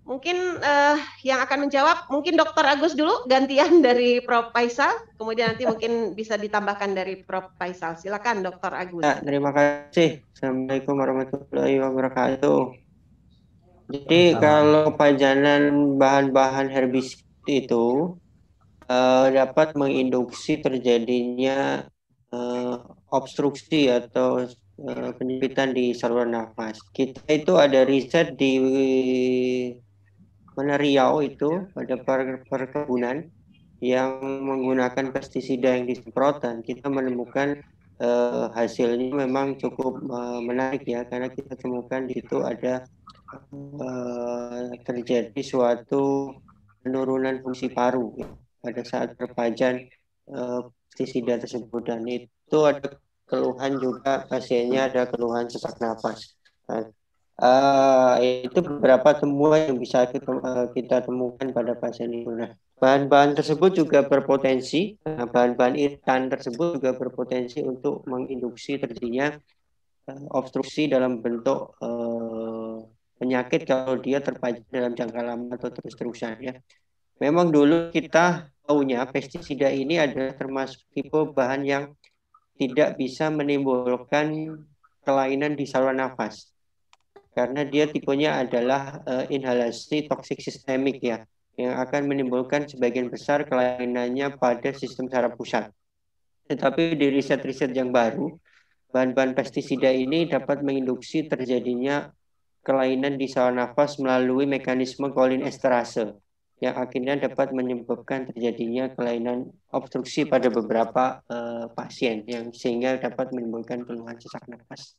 Mungkin uh, yang akan menjawab, mungkin Dokter Agus dulu gantian dari Prof Faisal, kemudian nanti mungkin bisa ditambahkan dari Prof Faisal. Silakan Dokter Agus. Ya, terima kasih. Assalamualaikum warahmatullahi wabarakatuh. Jadi Sama. kalau pajanan bahan-bahan herbisida itu uh, dapat menginduksi terjadinya uh, obstruksi atau eh, penyempitan di saluran nafas. Kita itu ada riset di mana Riau itu ada per perkebunan yang menggunakan pestisida yang disemprot dan kita menemukan uh, hasilnya memang cukup uh, menarik ya karena kita temukan di situ ada Eh, terjadi suatu penurunan fungsi paru ya, pada saat perpajan eh, pestisida uh, tersebut dan itu ada keluhan juga pasiennya ada keluhan sesak nafas Uh, kan? eh, itu beberapa temuan yang bisa kita, uh, kita temukan pada pasien ini Nah, bahan-bahan tersebut juga berpotensi, bahan bahan-bahan irtan tersebut juga berpotensi untuk menginduksi terjadinya uh, obstruksi dalam bentuk uh, penyakit kalau dia terpajang dalam jangka lama atau terus-terusan ya. Memang dulu kita tahunya pestisida ini adalah termasuk tipe bahan yang tidak bisa menimbulkan kelainan di saluran nafas. Karena dia tipenya adalah uh, inhalasi toksik sistemik ya, yang akan menimbulkan sebagian besar kelainannya pada sistem saraf pusat. Tetapi di riset-riset yang baru, bahan-bahan pestisida ini dapat menginduksi terjadinya kelainan di saluran nafas melalui mekanisme kolinesterase yang akhirnya dapat menyebabkan terjadinya kelainan obstruksi pada beberapa uh, pasien yang sehingga dapat menimbulkan keluhan sesak nafas.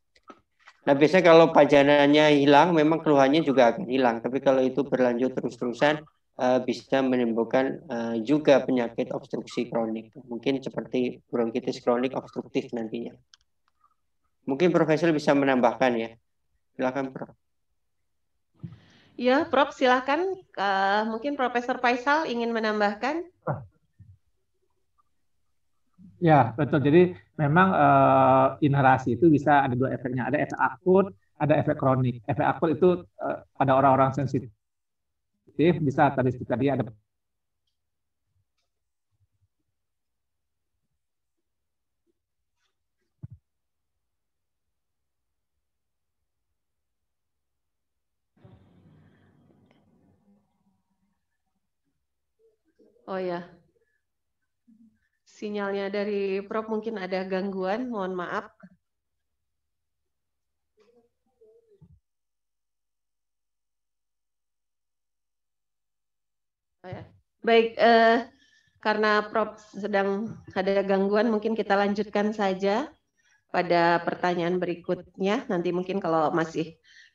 Nah, biasanya kalau pajanannya hilang memang keluhannya juga akan hilang, tapi kalau itu berlanjut terus-terusan uh, bisa menimbulkan uh, juga penyakit obstruksi kronik, mungkin seperti bronkitis kronik obstruktif nantinya. Mungkin Profesor bisa menambahkan ya. Silakan, Prof. Ya, Prof, silahkan. Uh, eh, mungkin Profesor Faisal ingin menambahkan. Ya, betul. Jadi memang uh, inhalasi itu bisa ada dua efeknya. Ada efek akut, ada efek kronik. Efek akut itu uh, pada orang-orang sensitif bisa tadi tadi ada Oh ya. Sinyalnya dari Prof mungkin ada gangguan, mohon maaf. Oh ya. Baik, eh, karena Prof sedang ada gangguan, mungkin kita lanjutkan saja pada pertanyaan berikutnya. Nanti mungkin kalau masih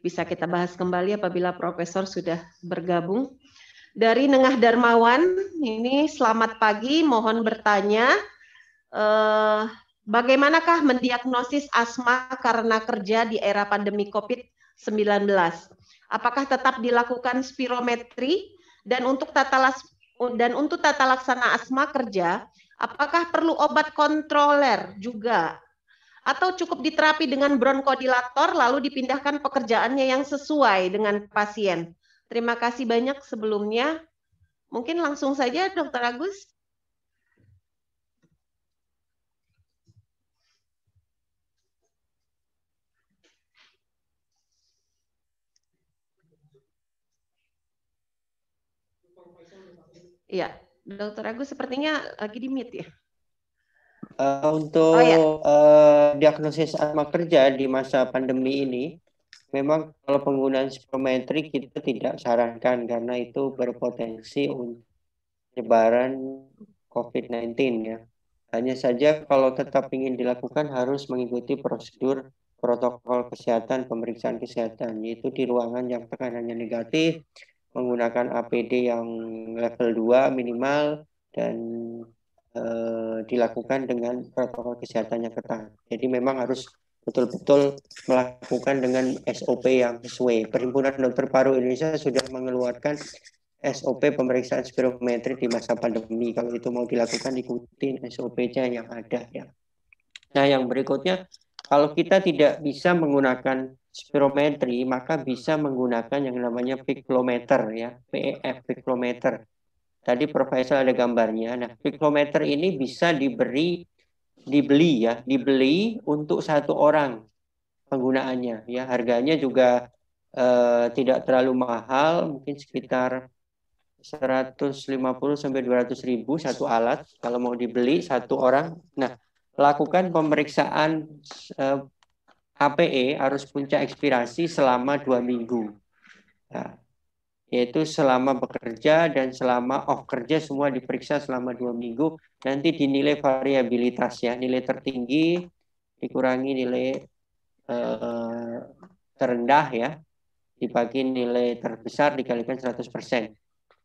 bisa kita bahas kembali apabila Profesor sudah bergabung. Dari Nengah Darmawan, ini selamat pagi, mohon bertanya. Eh, bagaimanakah mendiagnosis asma karena kerja di era pandemi COVID-19? Apakah tetap dilakukan spirometri? Dan untuk tata dan untuk tata laksana asma kerja, apakah perlu obat kontroler juga atau cukup diterapi dengan bronkodilator lalu dipindahkan pekerjaannya yang sesuai dengan pasien. Terima kasih banyak sebelumnya. Mungkin langsung saja Dokter Agus. Iya, Dokter Agus sepertinya lagi di mute ya. Uh, untuk oh, ya. uh, diagnosis asma kerja di masa pandemi ini, memang kalau penggunaan spirometri kita tidak sarankan karena itu berpotensi untuk penyebaran COVID-19 ya. Hanya saja kalau tetap ingin dilakukan harus mengikuti prosedur protokol kesehatan, pemeriksaan kesehatan, yaitu di ruangan yang tekanannya negatif, menggunakan APD yang level 2 minimal, dan e, dilakukan dengan protokol kesehatan yang ketat. Jadi memang harus betul-betul melakukan dengan SOP yang sesuai. Perhimpunan Dokter Paru Indonesia sudah mengeluarkan SOP pemeriksaan spirometri di masa pandemi. Kalau itu mau dilakukan, ikutin SOP-nya yang ada ya. Nah, yang berikutnya, kalau kita tidak bisa menggunakan spirometri, maka bisa menggunakan yang namanya piklometer ya, PEF piklometer. Tadi Profesor ada gambarnya. Nah, piklometer ini bisa diberi dibeli ya, dibeli untuk satu orang penggunaannya ya. Harganya juga eh, tidak terlalu mahal, mungkin sekitar 150 sampai 200 ribu satu alat kalau mau dibeli satu orang. Nah, lakukan pemeriksaan eh, APE arus puncak ekspirasi selama dua minggu. Nah, yaitu selama bekerja dan selama off kerja semua diperiksa selama dua minggu nanti dinilai variabilitas ya nilai tertinggi dikurangi nilai eh, terendah ya dibagi nilai terbesar dikalikan 100%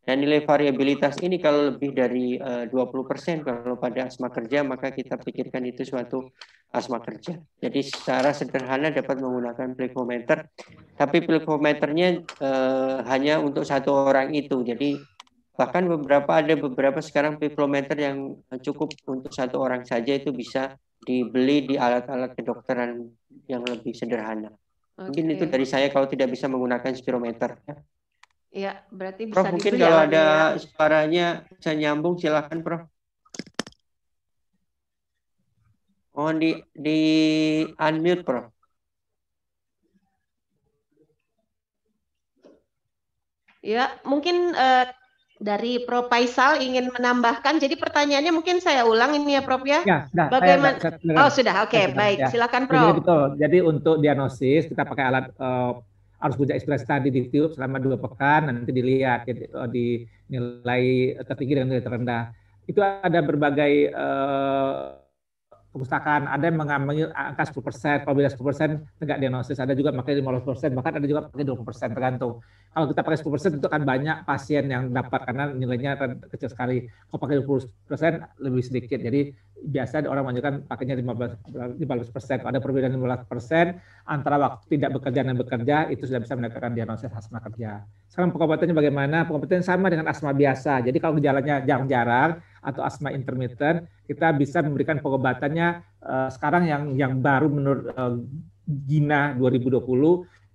dan nilai variabilitas ini kalau lebih dari 20% eh, kalau pada asma kerja maka kita pikirkan itu suatu asma kerja. Jadi secara sederhana dapat menggunakan plekometer, tapi plekometernya eh, hanya untuk satu orang itu. Jadi bahkan beberapa ada beberapa sekarang plekometer yang cukup untuk satu orang saja itu bisa dibeli di alat-alat kedokteran yang lebih sederhana. Okay. Mungkin itu dari saya kalau tidak bisa menggunakan spirometer. Iya, berarti bisa Prof, mungkin kalau ya, ada ya. suaranya bisa nyambung silakan Prof. Mohon di di unmute Prof. Ya, mungkin uh, dari Prof Faisal ingin menambahkan. Jadi pertanyaannya mungkin saya ulang ini ya Prof ya. Ya, nah, Bagaimana? oh, sudah. Oke, okay, baik. Ya. Silakan Prof. Jadi betul. Jadi untuk diagnosis kita pakai alat uh, arus puncak ekspres tadi ditiup selama dua pekan nanti dilihat ya, oh, di nilai tertinggi dan nilai terendah itu ada berbagai uh, perpustakaan, ada yang mengambil angka 10 persen, apabila 10 persen tegak diagnosis, ada juga pakai belas persen, bahkan ada juga pakai 20 persen, tergantung. Kalau kita pakai 10 persen itu akan banyak pasien yang dapat, karena nilainya kecil sekali. Kalau pakai 20 persen lebih sedikit, jadi biasanya orang menunjukkan pakainya 15 persen. ada perbedaan 15 persen antara waktu tidak bekerja dan bekerja, itu sudah bisa mendapatkan diagnosis asma kerja. Sekarang pengobatannya bagaimana? Pengobatan sama dengan asma biasa. Jadi kalau gejalanya jarang-jarang, atau asma intermittent, kita bisa memberikan pengobatannya uh, sekarang yang yang baru menurut uh, Gina 2020.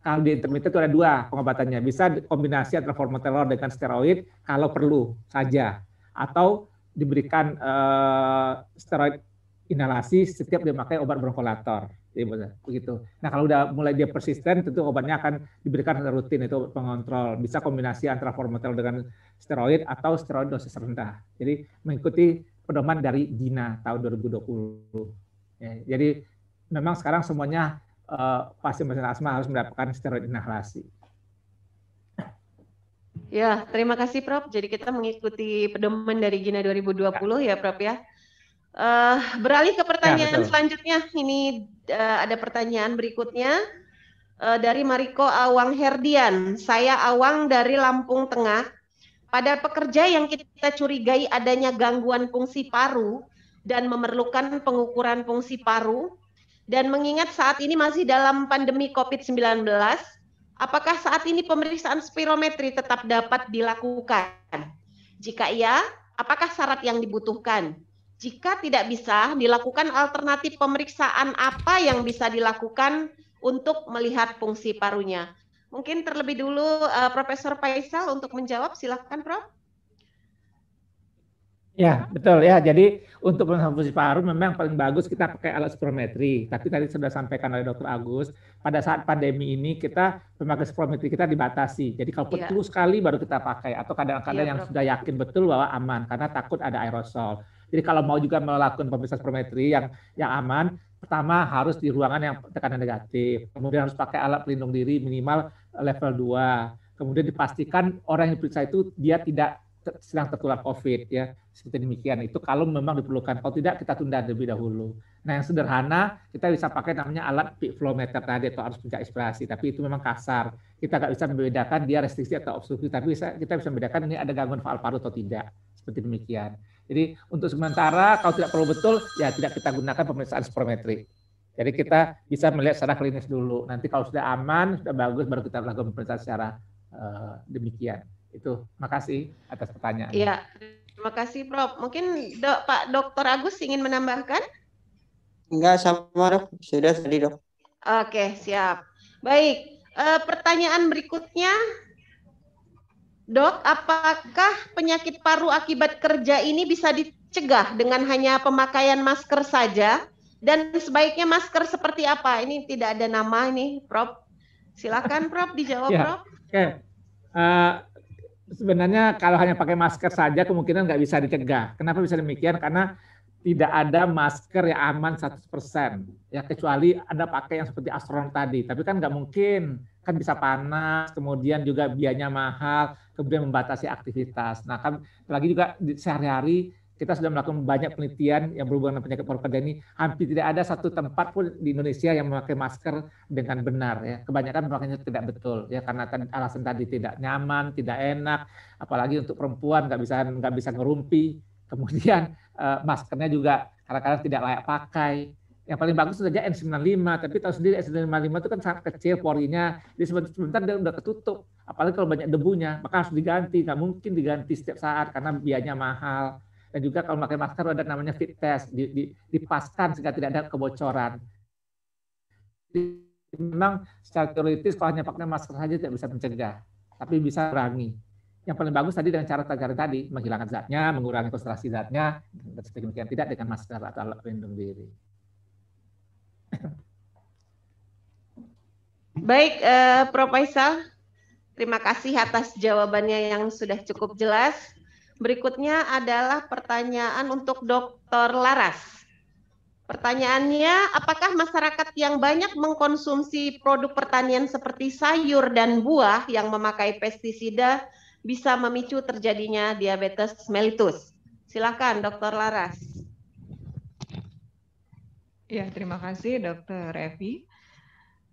Kalau di intermittent itu ada dua pengobatannya. Bisa kombinasi antara formoterol dengan steroid kalau perlu saja. Atau diberikan uh, steroid inhalasi setiap dia pakai obat bronkolator. Iya, Begitu. Nah kalau udah mulai dia persisten, tentu obatnya akan diberikan secara rutin itu pengontrol. Bisa kombinasi antara formoterol dengan steroid atau steroid dosis rendah. Jadi mengikuti pedoman dari DINA tahun 2020. Ya, jadi memang sekarang semuanya uh, eh, pasien-pasien asma harus mendapatkan steroid inhalasi. Ya, terima kasih Prof. Jadi kita mengikuti pedoman dari Gina 2020 ya, ya Prof ya. Uh, beralih ke ya, pertanyaan ya, selanjutnya, ini uh, ada pertanyaan berikutnya uh, dari Mariko Awang Herdian. Saya Awang dari Lampung Tengah. Pada pekerja yang kita curigai adanya gangguan fungsi paru dan memerlukan pengukuran fungsi paru, dan mengingat saat ini masih dalam pandemi COVID-19, apakah saat ini pemeriksaan spirometri tetap dapat dilakukan? Jika iya, apakah syarat yang dibutuhkan? Jika tidak bisa, dilakukan alternatif pemeriksaan apa yang bisa dilakukan untuk melihat fungsi parunya. Mungkin terlebih dulu uh, Profesor Faisal untuk menjawab, silakan Prof. Ya, betul ya. Jadi untuk pemeriksaan fungsi paru memang paling bagus kita pakai alat spirometri. Tapi tadi sudah sampaikan oleh Dr. Agus, pada saat pandemi ini kita pemakai spirometri kita dibatasi. Jadi kalau iya. perlu ya. sekali baru kita pakai atau kadang-kadang ya, yang sudah yakin betul bahwa aman karena takut ada aerosol. Jadi kalau mau juga melakukan pemeriksaan spirometri yang yang aman, pertama harus di ruangan yang tekanan negatif, kemudian harus pakai alat pelindung diri minimal level 2. Kemudian dipastikan orang yang diperiksa itu dia tidak sedang tertular COVID ya seperti demikian itu kalau memang diperlukan kalau tidak kita tunda terlebih dahulu nah yang sederhana kita bisa pakai namanya alat peak flow meter tadi atau harus punya inspirasi tapi itu memang kasar kita nggak bisa membedakan dia restriksi atau obstruksi tapi kita bisa membedakan ini ada gangguan faal paru atau tidak seperti demikian jadi untuk sementara kalau tidak perlu betul ya tidak kita gunakan pemeriksaan spirometri. Jadi kita bisa melihat secara klinis dulu. Nanti kalau sudah aman, sudah bagus, baru kita lakukan pemeriksaan secara uh, demikian. Itu, makasih atas pertanyaan. Iya, terima kasih Prof. Mungkin dok, Pak Dokter Agus ingin menambahkan? Enggak, sama dok. Sudah tadi dok. Oke, siap. Baik, e, pertanyaan berikutnya Dok, apakah penyakit paru akibat kerja ini bisa dicegah dengan hanya pemakaian masker saja? Dan sebaiknya masker seperti apa? Ini tidak ada nama ini, Prof. Silakan, Prof. Dijawab, ya. Prof. Oke. Uh, sebenarnya kalau hanya pakai masker saja kemungkinan nggak bisa dicegah. Kenapa bisa demikian? Karena tidak ada masker yang aman 100%. Ya kecuali Anda pakai yang seperti astron tadi, tapi kan nggak mungkin. Kan bisa panas, kemudian juga biayanya mahal, kemudian membatasi aktivitas. Nah, kan lagi juga sehari-hari kita sudah melakukan banyak penelitian yang berhubungan dengan penyakit paru ini. Hampir tidak ada satu tempat pun di Indonesia yang memakai masker dengan benar. Ya. Kebanyakan memakainya tidak betul ya karena alasan tadi tidak nyaman, tidak enak, apalagi untuk perempuan nggak bisa nggak bisa ngerumpi kemudian uh, maskernya juga kadang-kadang tidak layak pakai. Yang paling bagus saja N95, tapi tahu sendiri N95 itu kan sangat kecil porinya, jadi sebentar, sebentar dia sudah ketutup. Apalagi kalau banyak debunya, maka harus diganti, nggak mungkin diganti setiap saat karena biayanya mahal. Dan juga kalau pakai masker ada namanya fit test, di, di, dipaskan sehingga tidak ada kebocoran. memang secara teoritis kalau hanya pakai masker saja tidak bisa mencegah, tapi bisa kurangi yang paling bagus tadi dengan cara tagar tadi, menghilangkan zatnya, mengurangi konsentrasi zatnya, dan sedemikian tidak dengan masker atau alat pelindung diri. Baik, eh, Prof. Faisal, terima kasih atas jawabannya yang sudah cukup jelas. Berikutnya adalah pertanyaan untuk Dr. Laras. Pertanyaannya, apakah masyarakat yang banyak mengkonsumsi produk pertanian seperti sayur dan buah yang memakai pestisida bisa memicu terjadinya diabetes mellitus. Silakan Dokter Laras. Ya, terima kasih Dokter Evi.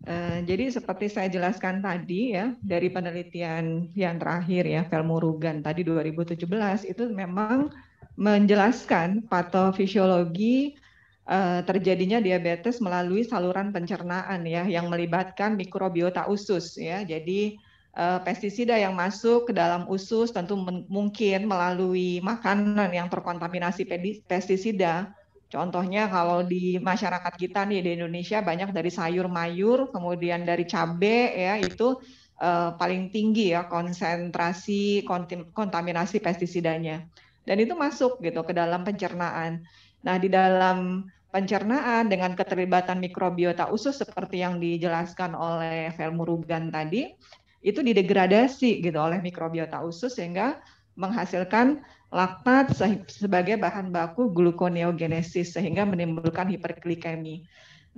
Uh, jadi seperti saya jelaskan tadi ya dari penelitian yang terakhir ya Velmurugan tadi 2017 itu memang menjelaskan patofisiologi uh, terjadinya diabetes melalui saluran pencernaan ya yang melibatkan mikrobiota usus ya. Jadi Pesticida eh, pestisida yang masuk ke dalam usus tentu mungkin melalui makanan yang terkontaminasi pestisida. Contohnya kalau di masyarakat kita nih di Indonesia banyak dari sayur mayur, kemudian dari cabai ya itu uh, paling tinggi ya konsentrasi kontaminasi pestisidanya. Dan itu masuk gitu ke dalam pencernaan. Nah, di dalam pencernaan dengan keterlibatan mikrobiota usus seperti yang dijelaskan oleh Felmurugan tadi, itu didegradasi gitu oleh mikrobiota usus sehingga menghasilkan laktat sebagai bahan baku gluconeogenesis sehingga menimbulkan hiperglikemi.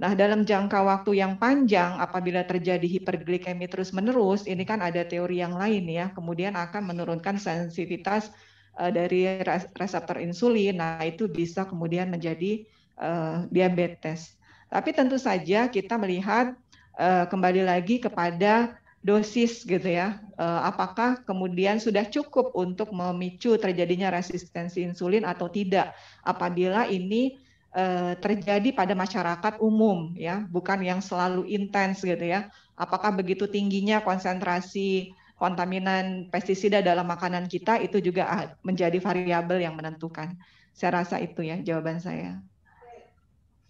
Nah, dalam jangka waktu yang panjang apabila terjadi hiperglikemi terus-menerus, ini kan ada teori yang lain ya, kemudian akan menurunkan sensitivitas uh, dari reseptor insulin. Nah, itu bisa kemudian menjadi uh, diabetes. Tapi tentu saja kita melihat uh, kembali lagi kepada dosis gitu ya. Eh, apakah kemudian sudah cukup untuk memicu terjadinya resistensi insulin atau tidak apabila ini eh, terjadi pada masyarakat umum ya, bukan yang selalu intens gitu ya. Apakah begitu tingginya konsentrasi kontaminan pestisida dalam makanan kita itu juga ah, menjadi variabel yang menentukan. Saya rasa itu ya jawaban saya.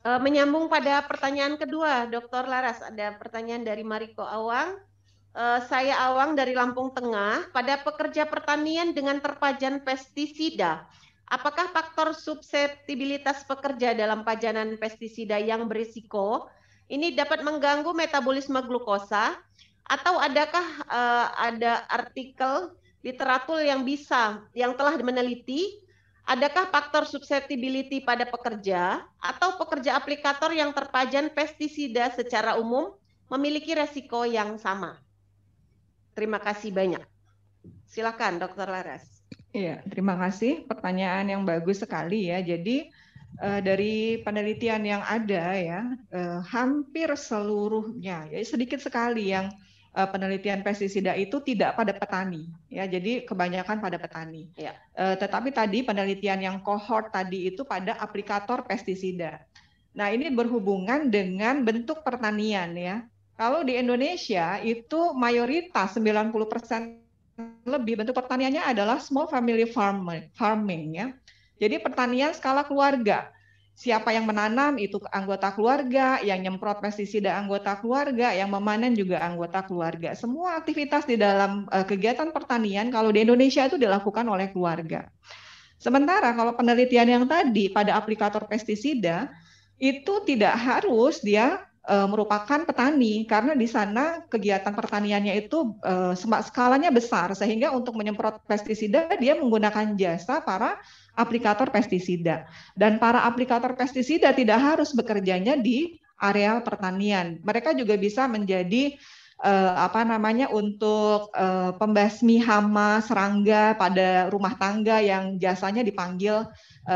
Eh, menyambung pada pertanyaan kedua, Dokter Laras, ada pertanyaan dari Mariko Awang. Eh, saya Awang dari Lampung Tengah, pada pekerja pertanian dengan terpajan pestisida, apakah faktor susceptibilitas pekerja dalam pajanan pestisida yang berisiko ini dapat mengganggu metabolisme glukosa atau adakah uh, ada artikel literatur yang bisa yang telah meneliti adakah faktor susceptibility pada pekerja atau pekerja aplikator yang terpajan pestisida secara umum memiliki resiko yang sama? Terima kasih banyak. Silakan Dokter Laras. Iya, terima kasih. Pertanyaan yang bagus sekali ya. Jadi eh, dari penelitian yang ada ya, eh, hampir seluruhnya, ya sedikit sekali yang eh, penelitian pestisida itu tidak pada petani ya jadi kebanyakan pada petani ya. tetapi tadi penelitian yang kohort tadi itu pada aplikator pestisida nah ini berhubungan dengan bentuk pertanian ya kalau di Indonesia itu mayoritas 90% lebih bentuk pertaniannya adalah small family farming, farming ya. Jadi pertanian skala keluarga. Siapa yang menanam itu anggota keluarga, yang nyemprot pestisida anggota keluarga, yang memanen juga anggota keluarga. Semua aktivitas di dalam eh, kegiatan pertanian kalau di Indonesia itu dilakukan oleh keluarga. Sementara kalau penelitian yang tadi pada aplikator pestisida itu tidak harus dia e, merupakan petani karena di sana kegiatan pertaniannya itu eh, semak skalanya besar sehingga untuk menyemprot pestisida dia menggunakan jasa para aplikator pestisida dan para aplikator pestisida tidak harus bekerjanya di areal pertanian. Mereka juga bisa menjadi e, apa namanya untuk e, pembasmi hama serangga pada rumah tangga yang jasanya dipanggil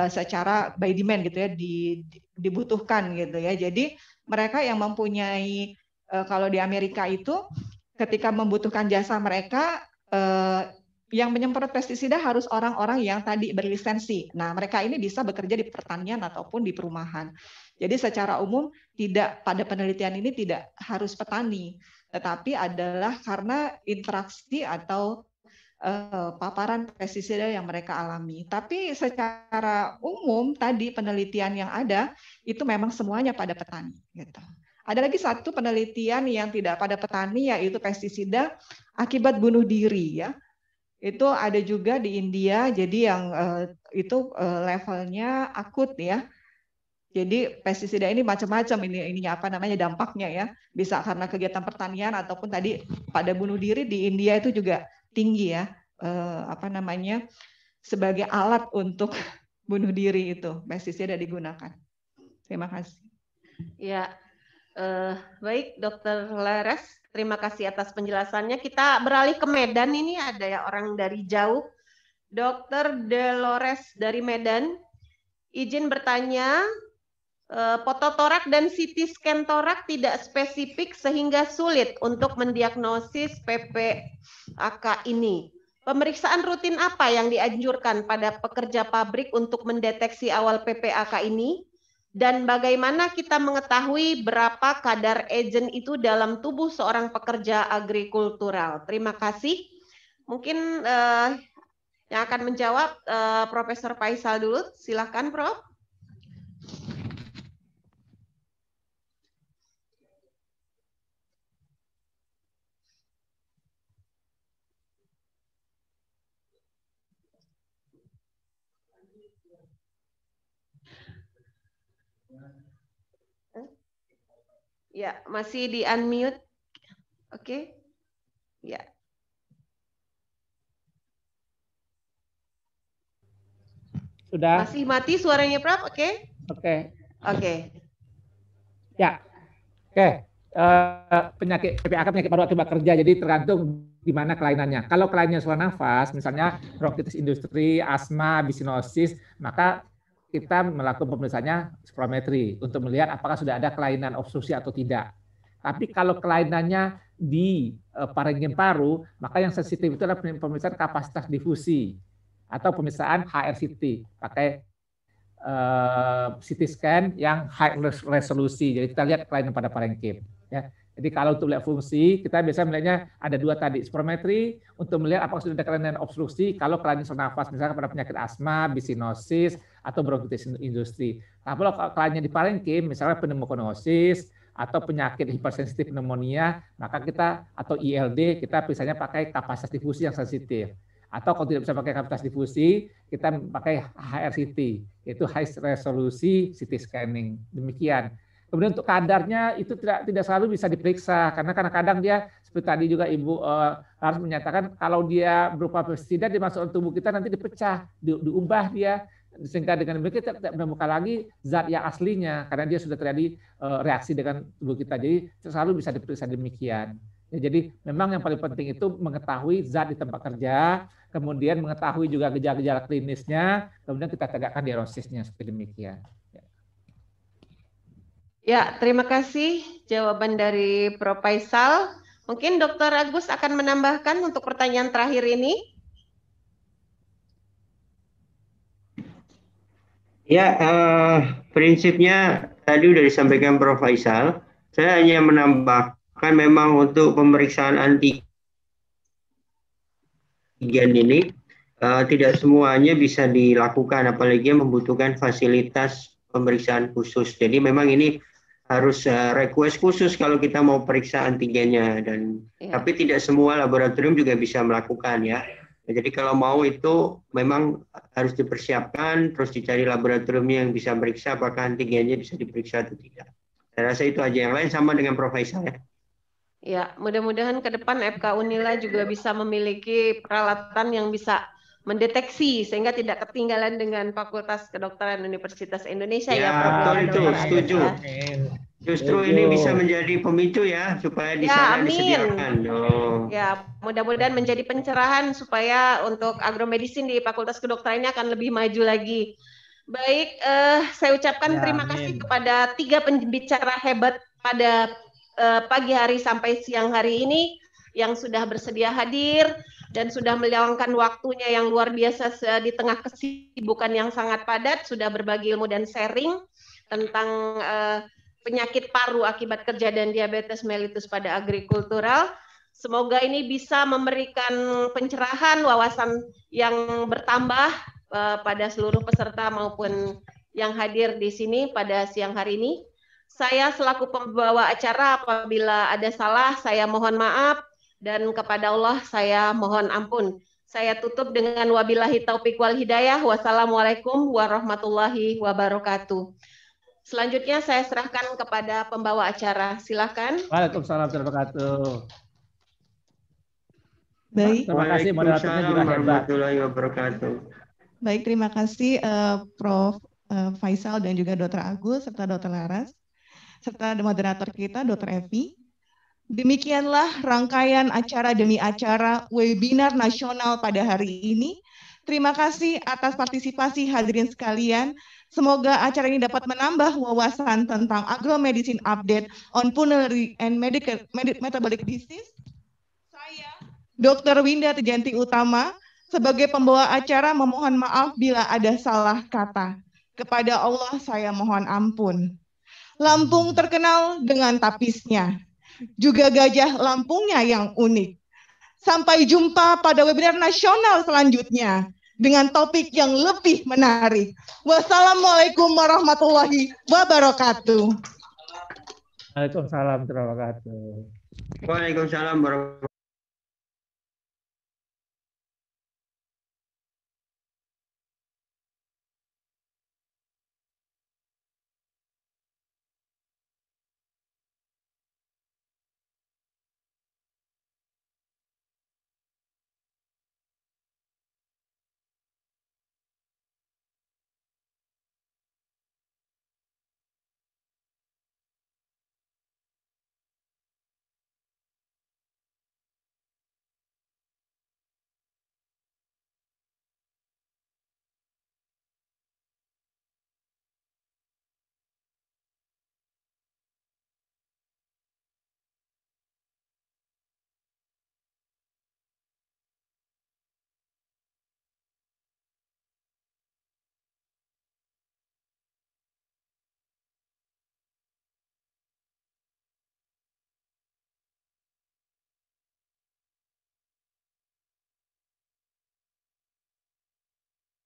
secara by demand gitu ya di, di dibutuhkan gitu ya. Jadi mereka yang mempunyai eh, kalau di Amerika itu ketika membutuhkan jasa mereka eh, yang menyemprot pestisida harus orang-orang yang tadi berlisensi. Nah, mereka ini bisa bekerja di pertanian ataupun di perumahan. Jadi secara umum tidak pada penelitian ini tidak harus petani, tetapi adalah karena interaksi atau Eh, paparan pestisida yang mereka alami. Tapi secara umum tadi penelitian yang ada itu memang semuanya pada petani gitu. Ada lagi satu penelitian yang tidak pada petani yaitu pestisida akibat bunuh diri ya. Itu ada juga di India jadi yang uh, itu uh, levelnya akut ya. Jadi pestisida ini macam-macam ini ininya apa namanya dampaknya ya. Bisa karena kegiatan pertanian ataupun tadi pada bunuh diri di India itu juga tinggi ya eh, apa namanya sebagai alat untuk bunuh diri itu basisnya sudah digunakan. Terima kasih. Ya, eh, baik Dokter Leres terima kasih atas penjelasannya. Kita beralih ke Medan ini ada ya orang dari jauh. Dokter Delores dari Medan, izin bertanya Pototorak eh, dan CT scan torak tidak spesifik sehingga sulit untuk mendiagnosis PPAK ini. Pemeriksaan rutin apa yang dianjurkan pada pekerja pabrik untuk mendeteksi awal PPAK ini? Dan bagaimana kita mengetahui berapa kadar agent itu dalam tubuh seorang pekerja agrikultural? Terima kasih. Mungkin eh, yang akan menjawab eh, Profesor Faisal dulu. Silahkan, Prof. Ya, masih di unmute. Oke. Okay. Ya. Sudah. Masih mati suaranya Prab, oke? Okay? Oke. Okay. Oke. Ya. Oke. Okay. Uh, eh, penyakit PPAK penyakit paru akibat kerja jadi tergantung di mana kelainannya. Kalau kelainannya suara nafas, misalnya bronkitis industri, asma, bisinosis, maka kita melakukan pemeriksaannya spirometri untuk melihat apakah sudah ada kelainan obstruksi atau tidak. Tapi kalau kelainannya di e, parenkim paru, maka yang sensitif itu adalah pemeriksaan kapasitas difusi atau pemeriksaan HRCT pakai uh, e, CT scan yang high resolusi. Jadi kita lihat kelainan pada parenkim. Ya. Jadi kalau untuk melihat fungsi, kita biasa melihatnya ada dua tadi, spirometri untuk melihat apakah sudah ada kelainan obstruksi, kalau kelainan nafas, misalnya pada penyakit asma, bisinosis, atau bronkitis industri. Nah, kalau kliennya di parenkim, misalnya pneumokonosis atau penyakit hipersensitif pneumonia, maka kita atau ILD kita biasanya pakai kapasitas difusi yang sensitif. Atau kalau tidak bisa pakai kapasitas difusi, kita pakai HRCT, yaitu high resolusi CT scanning. Demikian. Kemudian untuk kadarnya itu tidak tidak selalu bisa diperiksa karena kadang-kadang dia seperti tadi juga Ibu uh, eh, harus menyatakan kalau dia berupa pestida dimasukkan tubuh kita nanti dipecah, di, diubah dia sehingga dengan demikian kita tidak menemukan lagi zat yang aslinya karena dia sudah terjadi eh, reaksi dengan tubuh kita. Jadi selalu bisa diperiksa demikian. Ya, jadi memang yang paling penting itu mengetahui zat di tempat kerja, kemudian mengetahui juga gejala-gejala klinisnya, kemudian kita tegakkan diagnosisnya seperti demikian. Ya, terima kasih jawaban dari Prof. Faisal. Mungkin Dr. Agus akan menambahkan untuk pertanyaan terakhir ini. Ya, uh, prinsipnya tadi sudah disampaikan Prof. Faisal. Saya hanya menambahkan memang untuk pemeriksaan antigen ini uh, tidak semuanya bisa dilakukan, apalagi membutuhkan fasilitas pemeriksaan khusus. Jadi memang ini harus uh, request khusus kalau kita mau periksa antigennya dan ya. tapi tidak semua laboratorium juga bisa melakukan ya. Ya, jadi kalau mau itu memang harus dipersiapkan, terus dicari laboratorium yang bisa meriksa apakah antigennya bisa diperiksa atau tidak. Saya rasa itu aja. Yang lain sama dengan profesor ya. Ya, mudah-mudahan ke depan FK Unila juga bisa memiliki peralatan yang bisa mendeteksi sehingga tidak ketinggalan dengan Fakultas Kedokteran Universitas Indonesia ya, ya program itu setuju. Justru ini bisa menjadi pemicu ya supaya di ya, sana amin. disediakan. Oh. Ya, mudah-mudahan menjadi pencerahan supaya untuk agromedisin di Fakultas Kedokteran ini akan lebih maju lagi. Baik, eh, saya ucapkan ya, terima amin. kasih kepada tiga pembicara hebat pada eh, pagi hari sampai siang hari ini yang sudah bersedia hadir dan sudah meluangkan waktunya yang luar biasa di tengah kesibukan yang sangat padat, sudah berbagi ilmu dan sharing tentang uh, penyakit paru akibat kerja dan diabetes mellitus pada agrikultural. Semoga ini bisa memberikan pencerahan, wawasan yang bertambah uh, pada seluruh peserta maupun yang hadir di sini pada siang hari ini. Saya selaku pembawa acara apabila ada salah saya mohon maaf dan kepada Allah saya mohon ampun. Saya tutup dengan wabillahi taufiq wal hidayah. Wassalamualaikum warahmatullahi wabarakatuh. Selanjutnya saya serahkan kepada pembawa acara. Silakan. Waalaikumsalam warahmatullahi wabarakatuh. Baik. Terima kasih moderatornya juga hebat. wabarakatuh. Baik, terima kasih uh, Prof. Eh, Faisal dan juga Dr. Agus serta Dr. Laras serta moderator kita Dr. Evi. Demikianlah rangkaian acara demi acara webinar nasional pada hari ini. Terima kasih atas partisipasi hadirin sekalian. Semoga acara ini dapat menambah wawasan tentang agromedicine update on pulmonary and medical, med metabolic disease. Saya, Dr. Winda Tejanti Utama, sebagai pembawa acara memohon maaf bila ada salah kata. Kepada Allah saya mohon ampun. Lampung terkenal dengan tapisnya juga gajah Lampungnya yang unik. Sampai jumpa pada webinar nasional selanjutnya dengan topik yang lebih menarik. Wassalamualaikum warahmatullahi wabarakatuh. Waalaikumsalam warahmatullahi wabarakatuh. warahmatullahi wabarakatuh.